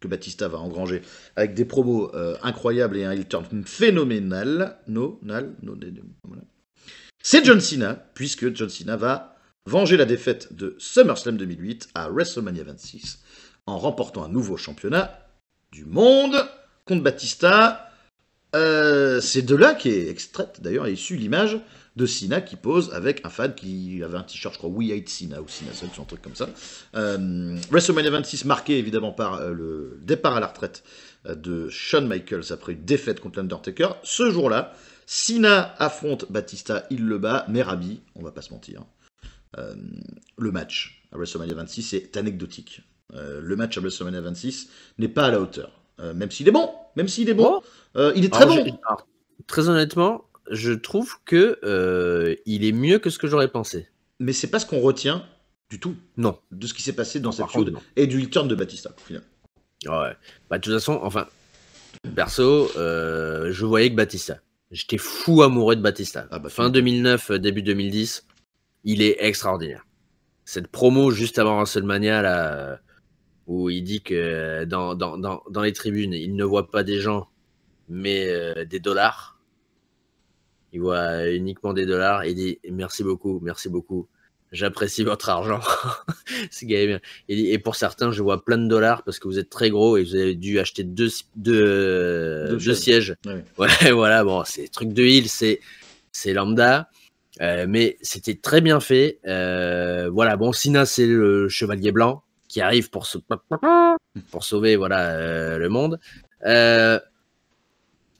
que Batista va engranger avec des promos euh, incroyables et un heel turn phénoménal. No, C'est John Cena, puisque John Cena va venger la défaite de SummerSlam 2008 à WrestleMania 26 en remportant un nouveau championnat du monde contre Batista. Euh, c'est de là qu'est extraite d'ailleurs issue l'image de Sina qui pose avec un fan qui avait un t-shirt, je crois, We Hate Sina ou Sina sur un truc comme ça. Euh, WrestleMania 26 marqué évidemment par euh, le départ à la retraite euh, de Shawn Michaels après une défaite contre l'Undertaker. Ce jour-là, Sina affronte Batista, il le bat, mais Rabi, on va pas se mentir. le match à WrestleMania 26 est anecdotique. le match à WrestleMania 26 n'est pas à la hauteur. même s'il est bon, même s'il est bon, oh. il est ah, très bon. Très honnêtement, je trouve que euh, il est mieux que ce que j'aurais pensé. Mais c'est pas ce qu'on retient du tout. Non. De ce qui s'est passé dans cette feud et du retour de Batista au final. Ouais. Bah de toute façon, enfin, perso, euh, je voyais que Batista. J'étais fou amoureux de Batista. Ah, bah, fin 2009, euh, début 2010, il est extraordinaire. Cette promo juste avant WrestleMania là, où il dit que dans, les tribunes, il ne voit pas des gens, mais des dollars il voit uniquement des dollars et dit merci beaucoup, merci beaucoup, j'apprécie votre argent. c'est et pour certains, je vois plein de dollars parce que vous êtes très gros et vous avez dû acheter deux, deux, sièges. voilà, bon, c'est truc de heal, c'est lambda. Euh, mais c'était très bien fait. Euh, voilà, bon, Sina, c'est le chevalier blanc qui arrive pour, pour sauver voilà, euh, le monde.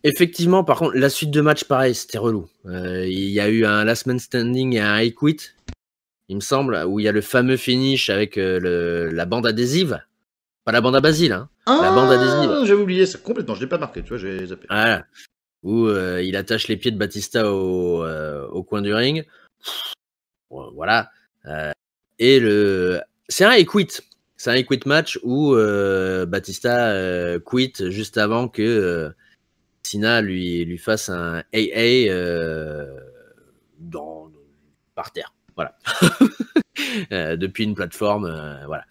Effectivement, par contre, la suite de match, pareil, c'était relou. Euh, il y a eu un last man standing et un high quit, il me semble, où il y a le fameux finish avec euh, le, la bande adhésive. Pas la bande à Basile, hein. la ah, bande adhésive. J'avais oublié ça complètement, je l'ai pas marqué, tu vois, j'ai zappé. Où euh, il attache les pieds de Batista au, au coin du ring. Voilà. et le. C'est un I quit. C'est un I quit match où Batista quitte juste avant que Sina lui, lui fasse un AA euh, dans, par terre. Voilà. Euh, depuis une plateforme. Euh, voilà.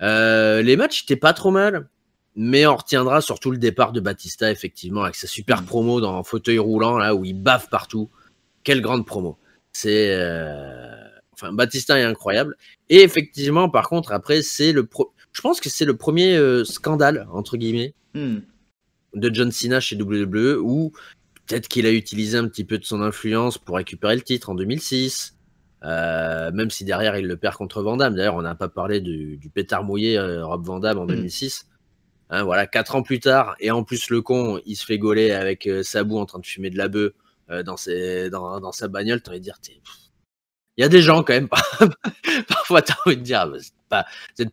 Euh, les matchs n'étaient pas trop mal, mais on retiendra surtout le départ de Batista, effectivement, avec sa super mm. promo dans fauteuil roulant, là où il bave partout. Quelle grande promo. C'est. Enfin, Batista est incroyable. Et effectivement, par contre, après, c'est le. Je pense que c'est le premier scandale, entre guillemets, mm de John Cena chez WWE ou peut-être qu'il a utilisé un petit peu de son influence pour récupérer le titre en 2006. Euh, même si derrière il le perd contre Vandamme. D'ailleurs, on n'a pas parlé du, pétard mouillé euh, Rob Vandamme en 2006. Mm. Hein, voilà, quatre ans plus tard, et en plus le con, il se fait gauler avec euh, Sabou en train de fumer de la bœuf euh, dans, sa bagnole. T'as envie de dire, il y a des gens quand même, parfois t'as envie de dire, c'est ah,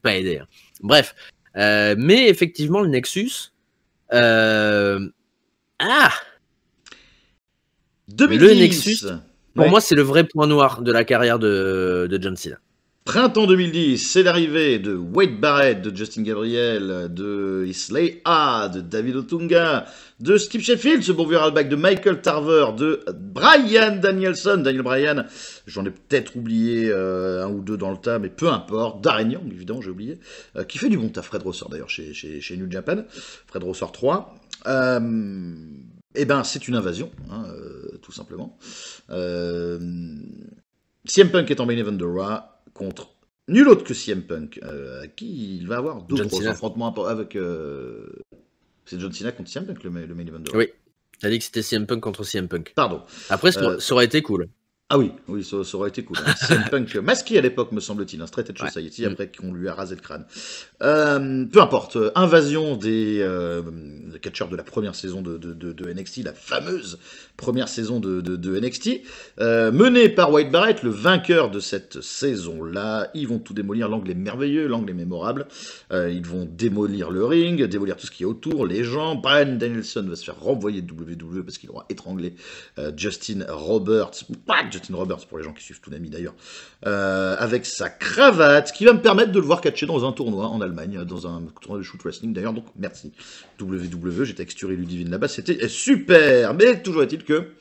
pas, aider. Hein. Bref, mais effectivement, le Nexus, euh, ah Le Nexus, pour moi, c'est le vrai point noir de la carrière de, de John Cena. Printemps 2010, c'est l'arrivée de Wade Barrett, de Justin Gabriel, de Isley A, de David Otunga, de Skip Sheffield, ce bon vieux de Michael Tarver, de Brian Danielson, Daniel Bryan, j'en ai peut-être oublié euh, un ou deux dans le tas, mais peu importe, Darren évidemment, j'ai oublié, euh, qui fait du bon tas, Fred Rossor d'ailleurs, chez, chez, New Japan, Fred Rossor 3. Euh, eh ben, c'est une invasion, hein, tout simplement. CM Punk est en main event de contre nul autre que CM Punk, euh, à qui il va avoir d'autres affrontements avec. Euh, c'est John Cena contre CM Punk, le, le main event. Oui. T'as dit que c'était CM Punk contre CM Punk. Pardon. Après, ça euh, aurait été cool. Ah oui, oui, ça, aurait été cool. C'est un hein. Punk masqué à l'époque, me semble-t-il, un hein, straight edge society mm. après qu'on lui a rasé le crâne. Euh, peu importe, euh, invasion euh, des catcheurs de la première saison de, NXT, la fameuse première saison de, NXT, menée par White Barrett, le vainqueur de cette saison-là. Ils vont tout démolir, l'angle est merveilleux, l'angle est mémorable. ils vont démolir le ring, démolir tout ce qui est autour, les gens. Brian Danielson va se faire renvoyer de WWE parce qu'il aura étranglé Justin Roberts. Martin Roberts, pour les gens qui suivent Toonami d'ailleurs, euh, avec sa cravate, qui va me permettre de le voir catcher dans un tournoi en Allemagne, dans un tournoi de shoot wrestling d'ailleurs, donc merci. WWE, j'ai texturé Ludivine là-bas, c'était super Mais toujours est-il que,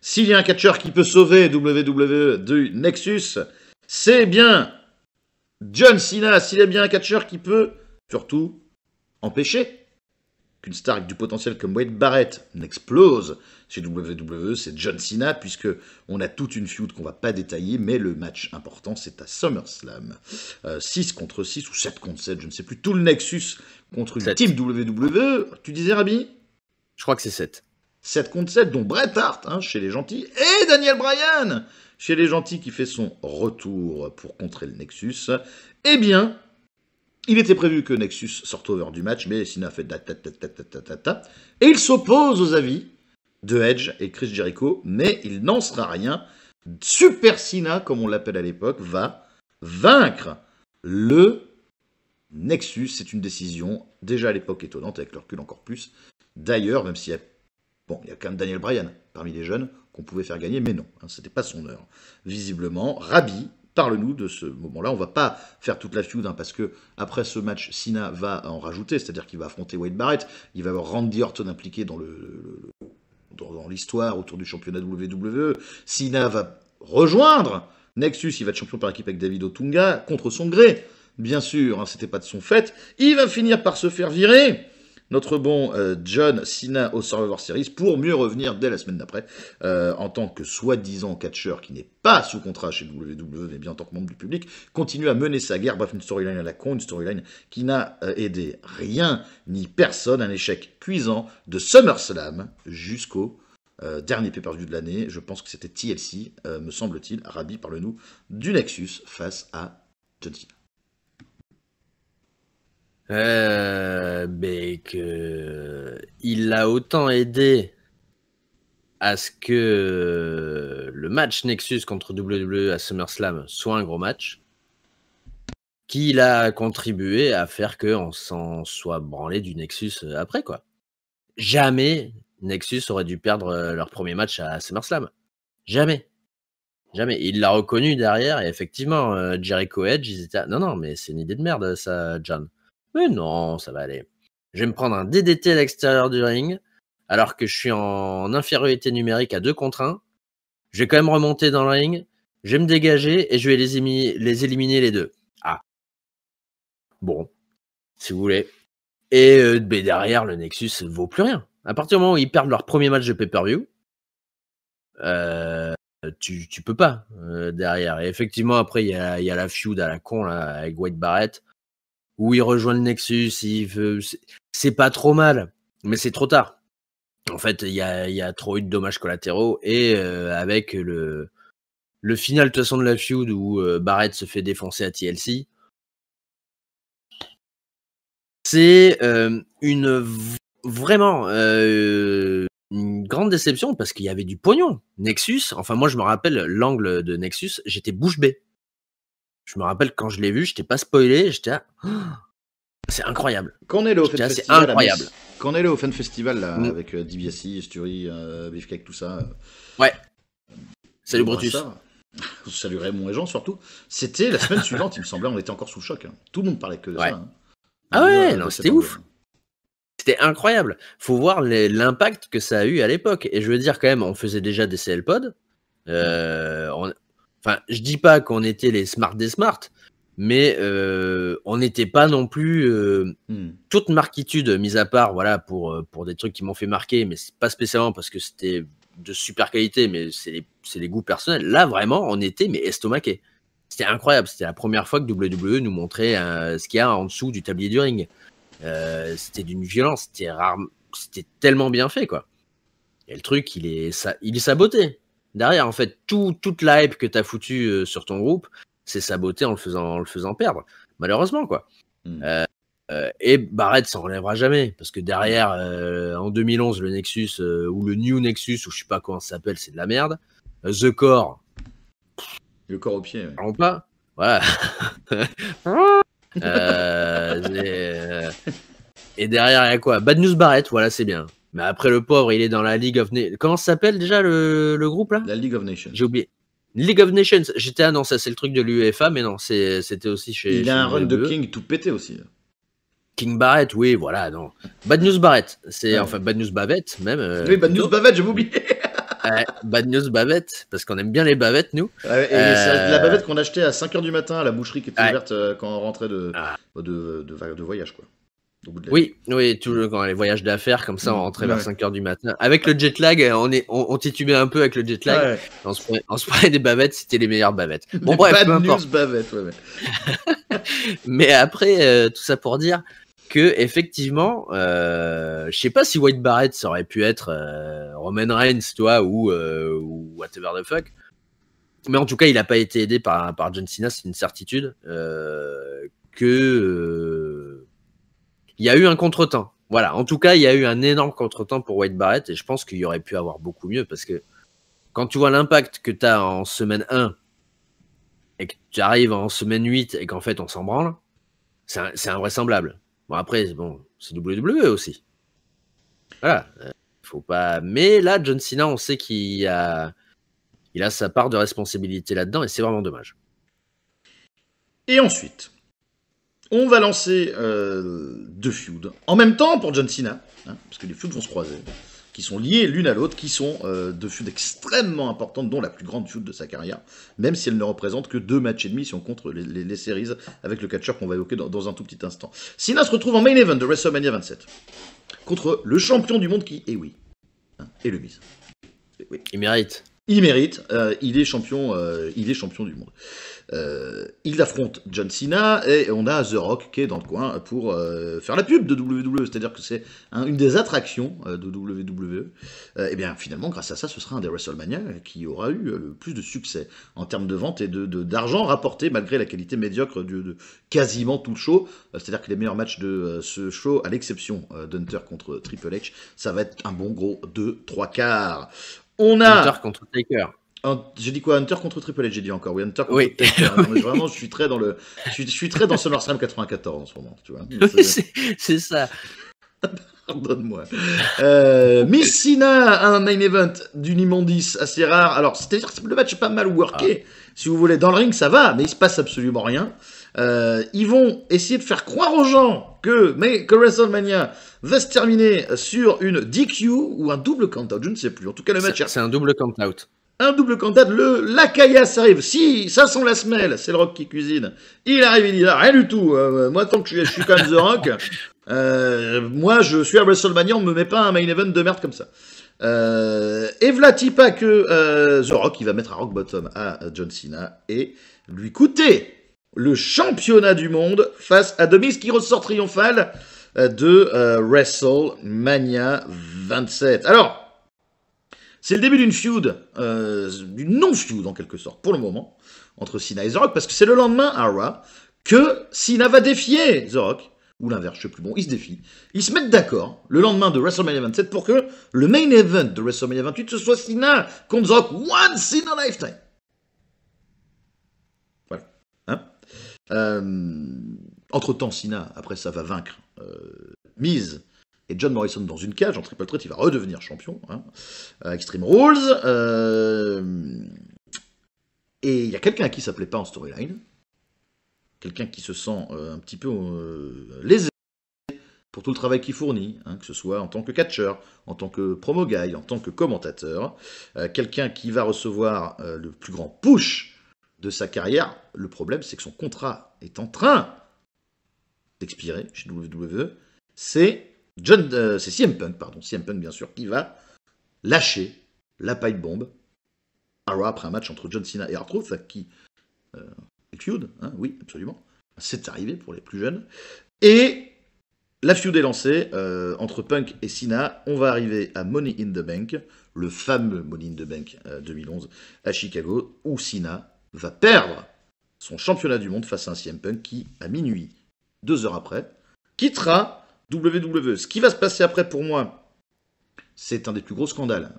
s'il y a un catcher qui peut sauver WWE du Nexus, c'est bien John Cena, s'il y a bien un catcher qui peut, surtout, empêcher qu'une star avec du potentiel comme Wade Barrett n'explose chez WWE, c'est John Cena, puisque on a toute une feud qu'on va pas détailler, mais le match important, c'est à SummerSlam. 6 euh, contre 6 ou 7 contre 7, je ne sais plus, tout le Nexus contre une team WWE, tu disais Rabi Je crois que c'est 7. 7 contre 7, dont Bret Hart hein, chez les gentils, et Daniel Bryan chez les gentils qui fait son retour pour contrer le Nexus. Eh bien, il était prévu que Nexus sorte over du match, mais Sina fait ta Et il s'oppose aux avis de Edge et Chris Jericho, mais il n'en sera rien. Super Sina, comme on l'appelle à l'époque, va vaincre le Nexus. C'est une décision déjà à l'époque étonnante, avec le recul encore plus. D'ailleurs, même s'il y a, bon, il y a quand même Daniel Bryan parmi les jeunes qu'on pouvait faire gagner, mais non, ce hein, c'était pas son heure. Visiblement, Rabi parle-nous de ce moment-là. On va pas faire toute la feud, hein, parce que après ce match, Sina va en rajouter, c'est-à-dire qu'il va affronter Wade Barrett, il va avoir Randy Orton impliqué dans le, dans, l'histoire autour du championnat WWE. Sina va rejoindre Nexus, il va être champion par équipe avec David Otunga, contre son gré, bien sûr, ce hein, c'était pas de son fait. Il va finir par se faire virer notre bon euh, John Cena au Survivor Series pour mieux revenir dès la semaine d'après euh, en tant que soi-disant catcheur qui n'est pas sous contrat chez WWE mais bien en tant que membre du public, continue à mener sa guerre. Bref, une storyline à la con, une storyline qui n'a euh, aidé rien ni personne, un échec cuisant de SummerSlam jusqu'au dernier pay perdu de l'année, je pense que c'était TLC, me semble-t-il, rabi par nous du Nexus face à John euh, que il a autant aidé à ce que le match Nexus contre WWE à SummerSlam soit un gros match, qu'il a contribué à faire qu'on s'en soit branlé du Nexus après quoi. Jamais Nexus aurait dû perdre euh, leur premier match à SummerSlam. Jamais. Jamais. Il l'a reconnu derrière et effectivement, euh, Jericho Edge, ils étaient. Non, non, mais c'est une idée de merde ça, John. Mais non, ça va aller. Je vais me prendre un DDT à l'extérieur du ring, alors que je suis en infériorité numérique à 2 contre 1. Je vais quand même remonter dans le ring, je vais me dégager et je vais les, éliminer les deux. Ah. Bon, si vous voulez. Et euh, ben derrière, le Nexus ne vaut plus rien. À partir du moment où ils perdent leur premier match de pay-per-view, euh, tu, tu, peux pas euh, derrière. Et effectivement, après, il y a, la feud à la con avec Wade Barrett où il rejoint le Nexus, c'est pas trop mal, mais c'est trop tard. En fait, il y, a, trop eu de dommages collatéraux et euh, avec le, final de de la feud où euh, Barrett se fait défoncer à TLC, c'est euh, une vraiment une grande déception parce qu'il y avait du pognon. Nexus, enfin moi je me rappelle l'angle de Nexus, j'étais bouche bée. Je me rappelle quand je l'ai vu, je t'ai pas spoilé, j'étais à... Oh, c'est incroyable. Qu'on est là au Festival. C'est incroyable. Qu'on est là au Festival là, mm. avec euh, DBSI, Sturi, euh, Beefcake, tout ça. Euh? Ouais. Salut Brutus. Salut Raymond, mon Jean surtout. C'était la semaine suivante, il me semblait, on était encore sous le choc. Hein. Tout le monde parlait que de ça. Hein. Ah ouais, non, c'était ouf. C'était incroyable. Faut voir l'impact que ça a eu à l'époque. Et je veux dire, quand même, on faisait déjà des CL Pod. on, Enfin, je dis pas qu'on était les smart des smart, mais euh, on n'était pas non plus euh, hmm. toute marquitude, mise à part voilà pour, euh, pour des trucs qui m'ont fait marquer, mais c'est pas spécialement parce que c'était de super qualité, mais c'est les, goûts personnels. Là, vraiment, on était mais estomaqué. C'était incroyable. C'était la première fois que WWE nous montrait ce qu'il y a en dessous du tablier du ring. c'était d'une violence, c'était rare, c'était tellement bien fait quoi. Et le truc, il est, il est saboté derrière. En fait, tout, toute la hype que tu as foutue euh, sur ton groupe, c'est saboté en le faisant, le faisant perdre. Malheureusement, quoi. Hmm. Euh, euh, et Barrett s'en relèvera jamais parce que derrière, en 2011, le Nexus ou le New Nexus ou je sais pas comment ça s'appelle, c'est de la merde. The Core. Le corps au pied. En pas. Voilà. et, et derrière, il y a quoi Bad News Barrett, voilà, c'est bien. Mais après, le pauvre, il est dans la League of Nations. Comment s'appelle déjà le, groupe là La League of Nations. J'ai oublié. League of Nations. J'étais, à non, ça c'est le truc de l'UEFA, mais non, c'était aussi chez. Il a un run de e. King tout pété aussi. King Barrett, oui, voilà, non. Bad News Barrett, c'est enfin Bad News Bavette même. Euh, oui, Bad News Bavette, j'ai oublié. bad News Bavette, parce qu'on aime bien les bavettes, nous. et la euh, bavette qu'on achetait à 5h du matin à la boucherie qui était ouverte euh, quand on rentrait de, ah. de, voyage, quoi oui, oui, toujours quand les voyages d'affaires comme ça, on rentrait vers 5h du matin. Avec le jet lag, on, est, on, titubait un peu avec le jet lag. On, se prenait, des bavettes, c'était les meilleures bavettes. Bon, bref, peu importe. mais... après, euh, tout ça pour dire que effectivement, euh, je sais pas si White Barrett ça aurait pu être euh, Roman Reigns, toi, ou, whatever the fuck. Mais en tout cas, il n'a pas été aidé par, par John Cena, c'est une certitude. que il y a eu un contretemps. Voilà, en tout cas, il y a eu un énorme contretemps pour White Barrett et je pense qu'il y aurait pu avoir beaucoup mieux parce que quand tu vois l'impact que tu as en semaine 1 et que tu arrives en semaine 8 et qu'en fait on s'en branle, c'est invraisemblable. Bon, après, bon, c'est WWE aussi. Voilà, euh, faut pas. Mais là, John Cena, on sait qu'il a, il a sa part de responsabilité là-dedans et c'est vraiment dommage. Et ensuite, on va lancer euh, deux feuds en même temps pour John Cena, hein, parce que les feuds vont se croiser, qui sont liés l'une à l'autre, qui sont euh, deux feuds extrêmement importantes, dont la plus grande feud de sa carrière, même si elle ne représente que deux matchs et demi si on compte les, séries avec le catcher qu'on va évoquer dans, un tout petit instant. Cena se retrouve en main event de WrestleMania 27 contre le champion du monde qui, est eh oui, hein, est le Miz. Eh oui. Il mérite il mérite, euh, il, est champion, euh, il est champion du monde. Euh, il affronte John Cena et on a The Rock qui est dans le coin pour faire la pub de WWE, c'est-à-dire que c'est une des attractions de WWE. et bien finalement, grâce à ça, ce sera un des WrestleMania qui aura eu le plus de succès en termes de vente et d'argent de, d'argent rapporté malgré la qualité médiocre de, de quasiment tout le show. c'est-à-dire que les meilleurs matchs de ce show, à l'exception d'Hunter contre Triple H, ça va être un bon gros 2-3 quarts. On a. Hunter contre Taker. J'ai dit quoi Hunter contre Triple H, j'ai dit encore. Oui, Hunter contre Taker. vraiment, je suis très dans le. Je suis, très dans SummerSlam 94 en ce moment, tu vois. C'est ça. Pardonne-moi. Euh, a un main event d'une immondice assez rare. Alors, c'est-à-dire que le match est pas mal worké, ah. si vous voulez. Dans le ring, ça va, mais il se passe absolument rien. Euh, ils vont essayer de faire croire aux gens que, WrestleMania va se terminer sur une DQ ou un double count-out, je ne sais plus. En tout cas, le match. C'est un double count-out. Un double count le, la caillasse arrive. Si, ça sent la semelle, c'est le rock qui cuisine. Il arrive, il dit ah, rien du tout. Euh, moi, tant que je, suis quand The Rock, euh, moi, je suis à WrestleMania, on me met pas un main event de merde comme ça. Euh, et pas que The Rock, il va mettre un rock bottom à John Cena et lui coûter le championnat du monde face à Demis qui ressort triomphal euh, de euh, WrestleMania 27. Alors, c'est le début d'une feud, euh, d'une non-feud en quelque sorte, pour le moment, entre Cena et The parce que c'est le lendemain à que Cena va défier The ou l'inverse, je sais plus, bon, ils se défient, ils se mettent d'accord le lendemain de WrestleMania 27 pour que le main event de WrestleMania 28 ce soit Cena contre The Rock, once in a lifetime. Euh, entre-temps, Sina après ça, va vaincre euh, Miz et John Morrison dans une cage, en triple threat, il va redevenir champion, hein, Extreme Rules. Euh, et il y a quelqu'un qui ça plaît pas en storyline, quelqu'un qui se sent un petit peu lésé pour tout le travail qu'il fournit, hein, que ce soit en tant que catcheur, en tant que promo guy, en tant que commentateur, quelqu'un qui va recevoir le plus grand push de sa carrière. Le problème, c'est que son contrat est en train d'expirer chez WWE. C'est John, euh, CM Punk, pardon, CM Punk bien sûr, qui va lâcher la pipe bombe après un match entre John Cena et Artruth, qui euh, est feud, hein, oui, absolument. C'est arrivé pour les plus jeunes. Et la feud est lancée euh, entre Punk et Cena. On va arriver à Money in the Bank, le fameux Money in the Bank 2011 euh, à Chicago, où Cena va perdre son championnat du monde face à un CM Punk qui, à minuit, deux heures après, quittera WWE. Ce qui va se passer après pour moi, c'est un des plus gros scandales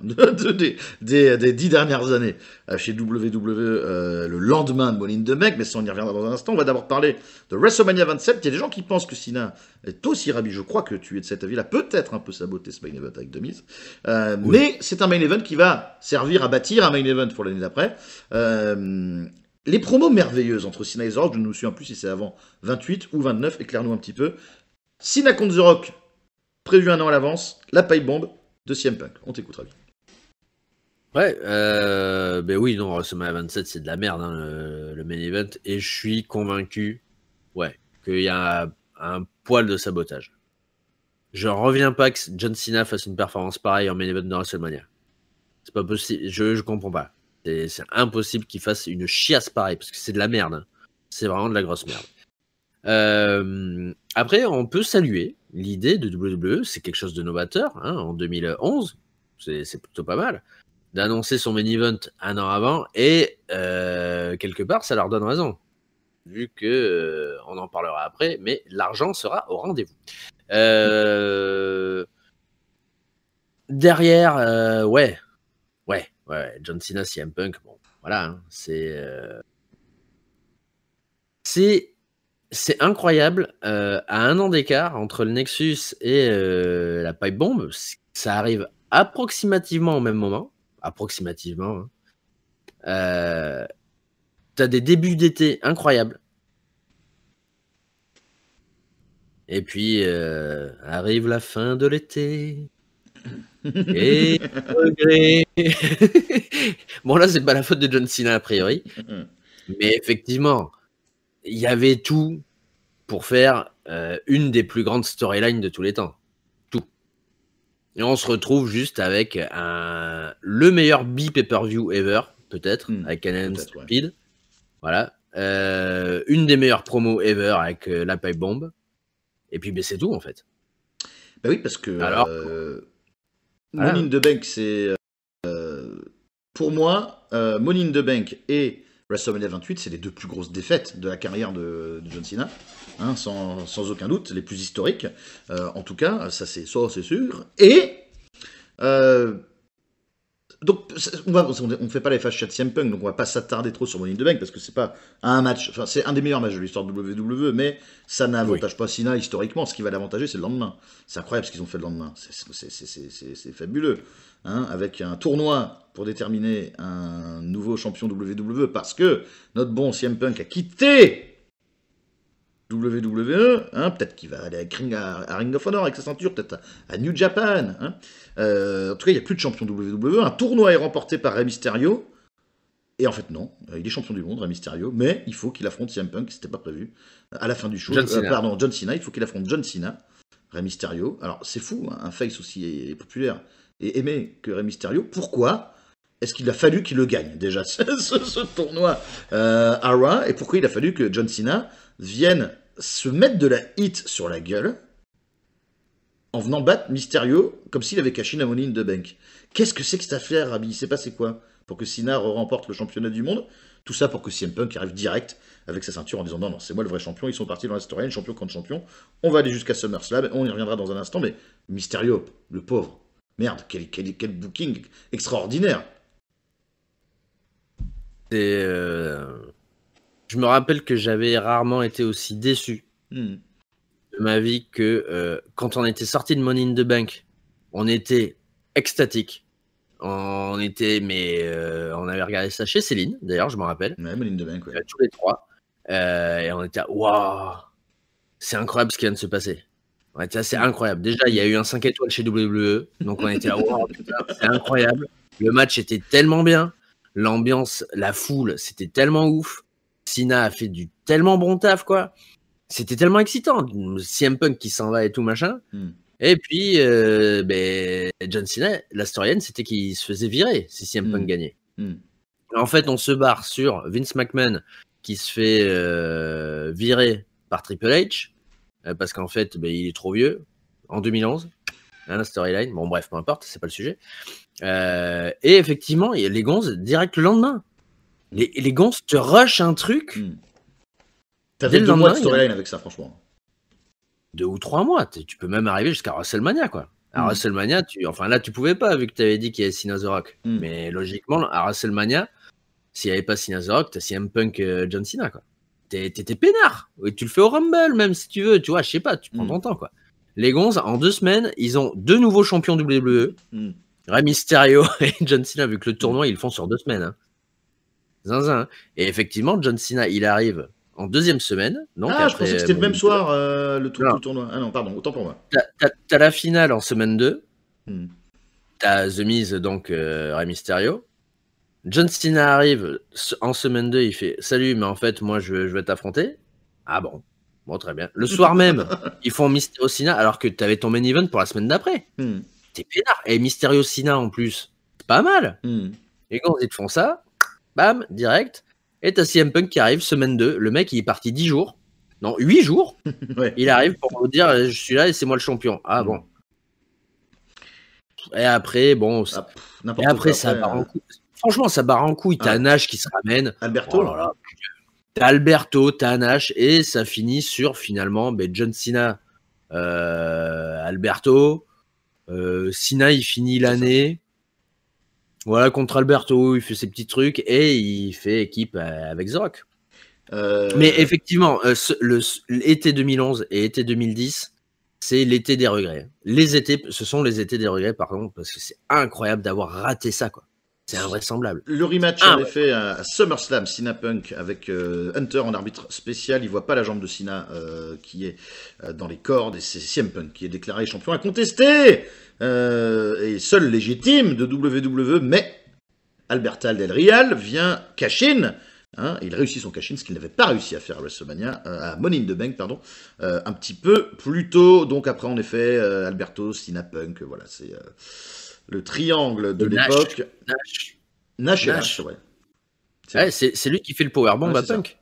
des dix dernières années euh, chez WWE euh, le lendemain de Moline de Mec, mais ça on y reviendra dans un instant. On va d'abord parler de WrestleMania 27. Il y a des gens qui pensent que Cena est aussi ravi, je crois que tu es de cet avis-là, peut-être un peu saboté ce main event avec Demise, euh, mais c'est un main event qui va servir à bâtir un main event pour l'année d'après. Euh, les promos merveilleuses entre Cena et The Rock, je ne me souviens plus si c'est avant 28 ou 29, éclaire-nous un petit peu. Cena contre The Rock, prévu un an à l'avance, la paille bombe, Deuxième pack, On t'écoutera bien. Ouais, euh, ben oui, non, WrestleMania 27, c'est de la merde, hein, le, main event. Et je suis convaincu, ouais, qu'il y a un, poil de sabotage. Je reviens pas que John Cena fasse une performance pareille en main event de WrestleMania. C'est pas possible, je, comprends pas. C'est impossible qu'il fasse une chiasse pareille, parce que c'est de la merde. Hein. C'est vraiment de la grosse merde. Euh, après, on peut saluer l'idée de WWE, c'est quelque chose de novateur hein, en 2011, c'est plutôt pas mal, d'annoncer son main event un an avant et euh, quelque part ça leur donne raison, vu que euh, on en parlera après, mais l'argent sera au rendez-vous. Euh, derrière, ouais, ouais, ouais, John Cena, CM Punk, bon, voilà, hein, c'est c'est c'est incroyable, euh, à un an d'écart entre le Nexus et euh, la pipe bombe, ça arrive approximativement au même moment, approximativement. Hein. Euh, tu as des débuts d'été incroyables. Et puis arrive la fin de l'été. Et bon là c'est pas la faute de John Cena a priori, mm, mm. mais effectivement il y avait tout pour faire euh, une des plus grandes storylines de tous les temps. Tout. Et on se retrouve juste avec le meilleur bi-pay-per-view ever, peut-être, hmm. avec Voilà. Euh, une des meilleures promos ever avec euh, la pipe bombe. Et puis, ben, c'est tout, en fait. ben oui, parce que. Alors. de Bank, c'est. pour moi, monin de Bank est... WrestleMania 28, c'est les deux plus grosses défaites de la carrière de, John Cena, hein, sans, aucun doute, les plus historiques. Euh, en tout cas, ça c'est c'est sûr. Et euh, donc on ne fait pas les fâches de CM Punk, donc on ne va pas s'attarder trop sur Money in the Bank parce que c'est pas un match, enfin c'est un des meilleurs matchs de l'histoire de WWE, mais ça n'avantage pas Cena historiquement. Ce qui va l'avantager, c'est le lendemain. C'est incroyable ce qu'ils ont fait le lendemain. C'est fabuleux, hein, avec un tournoi pour déterminer un nouveau champion WWE parce que notre bon CM Punk a quitté WWE, hein, peut-être qu'il va aller à Ring, of Honor avec sa ceinture, peut-être à, New Japan. Hein. Euh, en tout cas, il n'y a plus de champion WWE. Un tournoi est remporté par Rey Mysterio. Et en fait, non, euh, il est champion du monde, Rey Mysterio, mais il faut qu'il affronte CM Punk, c'était pas prévu, à la fin du show. John euh, pardon, John Cena, il faut qu'il affronte John Cena, Rey Mysterio. Alors, c'est fou, hein. un face aussi populaire et aimé que Rey Mysterio. Pourquoi est-ce qu'il a fallu qu'il le gagne déjà ce, tournoi euh, à et pourquoi il a fallu que John Cena vienne se mettre de la hit sur la gueule en venant battre Mysterio comme s'il avait caché la money in the bank. Qu'est-ce que c'est que cette affaire, Rabi Il pas c'est quoi Pour que Cena remporte le championnat du monde Tout ça pour que CM Punk arrive direct avec sa ceinture en disant non, non, c'est moi le vrai champion, ils sont partis dans la storyline, champion contre champion, on va aller jusqu'à SummerSlam, on y reviendra dans un instant, mais Mysterio, le pauvre, merde, quel, quel booking extraordinaire euh, je me rappelle que j'avais rarement été aussi déçu hmm. de ma vie que euh, quand on était sorti de Money in the Bank, on était extatique. On était, mais euh, on avait regardé ça chez Céline, d'ailleurs, je me rappelle. Ouais, in the Bank, ouais. Tous les trois. et on était, waouh, c'est incroyable ce qui vient de se passer. On était assez incroyable. Déjà, il y a eu un 5 étoiles chez WWE, donc on était, waouh, c'est incroyable. Le match était tellement bien l'ambiance, la foule, c'était tellement ouf. Sina a fait du tellement bon taf, quoi. C'était tellement excitant. CM Punk qui s'en va et tout, machin. Hmm. Et puis, euh, ben, John Cena, storyline c'était qu'il se faisait virer si CM Punk hmm. gagnait. Hmm. En fait, on se barre sur Vince McMahon qui se fait euh, virer par Triple H euh, parce qu'en fait, ben, il est trop vieux en 2011. Hein, la storyline, bon, bref, peu importe, c'est pas le sujet. Euh, et effectivement, les gonzes, direct le lendemain. Les, les gonzes te rushent un truc. Hmm. T'as fait deux mois de storyline avec ça, franchement. Deux ou trois mois. Tu peux même arriver jusqu'à WrestleMania, quoi. À hmm. WrestleMania, tu, enfin là, tu pouvais pas, vu que tu avais dit qu'il y avait Cena Rock. Hmm. Mais logiquement, à WrestleMania, s'il n'y avait pas Cena The Rock, t'as CM Punk euh, John Cena, quoi. T'étais peinard. Et tu le fais au Rumble, même si tu veux. Tu vois, je sais pas, tu prends ton temps, quoi. Les Gonzes, en deux semaines, ils ont deux nouveaux champions WWE. Rey Mysterio et John Cena, vu que le mm. tournoi, ils le font sur deux semaines. Zinzin. Hein. Et effectivement, John Cena, il arrive en deuxième semaine. ah, je pensais que c'était le euh, même soir, euh, le, tour, le, tournoi. Ah non, pardon, autant pour moi. T'as la finale en semaine 2. Mm. T'as The Miz, donc euh, Rey Mysterio. John Cena arrive en semaine 2, il fait Salut, mais en fait, moi, je, je vais t'affronter. Ah bon Bon, très bien. Le soir même, ils font Mysterio Cena alors que t'avais ton main event pour la semaine d'après. Mm t'es peinard. Et Mysterio Sina en plus, pas mal. Hmm. Et quand ils te font ça, bam, direct. Et t'as CM Punk qui arrive semaine 2. Le mec, il est parti 10 jours. Non, 8 jours. Il arrive pour vous dire Je suis là et c'est moi le champion. Ah hmm. bon. Et après, bon. Ah, et après, ça barre en Franchement, ça barre en couille. T'as Nash qui se ramène. Alberto. Oh t'as Alberto, t'as Nash. Et ça finit sur finalement ben, John Cena, euh, Alberto. Euh, Sina, il finit l'année. Voilà, contre Alberto, il fait ses petits trucs et il fait équipe euh, avec The euh, Mais effectivement, l'été 2011 et été 2010, c'est l'été des regrets. Les étés, ce sont les étés des regrets, pardon, parce que c'est incroyable d'avoir raté ça, quoi. C'est invraisemblable. Le rematch, ah en effet, à SummerSlam, Cena Punk avec euh, Hunter en arbitre spécial. Il voit pas la jambe de Cena euh, qui est euh, dans les cordes et c'est CM Punk qui est déclaré champion à contester et seul légitime de WWE. Mais Alberto Del Real vient cash hein. il réussit son cash ce qu'il n'avait pas réussi à faire à WrestleMania, à Money in the Bank, pardon, un petit peu plus tôt. Donc après, en effet, Alberto, Cena Punk, voilà, c'est le triangle de l'époque. Nash. Nash, Nash. Eh, c'est lui qui fait le powerbomb à Punk.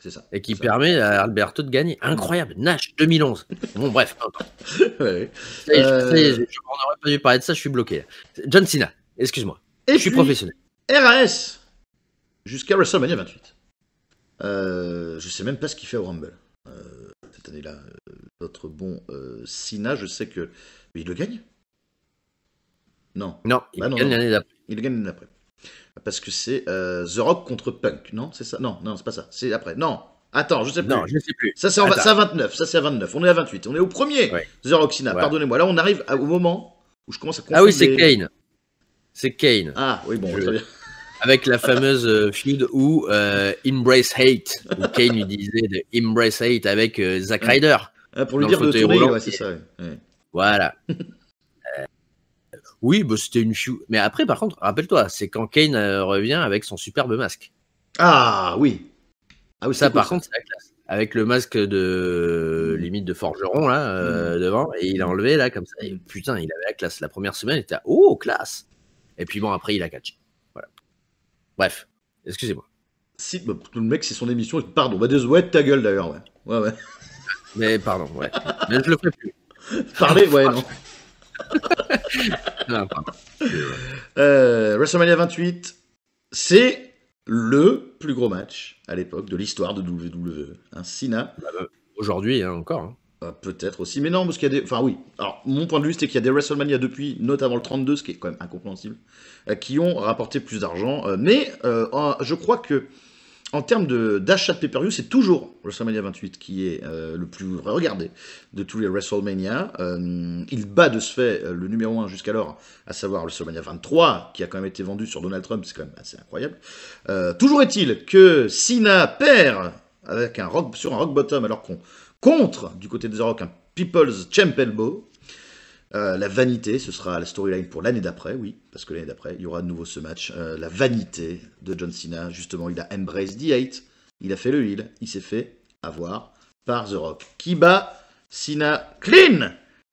C'est ça. Et qui permet à Alberto de gagner. Incroyable. Nash 2011. bon, bref. Euh, on aurait pas dû parler de ça, je suis bloqué. John Cena, excuse-moi. je suis professionnel. RAS jusqu'à WrestleMania 28. Euh, je sais même pas ce qu'il fait au Rumble. Euh, cette année-là, notre bon Cena, je sais que. Mais il le gagne. Non. Bah il gagne l'année d'après. Il gagne l'année d'après. Parce que c'est euh, The Rock contre Punk, non C'est ça Non, non, c'est pas ça. C'est après. Non. Attends, je sais plus. Non, je sais plus. Ça, c'est à 29. Ça, c'est à 29. On est à 28. On est au premier. The Rock Sina, pardonnez-moi. Là, on arrive au moment où je commence à comprendre. Ah oui, c'est Kane. C'est Kane. Ah oui, bon, très bien. Avec la fameuse feud où euh, Embrace Hate, où Kane lui disait Embrace Hate avec euh, Zack Ryder. Ah, pour lui dire de tourner, ouais, c'est ça. Voilà. Oui, bah, c'était une chou. Mais après, par contre, rappelle-toi, c'est quand Kane euh, revient avec son superbe masque. Ah oui. Ah oui, ça, par contre, c'est la classe. Avec le masque de limite de forgeron là euh, mm. devant et il a enlevé là comme ça. Mm. putain, il avait la classe. La première semaine, il était à... oh classe. Et puis bon, après, il a catché. Voilà. Bref, excusez-moi. Si, bah, tout le mec, c'est son émission. Pardon, bah, désolé, ta gueule d'ailleurs. Ouais. ouais, ouais. Mais pardon, ouais. Mais je le fais plus. Parler, ouais, non. Ah, euh, WrestleMania 28, c'est le plus gros match à l'époque de l'histoire de WWE. Un hein, bah, euh, Aujourd'hui hein, encore. Hein. Bah, peut-être aussi, mais non, parce qu'il y a des. Enfin, oui. Alors, mon point de vue, c'est qu'il y a des WrestleMania depuis, notamment le 32, ce qui est quand même incompréhensible, euh, qui ont rapporté plus d'argent. mais je crois que en termes d'achat de, pay-per-view, c'est toujours WrestleMania 28 qui est euh, le plus regardé de tous les WrestleMania. Euh, il bat de ce fait euh, le numéro 1 jusqu'alors, à savoir WrestleMania 23, qui a quand même été vendu sur Donald Trump, c'est quand même assez incroyable. toujours est-il que Cena perd avec un rock, sur un rock bottom alors qu'on contre, du côté des Rock, un People's Champ Elbow, euh, la vanité, ce sera la storyline pour l'année d'après, oui, parce que l'année d'après, il y aura de nouveau ce match. Euh, la vanité de John Cena, justement, il a embraced the hate, il a fait le heal, il s'est fait avoir par The Rock, qui bat Cena clean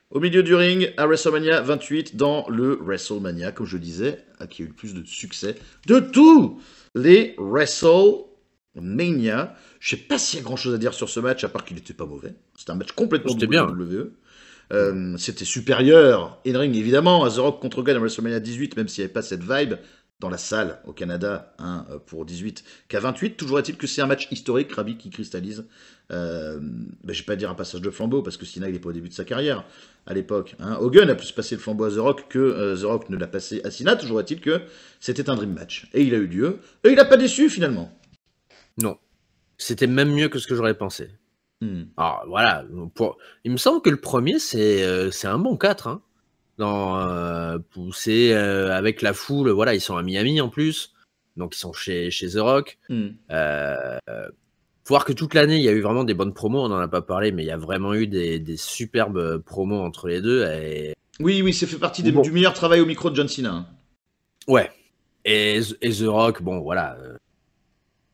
au milieu du ring à WrestleMania 28 dans le WrestleMania, comme je disais, hein, qui a eu le plus de succès de tous les WrestleMania. Je sais pas s'il y a grand chose à dire sur ce match, à part qu'il n'était pas mauvais. C'était un match complètement WWE. Bien. E. Euh, c'était supérieur, in ring évidemment, à The Rock contre Gunn à WrestleMania 18, même s'il n'y avait pas cette vibe dans la salle au Canada hein, pour 18 qu'à 28. Toujours est-il que c'est un match historique, Rabi qui cristallise. Euh, ben, je ne vais pas dire un passage de flambeau parce que Cena il est pas au début de sa carrière à l'époque. Hein. Hogan a plus passé le flambeau à The Rock que euh, The Rock ne l'a passé à Cena. Toujours est-il que c'était un dream match et il a eu lieu et il n'a pas déçu finalement. Non, c'était même mieux que ce que j'aurais pensé. Hmm. Alors voilà, pour... il me semble que le premier, c'est euh, un bon 4. Hein. Euh, euh, avec la foule, voilà, ils sont à Miami en plus, donc ils sont chez, chez The Rock. Hmm. Euh, voir que toute l'année, il y a eu vraiment des bonnes promos, on n'en a pas parlé, mais il y a vraiment eu des, superbes promos entre les deux. Oui, oui, c'est fait partie du meilleur travail au micro de John Cena. Hein. Ouais. Et, et, The Rock, bon, voilà.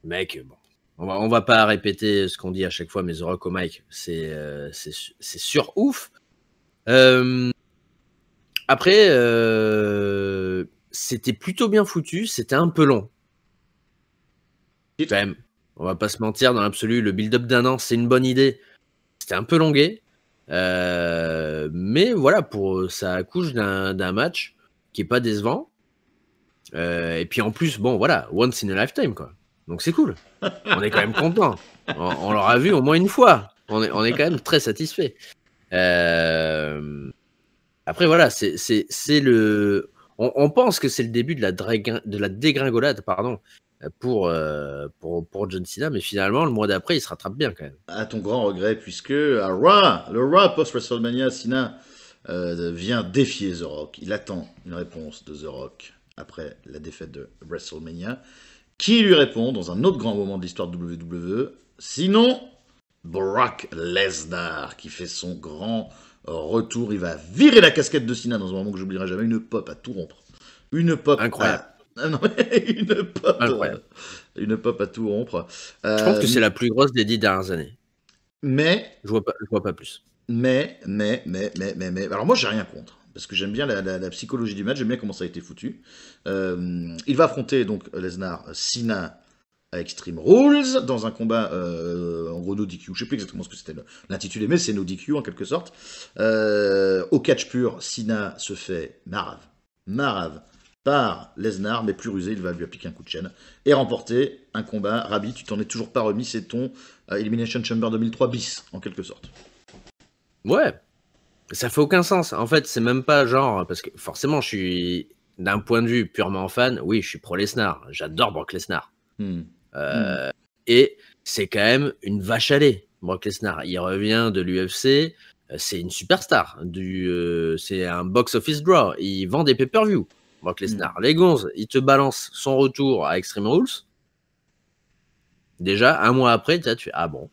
Mec, bon on va, va pas répéter ce qu'on dit à chaque fois, mais The Rock Mike, c'est euh, sur ouf. Euh, après, euh, c'était plutôt bien foutu, c'était un peu long. Quand même, on va pas se mentir, dans l'absolu, le build-up d'un an, c'est une bonne idée. C'était un peu longué. mais voilà, pour ça accouche d'un match qui est pas décevant. et puis en plus, bon, voilà, once in a lifetime, quoi. Donc c'est cool. On est quand même content. On, l'aura vu au moins une fois. On est, on est quand même très satisfait. Euh, après, voilà, c'est le. On, pense que c'est le début de la, dégringolade, pardon, euh, pour, pour, John Cena, mais finalement, le mois d'après, il se rattrape bien quand même. À ton grand regret, puisque le Raw post-WrestleMania, Cena euh, vient défier The Rock. Il attend une réponse de The Rock après la défaite de WrestleMania qui lui répond dans un autre grand moment de l'histoire de WWE, sinon Brock Lesnar, qui fait son grand euh, retour. Il va virer la casquette de Cena dans un moment que j'oublierai jamais, une pop à tout rompre. Une pop Incroyable. À... Ah non, une, pop, Incroyable. une pop à tout rompre. je pense que euh, c'est la plus grosse des dix dernières années. Mais. Je vois vois pas plus. Mais, mais, mais, mais, mais, mais. Alors moi, j'ai rien contre parce que j'aime bien la, psychologie du match, j'aime bien comment ça a été foutu. Euh, il va affronter donc Lesnar Sina à Extreme Rules dans un combat euh, en gros no DQ. Je sais plus exactement ce que c'était l'intitulé, mais c'est no DQ en quelque sorte. Euh, au catch pur, Sina se fait marave, marave par Lesnar, mais plus rusé, il va lui appliquer un coup de chaîne et remporter un combat. Rabi, tu t'en es toujours pas remis, c'est ton Elimination Chamber 2003 bis en quelque sorte. Ouais, ça fait aucun sens. En fait, c'est même pas genre parce que forcément, je suis d'un point de vue purement fan. Oui, je suis pro Lesnar. J'adore Brock Lesnar. Hmm. Euh, et c'est quand même une vache à lait, Brock Lesnar. Il revient de l'UFC. Euh, c'est une superstar. Du, euh, c'est un box office draw. Il vend des pay-per-view. Brock hmm. Lesnar. Les Gonzes, il te balance son retour à Extreme Rules. Déjà, un mois après, tu as ah bon.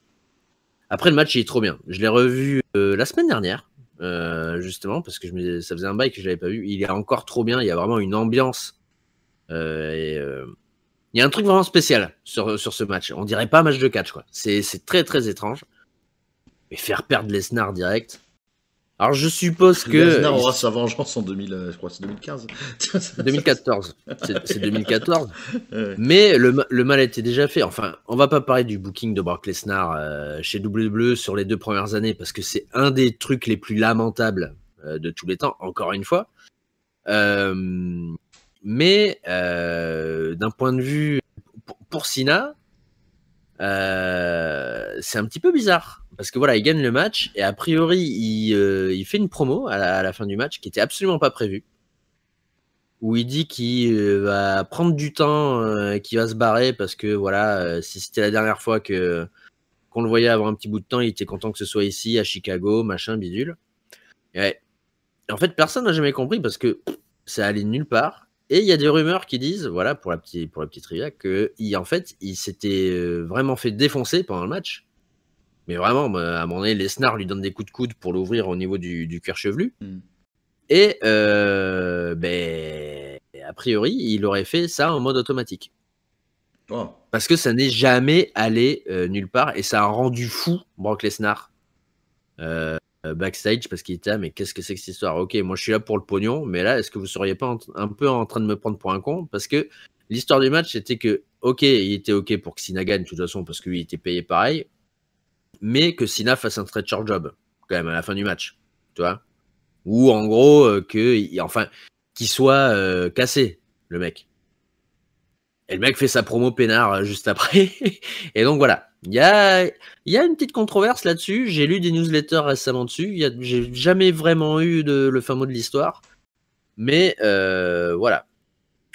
Après le match, il est trop bien. Je l'ai revu la semaine dernière. Euh, justement, parce que je me, ça faisait un bail que je l'avais pas vu. Il est encore trop bien, il y a vraiment une ambiance. Euh, euh, il y a un truc vraiment spécial sur, sur ce match. On dirait pas un match de catch, quoi. C'est très très étrange. Mais faire perdre les Lesnar direct, alors je suppose que. Lesnar aura sa vengeance en euh, je crois, 2015. 2014. C'est 2014. Mais le, le, mal était déjà fait. Enfin, on va pas parler du booking de Brock Lesnar euh, chez WWE sur les deux premières années parce que c'est un des trucs les plus lamentables euh, de tous les temps, encore une fois. mais d'un point de vue pour, pour Sina, c'est un petit peu bizarre parce que voilà, il gagne le match et a priori, il, euh, fait une promo à la, fin du match qui était absolument pas prévue. Où il dit qu'il euh, va prendre du temps, euh, qu'il va se barrer parce que voilà, si c'était la dernière fois que qu'on le voyait avoir un petit bout de temps, il était content que ce soit ici, à Chicago, machin, bidule. Et en fait, personne n'a jamais compris parce que ça allait nulle part. Et il y a des rumeurs qui disent, voilà, pour la petite, pour la petite trivia, que il, en fait, il s'était vraiment fait défoncer pendant le match mais vraiment, bah, à un moment donné, Lesnar lui donne des coups de coude pour l'ouvrir au niveau du, du cuir chevelu. Hmm. Et euh, ben, a priori, il aurait fait ça en mode automatique. Oh. Parce que ça n'est jamais allé euh, nulle part et ça a rendu fou Brock Lesnar euh, backstage parce qu'il était là, mais qu'est-ce que c'est que cette histoire Ok, moi je suis là pour le pognon, mais là, est-ce que vous seriez pas un peu en train de me prendre pour un con Parce que l'histoire du match c'était que, ok, il était ok pour que gagne de toute façon parce que qu'il était payé pareil, mais que Sina fasse un stretcher job quand même à la fin du match, tu vois, ou en gros euh, que, enfin, qu'il soit euh, cassé le mec. Et le mec fait sa promo peinard euh, juste après. et donc voilà, il y a, une petite controverse là-dessus. J'ai lu des newsletters récemment dessus. J'ai jamais vraiment eu le fin mot de l'histoire. Mais voilà.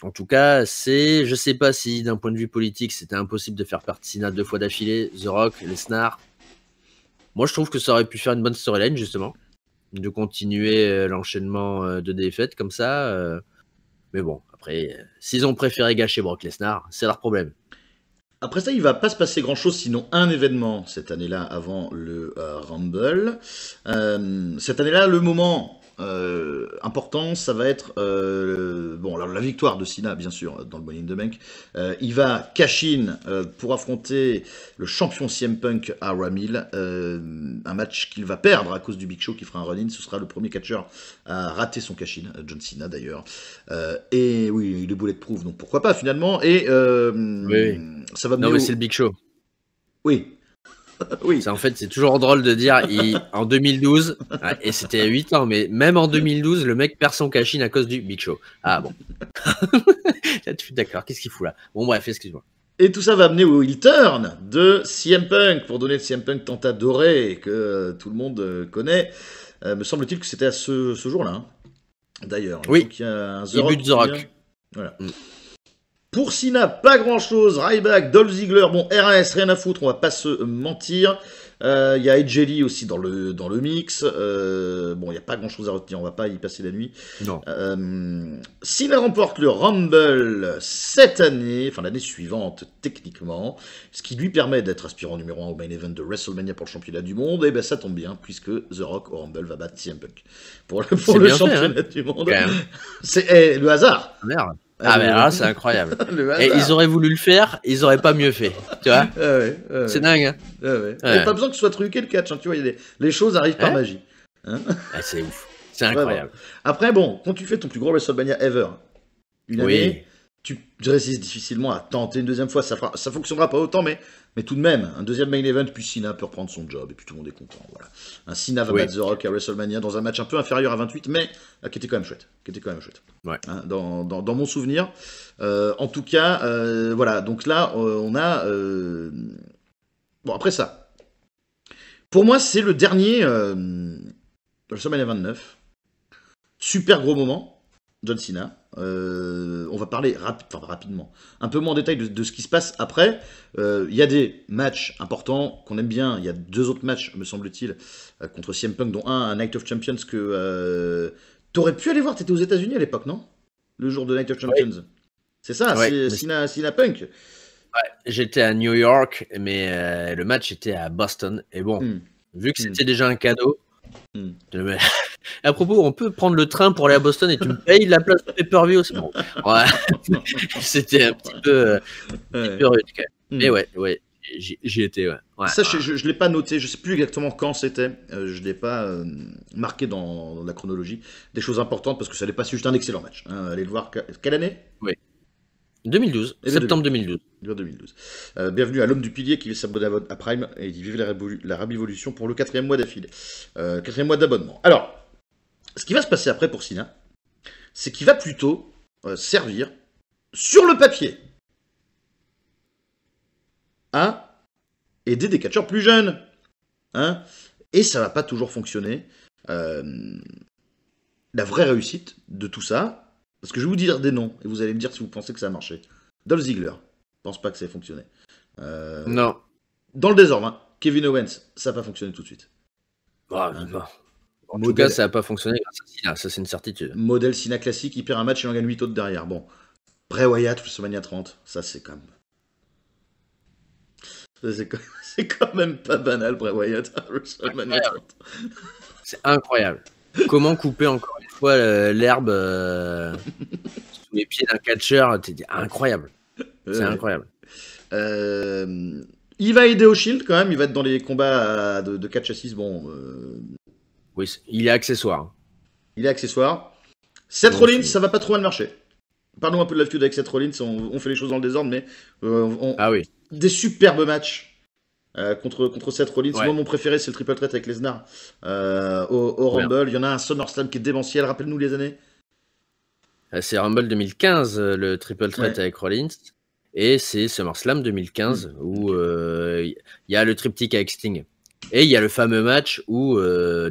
En tout cas, c'est, je sais pas si d'un point de vue politique, c'était impossible de faire partie Sina deux fois d'affilée. The Rock, Lesnar, moi, je trouve que ça aurait pu faire une bonne storyline, justement, de continuer euh, l'enchaînement euh, de défaites comme ça. Euh. Mais bon, après, s'ils ont préféré gâcher Brock Lesnar, c'est leur problème. Après ça, il va pas se passer grand chose, sinon un événement cette année-là avant le Rumble. cette année-là, le moment euh, important, ça va être euh, bon, la victoire de Sina, bien sûr, dans le Money in the Bank. Euh, il va cash in pour affronter le champion CM Punk à Ramil, un match qu'il va perdre à cause du Big Show qui fera un run-in. Ce sera le premier catcheur à rater son cash in, John Cena d'ailleurs. et oui, il est bulletproof, donc pourquoi pas finalement. Et oui. ça va. Non, mais c'est le Big Show. Oui, Oui. en fait, c'est toujours drôle de dire en 2012, et c'était à 8 ans, mais même en 2012, le mec perd son cachine à cause du Big Show. Ah bon. D'accord, qu'est-ce qu'il fout là Bon, bref, excuse-moi. Et tout ça va amener au heel turn de CM Punk, pour donner le CM Punk tant adoré et que tout le monde euh, connaît. Euh, me semble-t-il que c'était à ce, jour-là, hein. d'ailleurs. Oui, il y The Rock. Voilà. Mm. Pour Sina, pas grand chose. Ryback, Dolph Ziggler, bon, RAS, rien à foutre, on va pas se mentir. Il euh, y a Edgeli aussi dans le, dans le mix. Euh, bon, il n'y a pas grand chose à retenir, on va pas y passer la nuit. Non. Euh, Sina remporte le Rumble cette année, enfin l'année suivante techniquement, ce qui lui permet d'être aspirant numéro 1 au main event de WrestleMania pour le championnat du monde. Et eh ben ça tombe bien, puisque The Rock au Rumble va battre CM Punk pour le, hein. championnat du monde. C'est eh, le hasard. Ah, merde. Ah, ah, mais là c'est incroyable. Et ils auraient voulu le faire, ils auraient pas mieux fait. Tu vois C'est dingue. Il hein. a pas besoin que ce soit truqué le catch. Hein, tu vois, les, choses arrivent par magie. Hein. Ah, c'est ouf. C'est incroyable. Après, bon, quand tu fais ton plus gros WrestleMania ever, une oui. année, tu résistes difficilement à tenter une deuxième fois. Ça ne fonctionnera pas autant, mais, tout de même, un deuxième main event, puis Cena peut reprendre son job, et puis tout le monde est content. Voilà. Un Cena va battre The Rock à WrestleMania dans un match un peu inférieur à 28, mais euh, qui était quand même chouette. Qui était quand même chouette. Hein, dans, mon souvenir. Euh, en tout cas, euh, voilà. Donc là, on a. Bon, après ça. Pour moi, c'est le dernier WrestleMania 29. Super gros moment. John Cena. Euh, on va parler rapidement, un peu moins en détail de, ce qui se passe après. Euh, il y a des matchs importants qu'on aime bien. Il y a deux autres matchs, me semble-t-il, euh, contre CM Punk, dont un, à Night of Champions que euh, t'aurais pu aller voir. T'étais aux États-Unis à l'époque, non Le jour de Night of Champions. C'est ça, c'est Cena, Punk. J'étais à New York, mais le match était à Boston. Et bon, hmm. vu que hmm. c'était déjà un cadeau, Mm. A À propos, on peut prendre le train pour aller à Boston et tu me payes la place de view aussi. C'était un petit peu, euh, Mais mm. ouais, ouais. J'y étais, Ça, je ne l'ai pas noté, je sais plus exactement quand c'était, euh, je ne l'ai pas euh, marqué dans, la chronologie. Des choses importantes parce que ça n'est pas juste un excellent match. Hein. Allez le voir, quelle année Oui, 2012, septembre 2012. Euh, bienvenue à l'homme du pilier qui s'abonner à Prime et qui vive la, révolution pour le quatrième mois d'affilée. Euh, quatrième mois d'abonnement. Alors, ce qui va se passer après pour Sina, c'est qu'il va plutôt euh, servir sur le papier à aider des catcheurs plus jeunes. Hein et ça va pas toujours fonctionner. la vraie réussite de tout ça, parce que je vais vous dire des noms et vous allez me dire si vous pensez que ça a marché. Dolph Ziggler, pense pas que ça ait fonctionné. Euh, non. Dans le désordre, hein. Kevin Owens, ça n'a pas fonctionné tout de suite. Ah, en tout cas, ça n'a pas fonctionné grâce à ça c'est une certitude. Modèle Sina classique, il perd un match et il en gagne 8 autres derrière. Bon. Bray Wyatt, WrestleMania 30, ça c'est quand même. C'est quand... même pas banal, Bray Wyatt, 30. C'est incroyable. Comment couper encore l'herbe euh, sous les pieds d'un catcheur. Incroyable. C'est incroyable. Euh, il va aider au shield quand même, il va être dans les combats de, de 4 6 Bon, euh, Oui, il est accessoire. Il est accessoire. Seth Rollins, ça va pas trop mal marcher. Pardon un peu de l'habitude avec Seth Rollins, on, fait les choses dans le désordre, mais on... ah oui. des superbes matchs euh, contre, contre Seth Rollins. Moi, mon préféré, c'est le triple threat avec Lesnar euh, au, Rumble. Il y en a un SummerSlam qui est démentiel. Rappelle-nous les années. Euh, c'est Rumble 2015, euh, le triple threat avec Rollins. Et c'est SummerSlam 2015 où il y a le triptyque avec Sting. Et il y a le fameux match où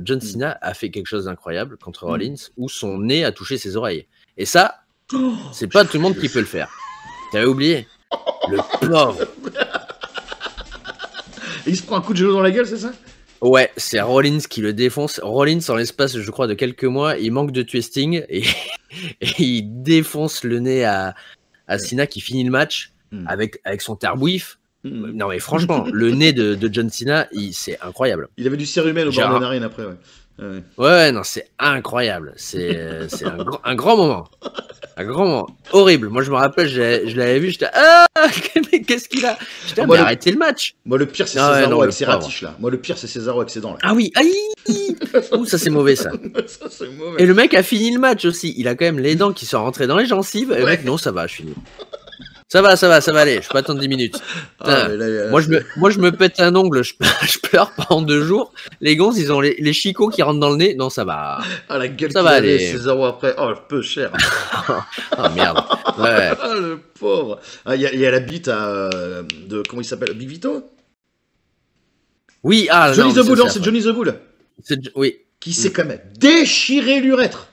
John mm. Cena a fait quelque chose d'incroyable contre mm. Rollins, où son nez a touché ses oreilles. Et ça, oh, c'est pas tout le monde qui peut le faire. T'avais oublié Le pauvre il se prend un coup de genou dans la gueule, c'est ça Ouais, c'est Rollins qui le défonce. Rollins, en l'espace, je crois, de quelques mois, il manque de twisting et, il défonce le nez à, à qui finit le match hmm. avec, avec son terre hmm. Non, mais franchement, le nez de, John Cena, c'est incroyable. Il avait du sérumel au bord de narine après, ouais. Ouais. non, c'est incroyable. C'est euh, un, un, grand moment. Un grand moment. Horrible. Moi, je me rappelle, je l'avais vu, j'étais Ah, qu'est-ce qu'il a J'étais ah, arrêté le match. Moi, le pire, c'est César avec ses ratiches, là. Moi, le pire, c'est César avec ses dents, Ah oui, aïe Ouh, ça, c'est mauvais, ça. Et le mec a fini le match aussi. Il a quand même les dents qui sont rentrées dans les gencives. Et le mec, non, ça va, je finis. Ça va, ça va, ça va aller. Je peux attendre 10 minutes. Ah, moi, je me, moi, je me pète un ongle, je, pleure pendant deux jours. Les gonz, ils ont les, chicots qui rentrent dans le nez. Non, ça va. Ah, la gueule ça va aller. Ces euros après. Oh, peu cher. oh, merde. Ouais. Ah, le pauvre. Ah, il y, y, a la bite euh, de. Comment il s'appelle Big Vito Oui, ah, Johnny non, The Bull, c'est Johnny The Bull. Oui. Qui s'est quand même déchiré l'urètre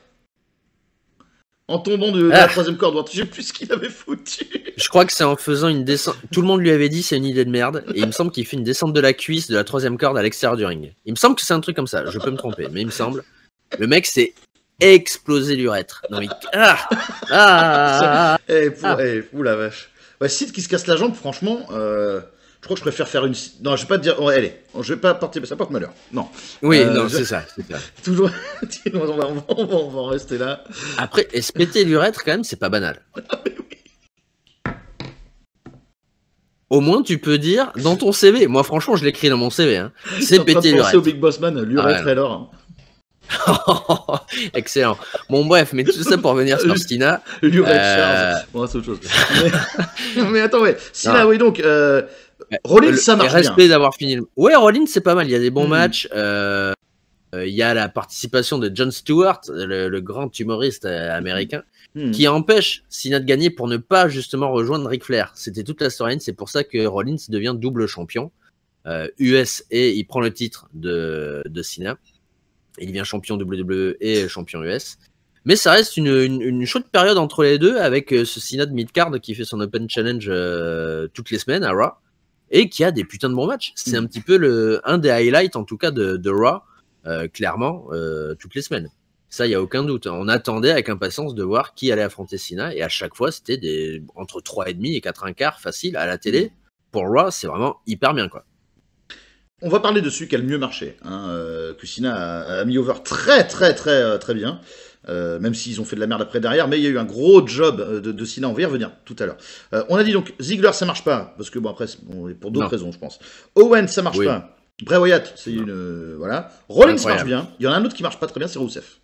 en tombant de, la ah. troisième corde. Je sais plus ce qu'il avait foutu. Je crois que c'est en faisant une descente. Tout le monde lui avait dit c'est une idée de merde. Et il me semble qu'il fait une descente de la cuisse de la troisième corde à l'extérieur du ring. Il me semble que c'est un truc comme ça. Je peux me tromper, mais il me semble. Le mec s'est explosé l'urètre. Non mais ah ah, ah, eh, pour... Eh, la vache. Ouais, Sid qui se casse la jambe, franchement. Euh, je crois que je préfère faire une. Non, je vais pas te dire. allez, je vais pas porter. Ça porte malheur. Non. Oui, euh, non, c'est ça. Toujours. on, va, en rester là. Après, espéter se péter l'urètre, quand même, c'est pas banal. Ah, au moins, tu peux dire dans ton CV. Moi, franchement, je l'écris dans mon CV. Hein. C'est péter l'urètre. au Big Boss Man, l'urètre et l'or. Excellent. Bon, bref, mais tout ça pour venir sur Stina. L'urètre euh, Charles. c'est autre chose. mais, attends, ouais. Stina, ah. oui, donc. Euh, Rollins, ça marche. Respect d'avoir fini. Ouais, Rollins, c'est pas mal. Il y a des bons hmm. matchs. Euh, euh, il y a la participation de John Stewart, le, grand humoriste euh, américain, hmm. Hmm. qui empêche Cena de gagner pour ne pas justement rejoindre Ric Flair. C'était toute la storyline. C'est pour ça que Rollins devient double champion. US et il prend le titre de, de Cena. Il devient champion WWE et champion US. Mais ça reste une, une, chaude période entre les deux avec ce Cena de Midcard qui fait son Open Challenge toutes les semaines à Raw et qui a des putains de bons matchs. C'est mm. un petit peu le, un des highlights, en tout cas, de, de Raw, euh, clairement, euh, toutes les semaines. Ça, il n'y a aucun doute. Hein. On attendait avec impatience de voir qui allait affronter Cena, et à chaque fois, c'était des, entre 3,5 et 4 quart facile à la télé. Mm. Pour Raw, c'est vraiment hyper bien, quoi. On va parler dessus qui a mieux marché. Hein. Euh, Cena a, a, mis over très, très, très, très bien. Euh, même s'ils ont fait de la merde après derrière, mais il y a eu un gros job euh, de, de Sina, on va y revenir tout à l'heure. Euh, on a dit donc, Ziggler ça marche pas, parce que bon après, c'est pour d'autres raisons je pense. Owen ça marche pas, Bray Wyatt c'est une... voilà. Rollins marche bien, il y en a un autre qui marche pas très bien, c'est Rousseff.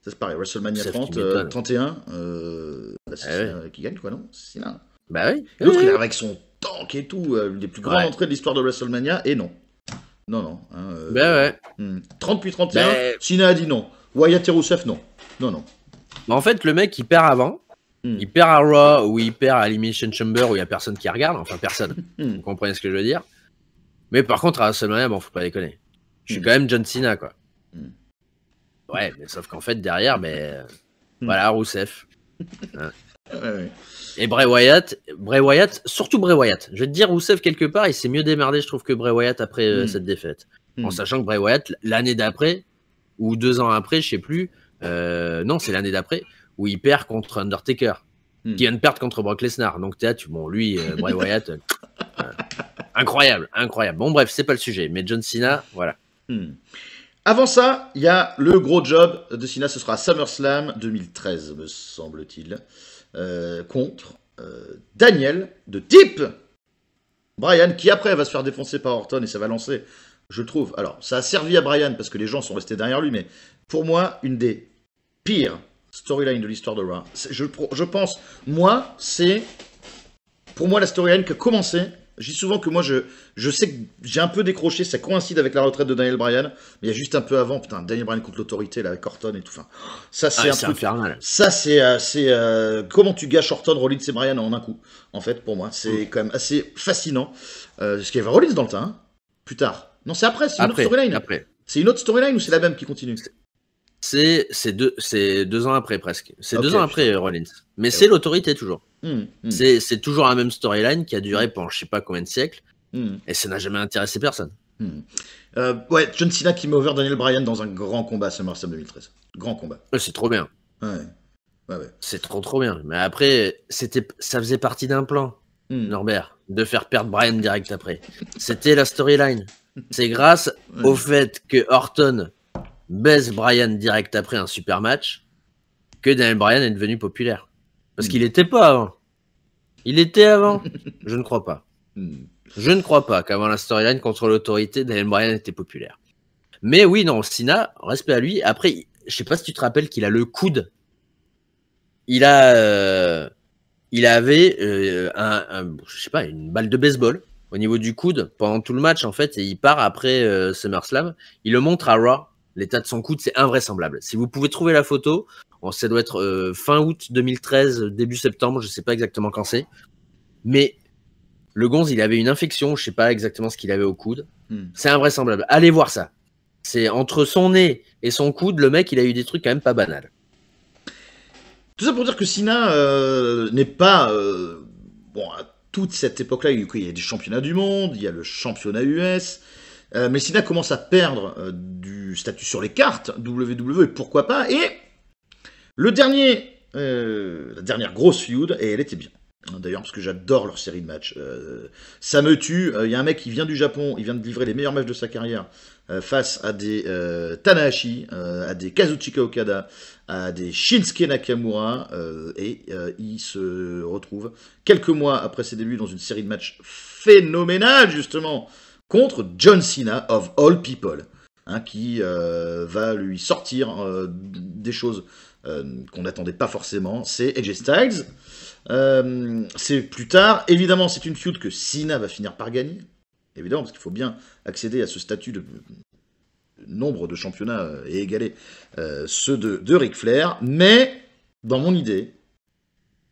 Ça c'est pareil, WrestleMania 30, 31, bah, c'est ah qui gagne quoi non Sina. Bah oui. L'autre il arrive avec son tank et tout, une des plus grandes entrées de l'histoire de WrestleMania, et non. Non, non. Hein, bah ouais. 30 hmm. puis 31, Cena bah, a dit non. Wyatt et Rousseff, non. Non, non. Mais en fait, le mec, il perd avant. Hmm. Il perd à Raw ou il perd à Elimination Chamber où il n'y a personne qui regarde. Enfin, personne. Hmm. Vous comprenez ce que je veux dire. Mais par contre, à WrestleMania, bon, faut pas déconner. Je suis hmm. quand même John Cena, quoi. Ouais, mais sauf qu'en fait, derrière, mais. Euh, voilà, Rousseff. Hein. Et Bray Wyatt, Bray Wyatt, surtout Bray Wyatt. Je vais te dire, Rousseff, quelque part, il s'est mieux démerdé, je trouve, que Bray Wyatt après euh, cette défaite. En sachant que Bray Wyatt, l'année d'après, ou deux ans après, je sais plus. Euh, non, c'est l'année d'après où il perd contre Undertaker, hmm. qui vient de perdre contre Brock Lesnar. Donc as, tu bon, lui, euh, Bray Wyatt, euh, incroyable, incroyable. Bon, bref, c'est pas le sujet, mais John Cena, voilà. Hmm. Avant ça, il y a le gros job de Cena, ce sera SummerSlam 2013, me semble-t-il, contre Daniel de type Brian, qui après va se faire défoncer par Orton et ça va lancer je trouve. Alors, ça a servi à Brian parce que les gens sont restés derrière lui, mais pour moi, une des pires storylines de l'histoire de Raw. Je, je, pense, moi, c'est pour moi la storyline qui a commencé. Je dis souvent que moi, je, je sais que j'ai un peu décroché, ça coïncide avec la retraite de Daniel Bryan, mais il y a juste un peu avant, putain, Daniel Bryan contre l'autorité, là, avec Orton et tout. Enfin, ça, c'est ah, un Infernal. Ça, c'est. assez... Euh, euh, comment tu gâches Orton, Rollins et Bryan en un coup, en fait, pour moi. C'est mm. quand même assez fascinant. Euh, ce qu'il y avait Rollins dans le hein, plus tard. Non, c'est après, c'est une autre storyline. C'est une autre storyline ou c'est la même qui continue C'est deux, deux ans après presque. C'est deux ans après euh, Rollins. Mais c'est l'autorité toujours. Hmm, hmm. C'est toujours la même storyline qui a duré hmm. pendant je sais pas combien de siècles. Et ça n'a jamais intéressé personne. Euh, ouais, John Cena qui met over Daniel Bryan dans un grand combat à SummerSlam 2013. Grand combat. C'est trop bien. Ouais. ouais, ouais. C'est trop trop bien. Mais après, c'était, ça faisait partie d'un plan, Norbert, de faire perdre Bryan direct après. C'était la storyline c'est grâce au fait que Orton baisse Bryan direct après un super match que Daniel Bryan est devenu populaire. Parce qu'il n'était hmm. pas avant. Il était avant Je ne crois pas. Hmm. Je ne crois pas qu'avant la storyline contre l'autorité, Daniel Bryan était populaire. Mais oui, non, Cena, respect à lui. Après, je sais pas si tu te rappelles qu'il a le coude. Il a. Euh, il avait euh, un, je sais pas, une balle de baseball au niveau du coude pendant tout le match en fait et il part après euh, SummerSlam. Il le montre à Raw. L'état de son coude, c'est invraisemblable. Si vous pouvez trouver la photo, on ça doit être euh, fin août 2013, début septembre, je sais pas exactement quand c'est. Mais le gonze, il avait une infection, je sais pas exactement ce qu'il avait au coude. Hmm. C'est invraisemblable. Allez voir ça. C'est entre son nez et son coude, le mec, il a eu des trucs quand même pas banals. Tout ça pour dire que Sina euh, n'est pas bon, toute cette époque-là, il y a des championnats du monde, il y a le championnat US. Euh, Messina mais commence à perdre euh, du statut sur les cartes, WWE pourquoi pas. Et le dernier, euh, la dernière grosse feud, et elle était bien. Hein, d'ailleurs, parce que j'adore leur série de matchs. ça me tue. Il y a un mec qui vient du Japon, il vient de livrer les meilleurs matchs de sa carrière euh, face à des euh, Tanahashi, euh, à des Kazuchika Okada, à des Shinsuke Nakamura, et il se retrouve quelques mois après ses débuts dans une série de matchs phénoménales, justement contre John Cena of all people, hein, qui va lui sortir des choses qu'on n'attendait pas forcément. C'est AJ Styles. c'est plus tard. Évidemment, c'est une feud que Cena va finir par gagner évidemment, parce qu'il faut bien accéder à ce statut de nombre de championnats euh, et égaler euh, ceux de, Ric Flair, mais dans mon idée,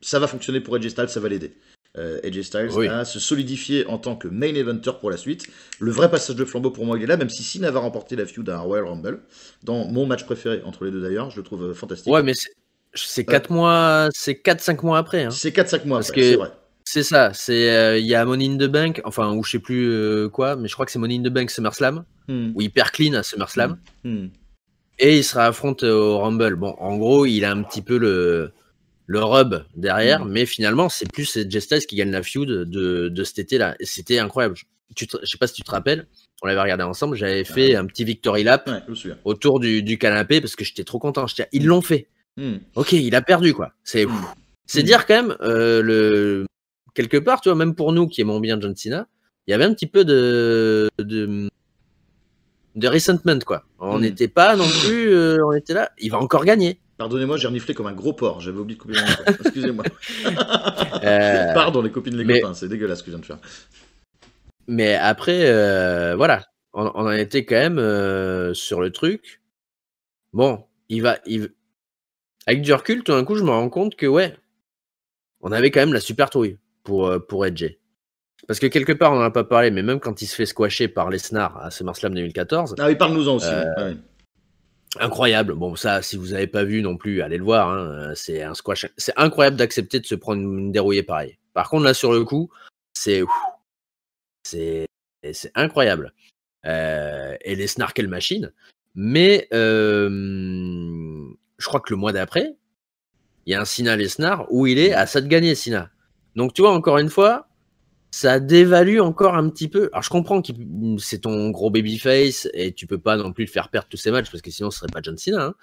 ça va fonctionner pour Edge Styles, ça va l'aider. Euh, Edge Styles oui. se solidifier en tant que main eventer pour la suite. Le vrai passage de flambeau pour moi, il est là, même si Cena va remporter la feud à Royal Rumble, dans mon match préféré entre les deux d'ailleurs, je le trouve euh, fantastique. Ouais, mais c'est 4 mois, c'est 5 mois après. Hein. C'est 4-5 mois après, c'est vrai. C'est ça, c'est euh, il y a Money in the Bank, enfin ou je sais plus euh, quoi, mais je crois que c'est Money in the Bank SummerSlam hmm. ou HyperClean à hein, SummerSlam hmm. hmm. et il sera affronté au Rumble. Bon, en gros, il a un petit peu le le rub derrière, mais finalement, c'est plus Justice qui gagne la feud de, cet été-là. C'était incroyable. Tu ne je sais pas si tu te rappelles, on l'avait regardé ensemble, j'avais fait un petit victory lap autour du, canapé parce que j'étais trop content. ils l'ont fait. Ok, il a perdu quoi. C'est dire quand même euh, le quelque part, tu vois, même pour nous qui aimons bien John Cena, il y avait un petit peu de, de, de resentment, quoi. On hmm. n'était pas non plus, euh, on était là, il va encore gagner. Pardonnez-moi, j'ai reniflé comme un gros porc, j'avais oublié de couper mon Excusez-moi. Euh, Pardon, les copines, les copains, c'est dégueulasse ce que je viens de faire. Mais après, euh, voilà, on, en était quand même sur le truc. Bon, il va. Il... Avec du recul, tout d'un coup, je me rends compte que, ouais, on avait quand même la super trouille pour, euh, pour Parce que quelque part, on n'en a pas parlé, mais même quand il se fait squasher par Lesnar à ce SummerSlam 2014. Ah oui, parle nous aussi. Euh, incroyable. Bon, ça, si vous n'avez pas vu non plus, allez le voir. Hein. c'est un squash. C'est incroyable d'accepter de se prendre une dérouillée pareille. Par contre, là, sur le coup, c'est. C'est incroyable. Euh, et Lesnar, quelle machine. Mais je crois que le mois d'après, il y a un Sina Lesnar où il est mm. à ça de gagner, Sina. Donc, tu vois, encore une fois, ça dévalue encore un petit peu. Alors, je comprends que c'est ton gros babyface et tu peux pas non plus le faire perdre tous ces matchs parce que sinon, ce serait pas John Cena. Hein.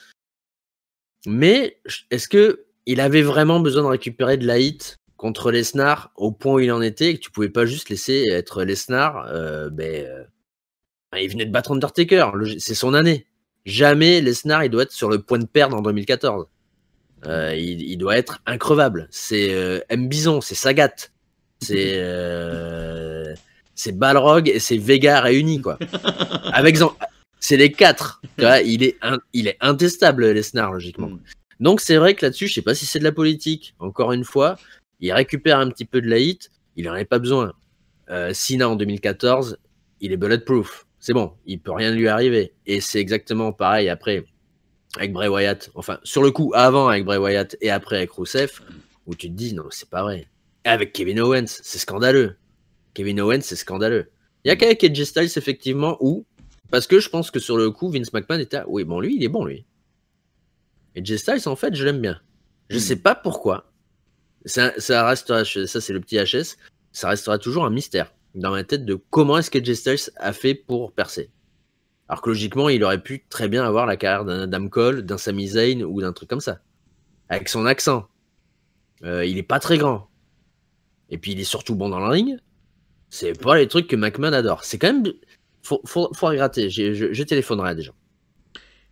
Mais est-ce que il avait vraiment besoin de récupérer de la hit contre Lesnar au point où il en était et que tu pouvais pas juste laisser être Lesnar euh, ben, euh Il venait de battre Undertaker, c'est son année. Jamais Lesnar, il doit être sur le point de perdre en 2014. Euh, il, doit être increvable. C'est euh, M. Bison, c'est Sagat, euh, c'est Balrog et c'est Vega réunis. Quoi. Avec C'est les quatre. il, est un, il est intestable, Lesnar, logiquement. Mm. Donc c'est vrai que là-dessus, je sais pas si c'est de la politique. Encore une fois, il récupère un petit peu de la hit. Il n'en avait pas besoin. Sina en 2014, il est bulletproof. C'est bon, il peut rien lui arriver. Et c'est exactement pareil après avec Bray Wyatt, enfin, sur le coup, avant avec Bray Wyatt et après avec Rousseff, où tu te dis, non, c'est pas vrai. avec Kevin Owens, c'est scandaleux. Kevin Owens, c'est scandaleux. Il y a qu'avec Edge Styles, effectivement, où, parce que je pense que sur le coup, Vince McMahon était, oui, bon, lui, il est bon, lui. Edge Styles, en fait, je l'aime bien. Je sais pas pourquoi. Ça, restera, ça c'est le petit HS, ça restera toujours un mystère dans ma tête de comment est-ce que Edge Styles a fait pour percer. Alors que logiquement, il aurait pu très bien avoir la carrière d'un Adam Cole, d'un Sami Zayn ou d'un truc comme ça. Avec son accent. Euh, il est pas très grand. Et puis il est surtout bon dans la ligne. C'est pas les trucs que McMahon adore. C'est quand même. Faut, faut, faut gratter. Je, je, téléphonerai à des gens.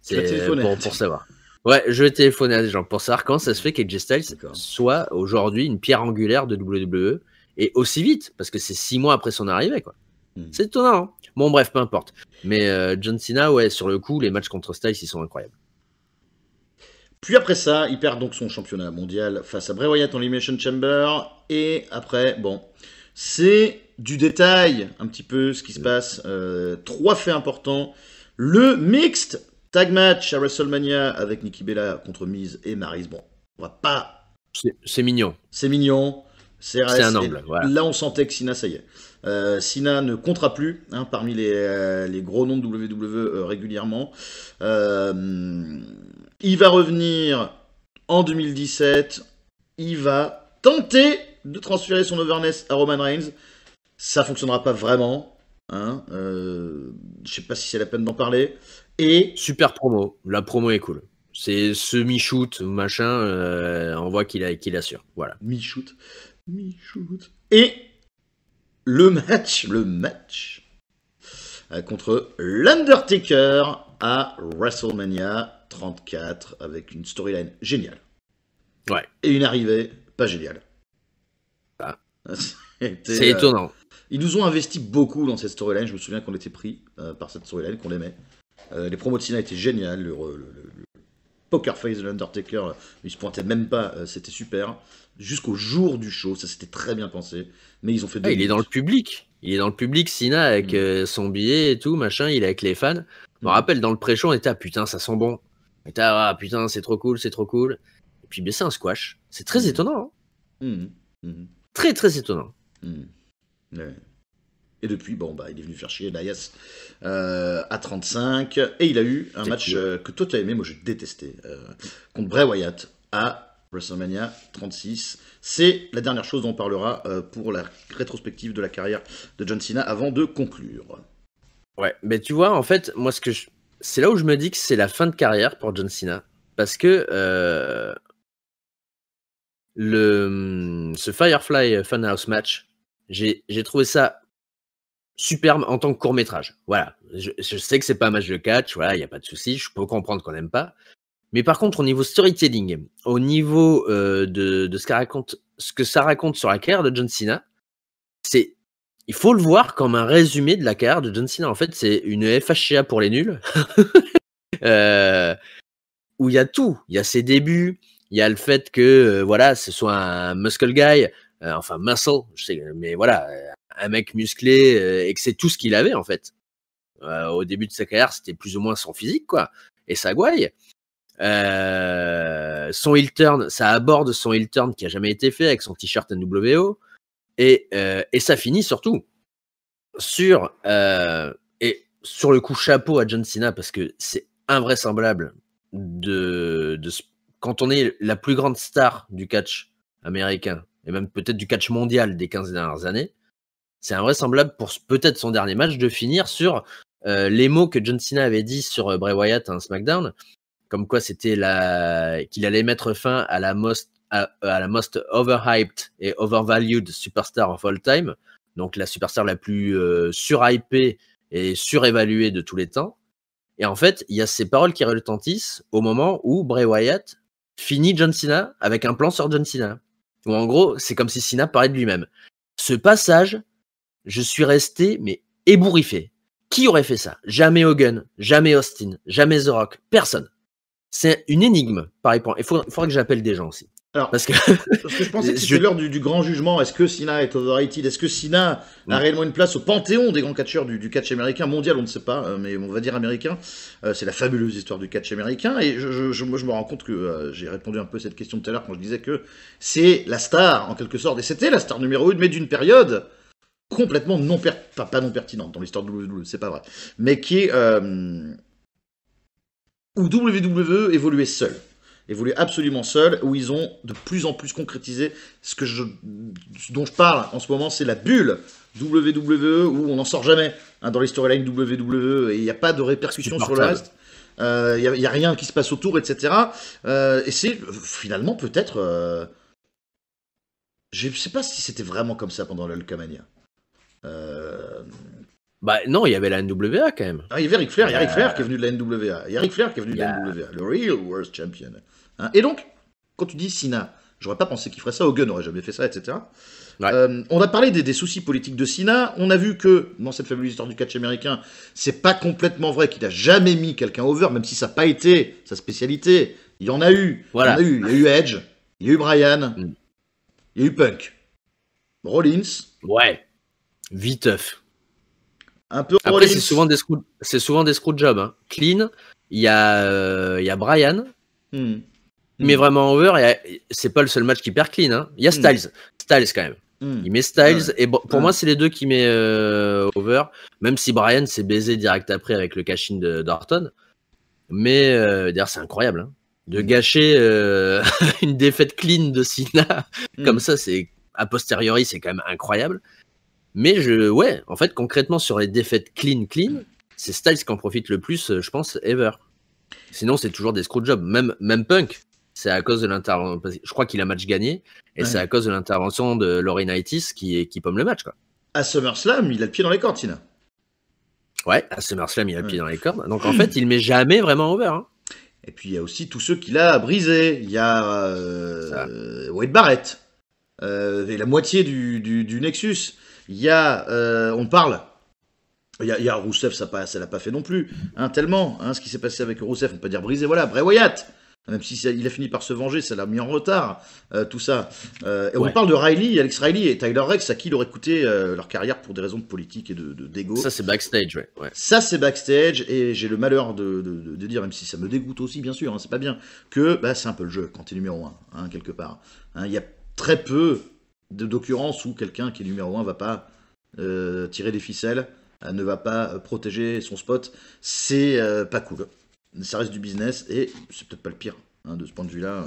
C'est euh, pour, pour savoir. Ouais, je vais téléphoner à des gens pour savoir quand ça se fait qu'AJ Styles soit aujourd'hui une pierre angulaire de WWE et aussi vite, parce que c'est six mois après son arrivée, quoi. Hmm. C'est étonnant. Hein. Bon, bref, peu importe. Mais euh, John Cena, ouais, sur le coup, les matchs contre Styles, ils sont incroyables. Puis après ça, il perd donc son championnat mondial face à Bray Wyatt en Elimination Chamber. Et après, bon, c'est du détail un petit peu ce qui se mm. passe. Euh, trois faits importants. Le mixed tag match à WrestleMania avec Nikki Bella contre Miz et Maryse. Bon, on va pas. C'est mignon. C'est mignon. C'est un angle. Là, on sentait que Cena, ça y est. Euh, Sina ne comptera plus hein, parmi euh, les, gros noms de WWE euh, régulièrement. il va revenir en 2017. Il va tenter de transférer son overness à Roman Reigns. Ça fonctionnera pas vraiment. Je hein, ne je sais pas si c'est la peine d'en parler. Et super promo. La promo est cool. C'est semi-shoot machin. on voit qu'il a, assure. Voilà. Mi-shoot. Mi-shoot. Et le match, le match euh, contre l'Undertaker à WrestleMania 34 avec une storyline géniale. Ouais. Et une arrivée pas géniale. Ah. C'est euh, étonnant. ils nous ont investi beaucoup dans cette storyline. Je me souviens qu'on était pris euh, par cette storyline, qu'on aimait. les promos de Cena étaient géniales. Le, poker face de l'Undertaker, il se pointait même pas. C'était super jusqu'au jour du show. Ça, c'était très bien pensé. Mais ils ont fait. des... Ah, il est dans le public. Il est dans le public, Sina, avec mm. euh, son billet et tout, machin. Il est avec les fans. Je me mm. rappelle, dans le pré-show, on était ah, putain, ça sent bon. On était à ah, putain, c'est trop cool, c'est trop cool. Et puis, ben, c'est un squash. C'est très mm. étonnant. Hein. Très, très étonnant. Et depuis, bon, bah, il est venu faire chier Elias euh, à 35. Et il a eu un match euh, que toi, tu as aimé, moi, je détestais. Euh, contre Bray Wyatt à WrestleMania 36. C'est la dernière chose dont on parlera euh, pour la rétrospective de la carrière de John Cena avant de conclure. Ouais, mais tu vois, en fait, moi, ce que c'est là où je me dis que c'est la fin de carrière pour John Cena. Parce que euh, le... Hum, ce Firefly Funhouse match, j'ai trouvé ça superbe en tant que court métrage. Voilà, je, sais que c'est pas un match de catch, voilà, il n'y a pas de souci, je peux comprendre qu'on n'aime pas. Mais par contre, au niveau storytelling, au niveau euh, de, ce, que ça raconte sur la carrière de John Cena, c'est il faut le voir comme un résumé de la carrière de John Cena. En fait, c'est une FHA pour les nuls, euh, où il y a tout. Il y a ses débuts, il y a le fait que euh, voilà, ce soit un muscle guy, enfin muscle, je sais, mais voilà, un mec musclé et que c'est tout ce qu'il avait en fait. au début de sa carrière, c'était plus ou moins son physique, quoi, et sa gouaille. Euh, son heel turn, ça aborde son heel turn qui a jamais été fait avec son t-shirt NWO. Et, euh, et, ça finit surtout sur, euh, et sur le coup chapeau à John Cena parce que c'est invraisemblable de, de, quand on est la plus grande star du catch américain et même peut-être du catch mondial des 15 dernières années. C'est invraisemblable pour peut-être son dernier match de finir sur les mots que John Cena avait dit sur Bray Wyatt à SmackDown comme quoi c'était la qu'il allait mettre fin à la most à, la most overhyped et overvalued superstar of all time, donc la superstar la plus euh, surhypée et surévaluée de tous les temps. Et en fait, il y a ces paroles qui retentissent au moment où Bray Wyatt finit John Cena avec un plan sur John Cena. Ou en gros, c'est comme si Cena parlait de lui-même. Ce passage, je suis resté mais ébouriffé. Qui aurait fait ça Jamais Hogan, jamais Austin, jamais The Rock, personne c'est une énigme, par exemple Il faudra, que j'appelle des gens aussi. Alors, parce que, parce je pensais que c'était l'heure du, grand jugement. Est-ce que Sina est overrated Est-ce que Sina a réellement une place au panthéon des grands catcheurs du, catch américain mondial On ne sait pas, euh, mais on va dire américain. Euh, c'est la fabuleuse histoire du catch américain. Et je, moi, je me rends compte que euh, j'ai répondu un peu à cette question tout à l'heure quand je disais que c'est la star, en quelque sorte. Et c'était la star numéro une, mais d'une période complètement non, pas non pertinente dans l'histoire de WWE, c'est pas vrai. Mais qui est où WWE évoluait seul évoluer absolument seul, où ils ont de plus en plus concrétisé ce, que je, dont je parle en ce moment, c'est la bulle WWE, où on n'en sort jamais hein, dans les storylines WWE, et il n'y a pas de répercussions sur le reste. Il euh, n'y a, rien qui se passe autour, etc. Euh, et c'est finalement peut-être... Euh, je ne sais pas si c'était vraiment comme ça pendant le Euh. Bah non, il y avait la NWA quand même. Ah, il y avait Ric Flair, bah. il y a Ric Flair qui est venu de la NWA. Il y a Ric Flair qui est venu de la NWA, le Real World Champion. Hein, et donc, quand tu dis Cena j'aurais pas pensé qu'il ferait ça, Hogan n'aurait jamais fait ça, etc. Euh, on a parlé des, soucis politiques de Cena. On a vu que dans cette fabuleuse histoire du catch américain, c'est pas complètement vrai qu'il a jamais mis quelqu'un over, même si ça n'a pas été sa spécialité. Il y en a eu. Il, y a eu. Edge, il y a eu Brian, mm. il y a eu Punk, Rollins. Ouais. Viteuf. Après, c'est souvent des screw, c'est souvent des jobs. Hein. Clean, il y a, euh, il y Brian. Mais hmm. hmm. vraiment over, euh, c'est pas le seul match qui perd clean. Hein. Il y a hmm. Styles. Styles quand même. Il met Styles. Et pour moi, c'est les deux qui met euh, over. Même si Brian s'est baisé direct après avec le cash-in de Mais c'est incroyable. Hein. De gâcher une défaite clean de Cena. comme ça, c'est a posteriori, c'est quand même incroyable. Mais je, ouais, en fait, concrètement, sur les défaites clean-clean, c'est Styles qui en profite le plus, euh, je pense, ever. Sinon, c'est toujours des screwjobs. Même, même Punk, c'est à cause de l'intervention. Je crois qu'il a match gagné, et c'est à cause de l'intervention de Laurinaitis qui, qui pomme le match. Quoi. À SummerSlam, il a le pied dans les cordes, Tina. Ouais, à SummerSlam, il a le pied dans les cordes. Donc, en fait, il met jamais vraiment over. Hein. Et puis, il y a aussi tous ceux qu'il a brisé. Il y a euh, Wade Barrett, euh, la moitié du Nexus. Il y a, euh, on parle. Il y, a, Rousseff, ça ne l'a pas fait non plus. Hein, tellement, hein, ce qui s'est passé avec Rousseff, on peut dire brisé. Voilà, Bray Wyatt. Même si il a fini par se venger, ça l'a mis en retard, euh, tout ça. Euh, et on parle de Riley, Alex Riley et Tyler Rex, à qui il aurait coûté leur carrière pour des raisons de politique et de d'égo. ça, c'est backstage, ouais. Ça, c'est backstage, et j'ai le malheur de, dire, même si ça me dégoûte aussi, bien sûr, hein, c'est pas bien, que bah, c'est un peu le jeu quand t'es numéro 1, quelque part. Il y a très peu d'occurrence où quelqu'un qui est numéro 1 va pas euh, tirer des ficelles, euh, ne va pas euh, protéger son spot, c'est pas cool. Ça reste du business et c'est peut-être pas le pire hein, de ce point de vue-là.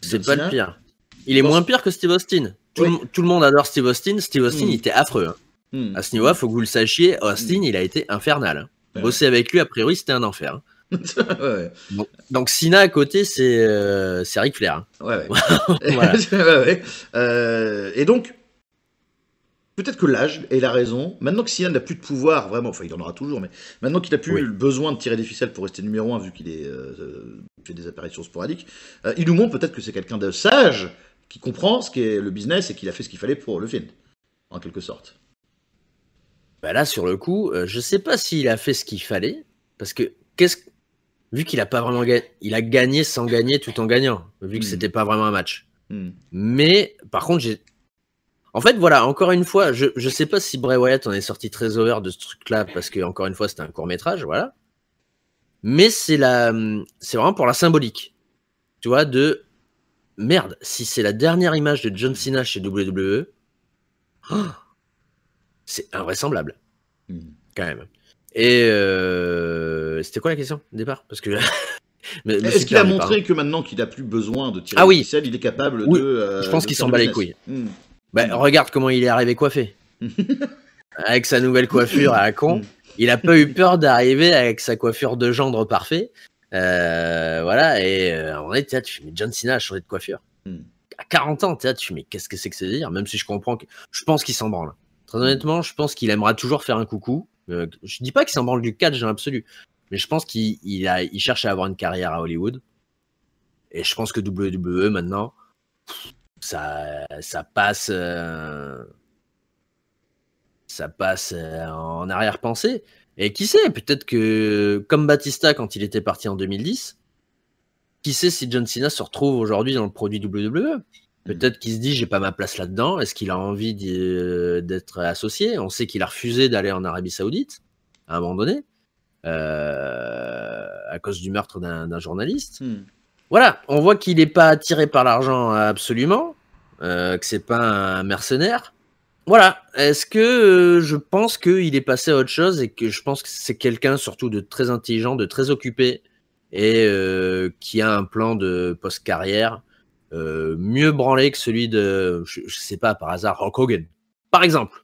c'est pas le pire. Il est moins pire que Steve Austin. Tout, le, monde adore Steve Austin. Steve Austin, hmm. était affreux. Hein. Hmm. À ce niveau-là, faut que vous le sachiez, Austin, hmm. il a été infernal. Bosser avec lui, a priori, c'était un enfer. Hein donc, Sina à côté, c'est euh, c'est Ric Flair. Hein. Ouais, ouais. Euh, et donc, peut-être que l'âge est la raison. Maintenant que Sina n'a plus de pouvoir, vraiment, enfin il en aura toujours, mais maintenant qu'il a plus le besoin de tirer des ficelles pour rester numéro 1 vu qu'il est euh, fait des apparitions sporadiques, il nous montre peut-être que c'est quelqu'un de sage qui comprend ce qu'est le business et qu'il a fait ce qu'il fallait pour le film, en quelque sorte. Bah là, sur le coup, je sais pas s'il a fait ce qu'il fallait, parce que qu'est-ce vu qu'il a pas vraiment gagné, il a gagné sans gagner tout en gagnant, vu que hmm. c'était pas vraiment un match. Hmm. Mais par contre, j'ai. En fait, voilà, encore une fois, je, ne sais pas si Bray Wyatt en est sorti très over de ce truc-là, parce que, encore une fois, c'était un court-métrage, voilà. Mais c'est la, c'est vraiment pour la symbolique. Tu vois, de merde, si c'est la dernière image de John Cena chez WWE, c'est invraisemblable. Hmm. Quand même. Et euh, c'était quoi la question au départ Parce que. Est-ce qu'il a montré que maintenant qu'il n'a plus besoin de tirer ah, oui. il est capable de. Euh, je pense qu'il s'en bat les couilles. Hmm. Bah, hmm. Regarde comment il est arrivé coiffé. avec sa nouvelle coiffure à con. Hmm. Il n'a pas eu peur d'arriver avec sa coiffure de gendre parfait. Euh, voilà, et on est, tu fais, mais John Cena a changé de coiffure. À 40 ans, tu fais, mais qu'est-ce que c'est que ça veut dire Même si je comprends que. Je pense qu'il s'en branle. Très honnêtement, je pense qu'il aimera toujours faire un coucou. Je euh, je dis pas qu'il s'en branle du catch dans l'absolu, mais je pense qu'il cherche à avoir une carrière à Hollywood. Et je pense que WWE maintenant, ça, passe, euh, ça passe euh, en arrière-pensée. Et qui sait, peut-être que comme Batista quand il était parti en 2010, qui sait si John Cena se retrouve aujourd'hui dans le produit WWE Peut-être qu'il se dit j'ai pas ma place là-dedans. Est-ce qu'il a envie euh, d'être associé On sait qu'il a refusé d'aller en Arabie Saoudite à un moment donné euh, à cause du meurtre d'un journaliste. Hmm. Voilà, on voit qu'il n'est pas attiré par l'argent absolument, euh, que c'est pas un mercenaire. Voilà, est-ce que euh, je pense qu'il est passé à autre chose et que je pense que c'est quelqu'un surtout de très intelligent, de très occupé et qui a un plan de post-carrière euh, mieux branlé que celui de, je, sais pas, par hasard, Hulk Hogan, par exemple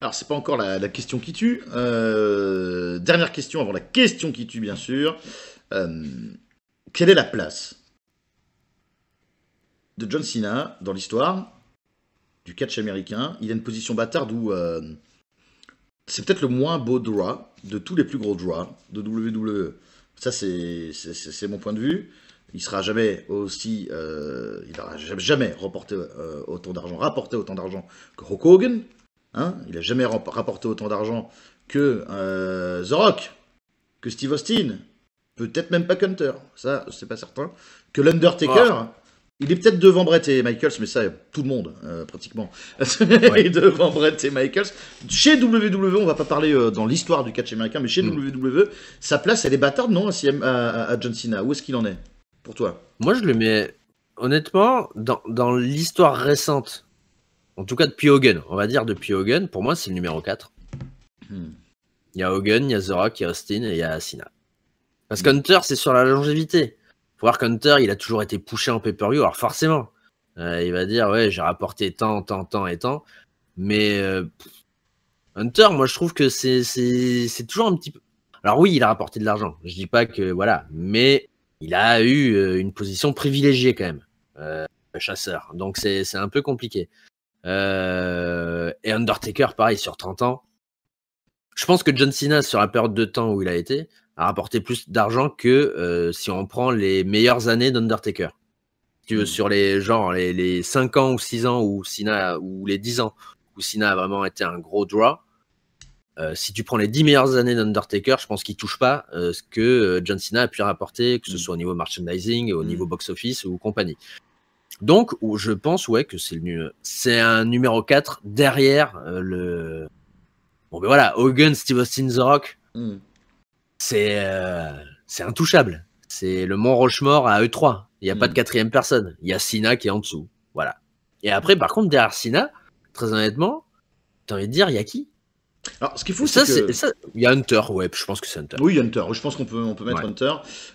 alors, c'est pas encore la, question qui tue. Euh, dernière question avant la question qui tue, bien sûr. Euh, quelle est la place de John Cena dans l'histoire du catch américain Il a une position bâtarde où c'est peut-être le moins beau draw de tous les plus gros draws de WWE. Ça, c'est mon point de vue il sera jamais aussi, euh, il n'aura jamais euh, autant d'argent, rapporté autant d'argent que Hulk Hogan. Hein. il n'a jamais rapporté autant d'argent que euh, The Rock, que Steve Austin, peut-être même pas Hunter, ça c'est pas certain. Que l'Undertaker, ah. il est peut-être devant Brett et Michaels, mais ça tout le monde pratiquement est devant Brett et Michaels. Chez WWE, on va pas parler dans l'histoire du catch américain, mais chez hmm. WWE, sa place elle est bâtarde non à John Cena. Où est-ce qu'il en est? pour toi Moi, je le mets honnêtement dans, dans l'histoire récente. En tout cas, depuis Hogan, on va dire depuis Hogan, pour moi, c'est le numéro 4. Hmm. Il y a Hogan, il y a The Rock, il y a Austin et il y a Cena. Parce que qu'Hunter, c'est sur la longévité. Faut voir qu'Hunter, il a toujours été poussé en pay-per-view, alors forcément. Euh, il va dire, ouais, j'ai rapporté tant, tant, tant et tant. Mais euh, Hunter, moi, je trouve que c'est toujours un petit peu. Alors oui, il a rapporté de l'argent. Je dis pas que voilà, mais il a eu euh, une position privilégiée quand même, euh, chasseur. Donc c'est un peu compliqué. Euh, et Undertaker, pareil, sur 30 ans. Je pense que John Cena, sur la période de temps où il a été, a rapporté plus d'argent que si on prend les meilleures années d'Undertaker. Tu veux, hmm. sur les genre les, les, 5 ans ou 6 ans où Cena, ou les 10 ans où Cena a vraiment été un gros draw, euh, si tu prends les 10 meilleures années d'Undertaker, je pense qu'il touche pas euh, ce que euh, John Cena a pu rapporter, que ce mm. soit au niveau merchandising, au mm. niveau box-office ou compagnie. Donc, je pense ouais, que c'est un numéro 4 derrière le. Bon, ben voilà, Hogan, Steve Austin, The Rock, mm. c'est c'est intouchable. C'est le Mont Rochemort à E3. Il n'y a pas de quatrième personne. Il y a Cena qui est en dessous. Voilà. Et après, par contre, derrière Cena, très honnêtement, t'as envie de dire, il y a qui alors, ce qu'il faut, c'est que... Il y a Hunter, ouais, je pense que c'est Hunter. Oui, Hunter, je pense qu'on peut, on peut mettre Hunter.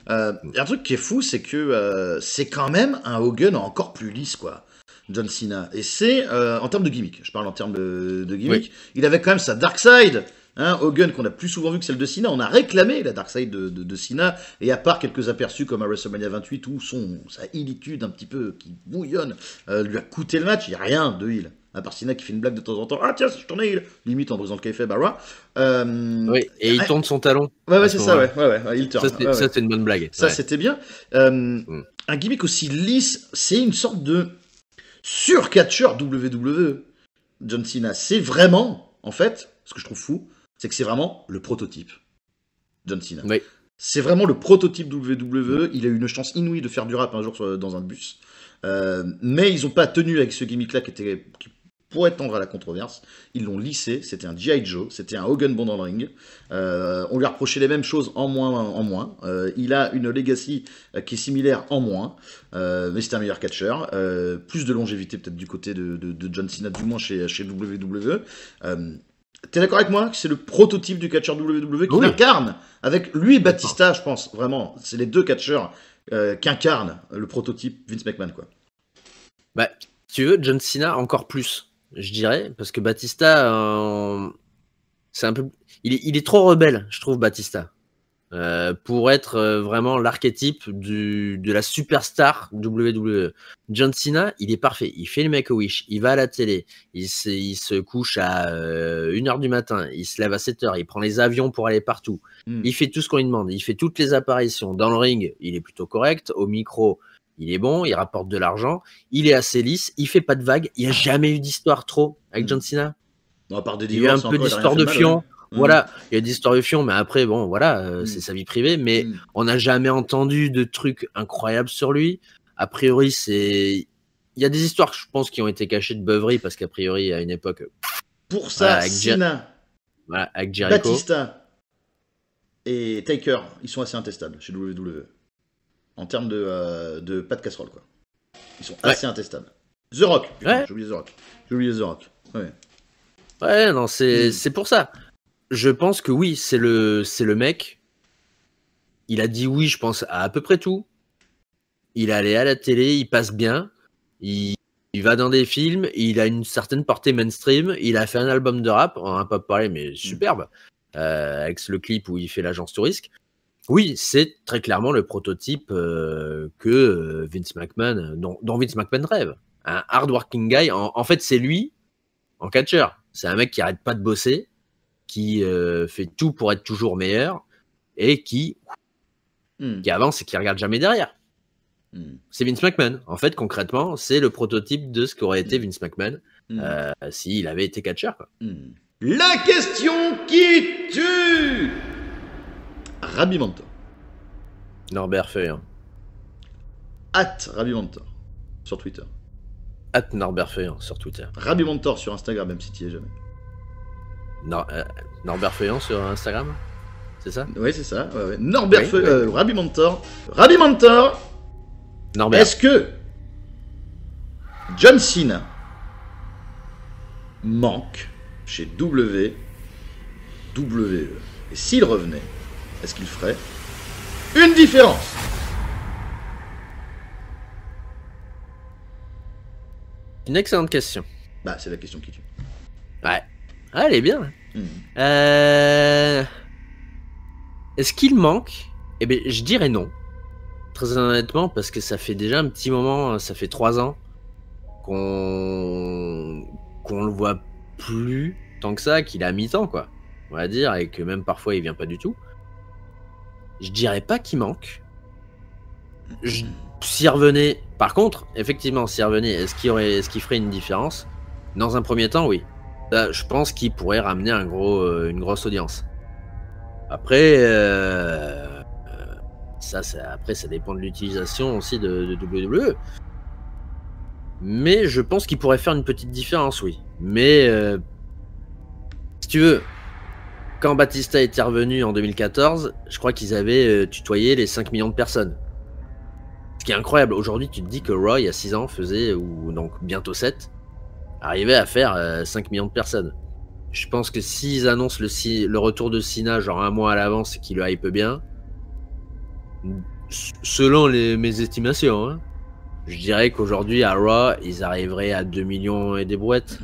Euh, un truc qui est fou, c'est que euh, c'est quand même un Hogan encore plus lisse, quoi. John Cena. Et c'est, euh, en termes de gimmick, je parle en termes de, gimmick, il avait quand même sa Dark Side Hein, Hogan, qu'on a plus souvent vu que celle de Cena, on a réclamé la Dark Side de, de, Cena, et à part quelques aperçus comme à WrestleMania 28, où son, sa illitude un petit peu qui bouillonne lui a coûté le match, il n'y a rien de heal. À part Sina qui fait une blague de temps en temps. Ah tiens, je tournais, il... limite en brisant le café, bah euh, ouais. et il tourne son talon. Ouais, ouais, c'est ça, ouais, ouais, il tourne. Ça, c'est une bonne blague. Ça, c'était bien. Euh, mm. Un gimmick aussi lisse, c'est une sorte de surcatcher WWE. John Cena, c'est vraiment, en fait, ce que je trouve fou, c'est que c'est vraiment le prototype. John Cena. C'est vraiment le prototype WWE. Il a eu une chance inouïe de faire du rap un jour dans un bus. Euh, mais ils n'ont pas tenu avec ce gimmick-là qui, était, pour étendre à la controverse. Ils l'ont lissé, c'était un G.I. Joe, c'était un Hogan Bond dans ring. Euh, on lui reprochait les mêmes choses en moins. En moins. Euh, il a une legacy euh, qui est similaire en moins, mais c'est un meilleur catcheur. plus de longévité peut-être du côté de, John Cena, du moins chez, chez WWE. es d'accord avec moi que c'est le prototype du catcheur WWE qui incarne avec lui et Batista, je pense vraiment. C'est les deux catcheurs qui incarnent le prototype Vince McMahon, quoi. Bah, tu veux John Cena encore plus je dirais, parce que Batista, euh, c'est un peu, il est, trop rebelle, je trouve Batista, euh, pour être euh, vraiment l'archétype de la superstar WWE. John Cena, il est parfait, il fait le make a wish, il va à la télé, il se, il se couche à 1h du matin, il se lève à 7h, il prend les avions pour aller partout, hmm. il fait tout ce qu'on lui demande, il fait toutes les apparitions dans le ring, il est plutôt correct, au micro, il est bon, il rapporte de l'argent, il est assez lisse, il fait pas de vagues. Il n'y a jamais eu d'histoire trop avec mm. John Cena. il y a eu un peu d'histoire de fion. Hein. Voilà, mm. il y a des de fion, mais après, bon, voilà, euh, mm. c'est sa vie privée. Mais on n'a jamais entendu de trucs incroyables sur lui. A priori, c'est. Il y a des histoires, je pense, qui ont été cachées de beuverie parce qu'a priori, à une époque. Pour ça, Cena, Batista et Taker, ils sont assez intestables chez WWE en termes de, euh, de pas de casserole, quoi. Ils sont assez intestables. The Rock, j'ai oublié The Rock. The Rock. Ouais, non, hmm. c'est pour ça. Je pense que oui, c'est le, le mec. Il a dit oui, je pense, à à peu près tout. Il est allé à la télé, il passe bien. Il, il va dans des films, il a une certaine portée mainstream, il a fait un album de rap, on n'a pas parlé, mais superbe, hmm. euh, avec le clip où il fait l'agence touristique. Oui, c'est très clairement le prototype euh, que euh, Vince McMahon, euh, dont, Vince McMahon rêve. Un hardworking guy. En, fait, c'est lui en catcher. C'est un mec qui arrête pas de bosser, qui fait tout pour être toujours meilleur et qui, hmm. avance et qui regarde jamais derrière. Hmm. C'est Vince McMahon. En fait, concrètement, c'est le prototype de ce qu'aurait été hmm. Vince McMahon s'il avait été catcheur. La question qui tue Rabimentor. Norbert Feuer. Hein. At Mentor sur Twitter. At Norbert Feuillant hein, sur Twitter. Mentor sur Instagram, même si tu es jamais. Euh, Norbert Feuillant hein, sur Instagram C'est ça Oui, c'est ça. Norbert oui, euh, Rabimontor, Rabimontor. Norbert. Est-ce que John Cena manque chez WWE Et s'il revenait est-ce qu'il ferait une différence Une excellente question. Bah, c'est la question qui tue. Ouais. Allez elle est bien. Hein. Hmm. Euh... Est-ce qu'il manque Eh bien, je dirais non. Très honnêtement, parce que ça fait déjà un petit moment, euh, ça fait trois ans qu'on qu'on le voit plus tant que ça, qu'il a mi-temps, quoi. On va dire, et que même parfois il vient pas du tout. Je dirais pas qu'il manque. Si revenait, par contre, effectivement, s'il revenait, est-ce qu'il aurait... est ferait une différence Dans un premier temps, oui. Euh, je pense qu'il pourrait ramener un gros, euh, une grosse audience. Après, euh, ça, ça, après, ça dépend de l'utilisation aussi de, WWE. E. Mais je pense qu'il pourrait faire une petite différence, oui. Mais si tu veux, quand Batista était revenu en 2014, je crois qu'ils avaient euh, tutoyé les 5 millions de personnes. Ce qui est incroyable. Aujourd'hui, tu te dis que Roy, a 6 ans, faisait, ou donc bientôt 7, arrivait à faire 5 euh, millions de personnes. Je pense que s'ils annoncent le, le retour de Sina, genre un mois à l'avance, et qu'ils le hype bien, selon mes estimations, hein, je dirais qu'aujourd'hui, à Raw, ils arriveraient à 2 millions et des brouettes.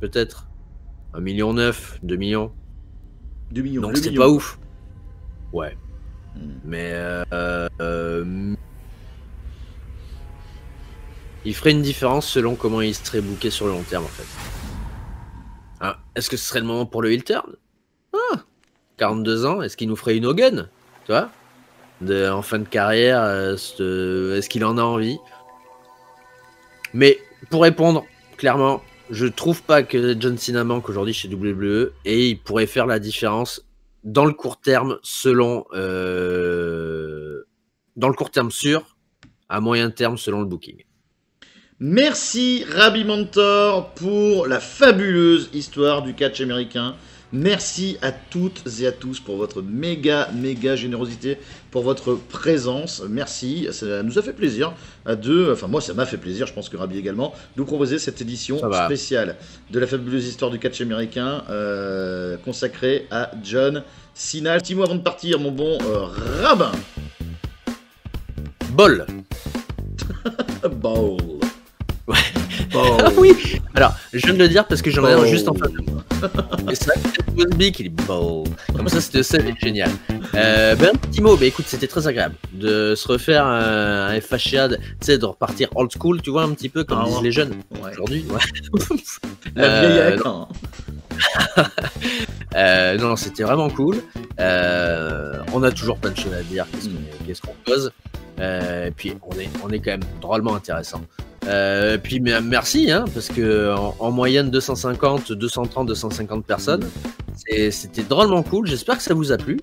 Peut-être. 1 million 9, 2 millions. 2 millions. Donc c'est pas ouf. Ouais. Hmm. Mais. Euh, euh, il ferait une différence selon comment il serait booké sur le long terme en fait. Hein, est-ce que ce serait le moment pour le heel turn 42 ah, ans, est-ce qu'il nous ferait une Hogan Tu vois En fin de carrière, euh, est-ce qu'il en a envie Mais pour répondre clairement, je trouve pas que John Cena manque aujourd'hui chez WWE et il pourrait faire la différence dans le court terme selon euh, dans le court terme sûr, à moyen terme selon le booking. Merci Rabbi Mentor pour la fabuleuse histoire du catch américain. Merci à toutes et à tous pour votre méga, méga générosité, pour votre présence. Merci, ça nous a fait plaisir à deux, enfin moi ça m'a fait plaisir, je pense que Rabbi également, de proposer cette édition spéciale de la fabuleuse histoire du catch américain euh, consacrée à John Sinal. Petit mot avant de partir, mon bon euh, rabbin. Bol. Bol. Ouais. Ah oui Alors, je viens de le dire parce que j'en ai oh. juste en face de moi. c'est vrai que qui est Comme ça, c'était génial. Euh, ben, un petit mot, écoute, c'était très agréable de se refaire un, un tu sais, de repartir old school, tu vois, un petit peu comme ah les jeunes aujourd'hui. La vieille euh, euh, non, c'était vraiment cool. on a toujours plein de choses à dire. Qu'est-ce mm. qu'on, pose et euh, puis on est, on est quand même drôlement intéressant. Euh, puis merci, hein, parce que en, moyenne 250, 230, 250 personnes, c'était drôlement cool. J'espère que ça vous a plu.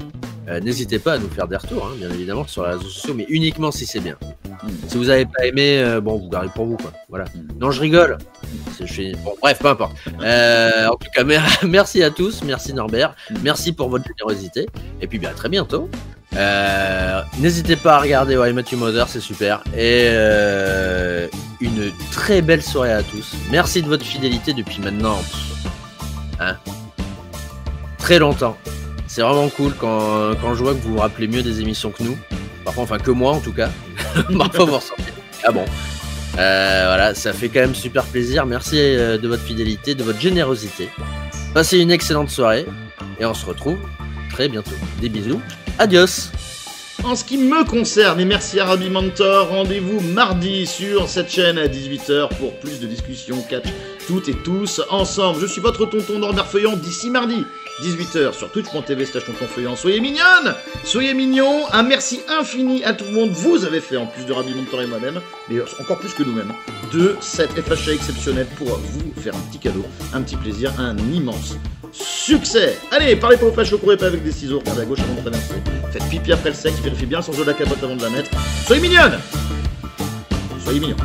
Euh, n'hésitez pas à nous faire des retours, hein, bien évidemment, sur les réseaux sociaux, mais uniquement si c'est bien. Si vous n'avez pas aimé, euh, bon, vous gardez pour vous, quoi. Voilà. Non, je rigole. Je Bon, bref, peu importe. en tout cas, merci à tous, merci Norbert, merci pour votre générosité, et puis bien, à très bientôt. Euh, n'hésitez pas à regarder Why Matthew Mother, c'est super. Et euh, une très belle soirée à tous. Merci de votre fidélité depuis maintenant. Hein, très longtemps. C'est vraiment cool quand, je vois que vous vous rappelez mieux des émissions que nous. Parfois, enfin que moi en tout cas. Parfois vous Ah bon. Euh, voilà, ça fait quand même super plaisir. Merci de votre fidélité, de votre générosité. Passez une excellente soirée et on se retrouve très bientôt. Des bisous. Adios en ce qui me concerne, et merci à Rabbi Mentor, rendez-vous mardi sur cette chaîne à 18h pour plus de discussions catch toutes et tous ensemble. Je suis votre tonton Norbert d'ici mardi. 18h sur twitch.tv slash tontonfeuillant. Soyez mignonne Soyez mignon Un merci infini à tout le monde. Vous avez fait, en plus de Rabbi Montor et moi-même, mais encore plus que nous-mêmes, de cette FHA exceptionnelle pour vous faire un petit cadeau, un petit plaisir, un immense succès Allez, parlez pour vos flashs, courez pas avec des ciseaux, regardez à gauche avant de traverser. Faites pipi après le sexe, vérifiez bien sans jeu de la capote avant de la mettre. Soyez mignonne Soyez mignon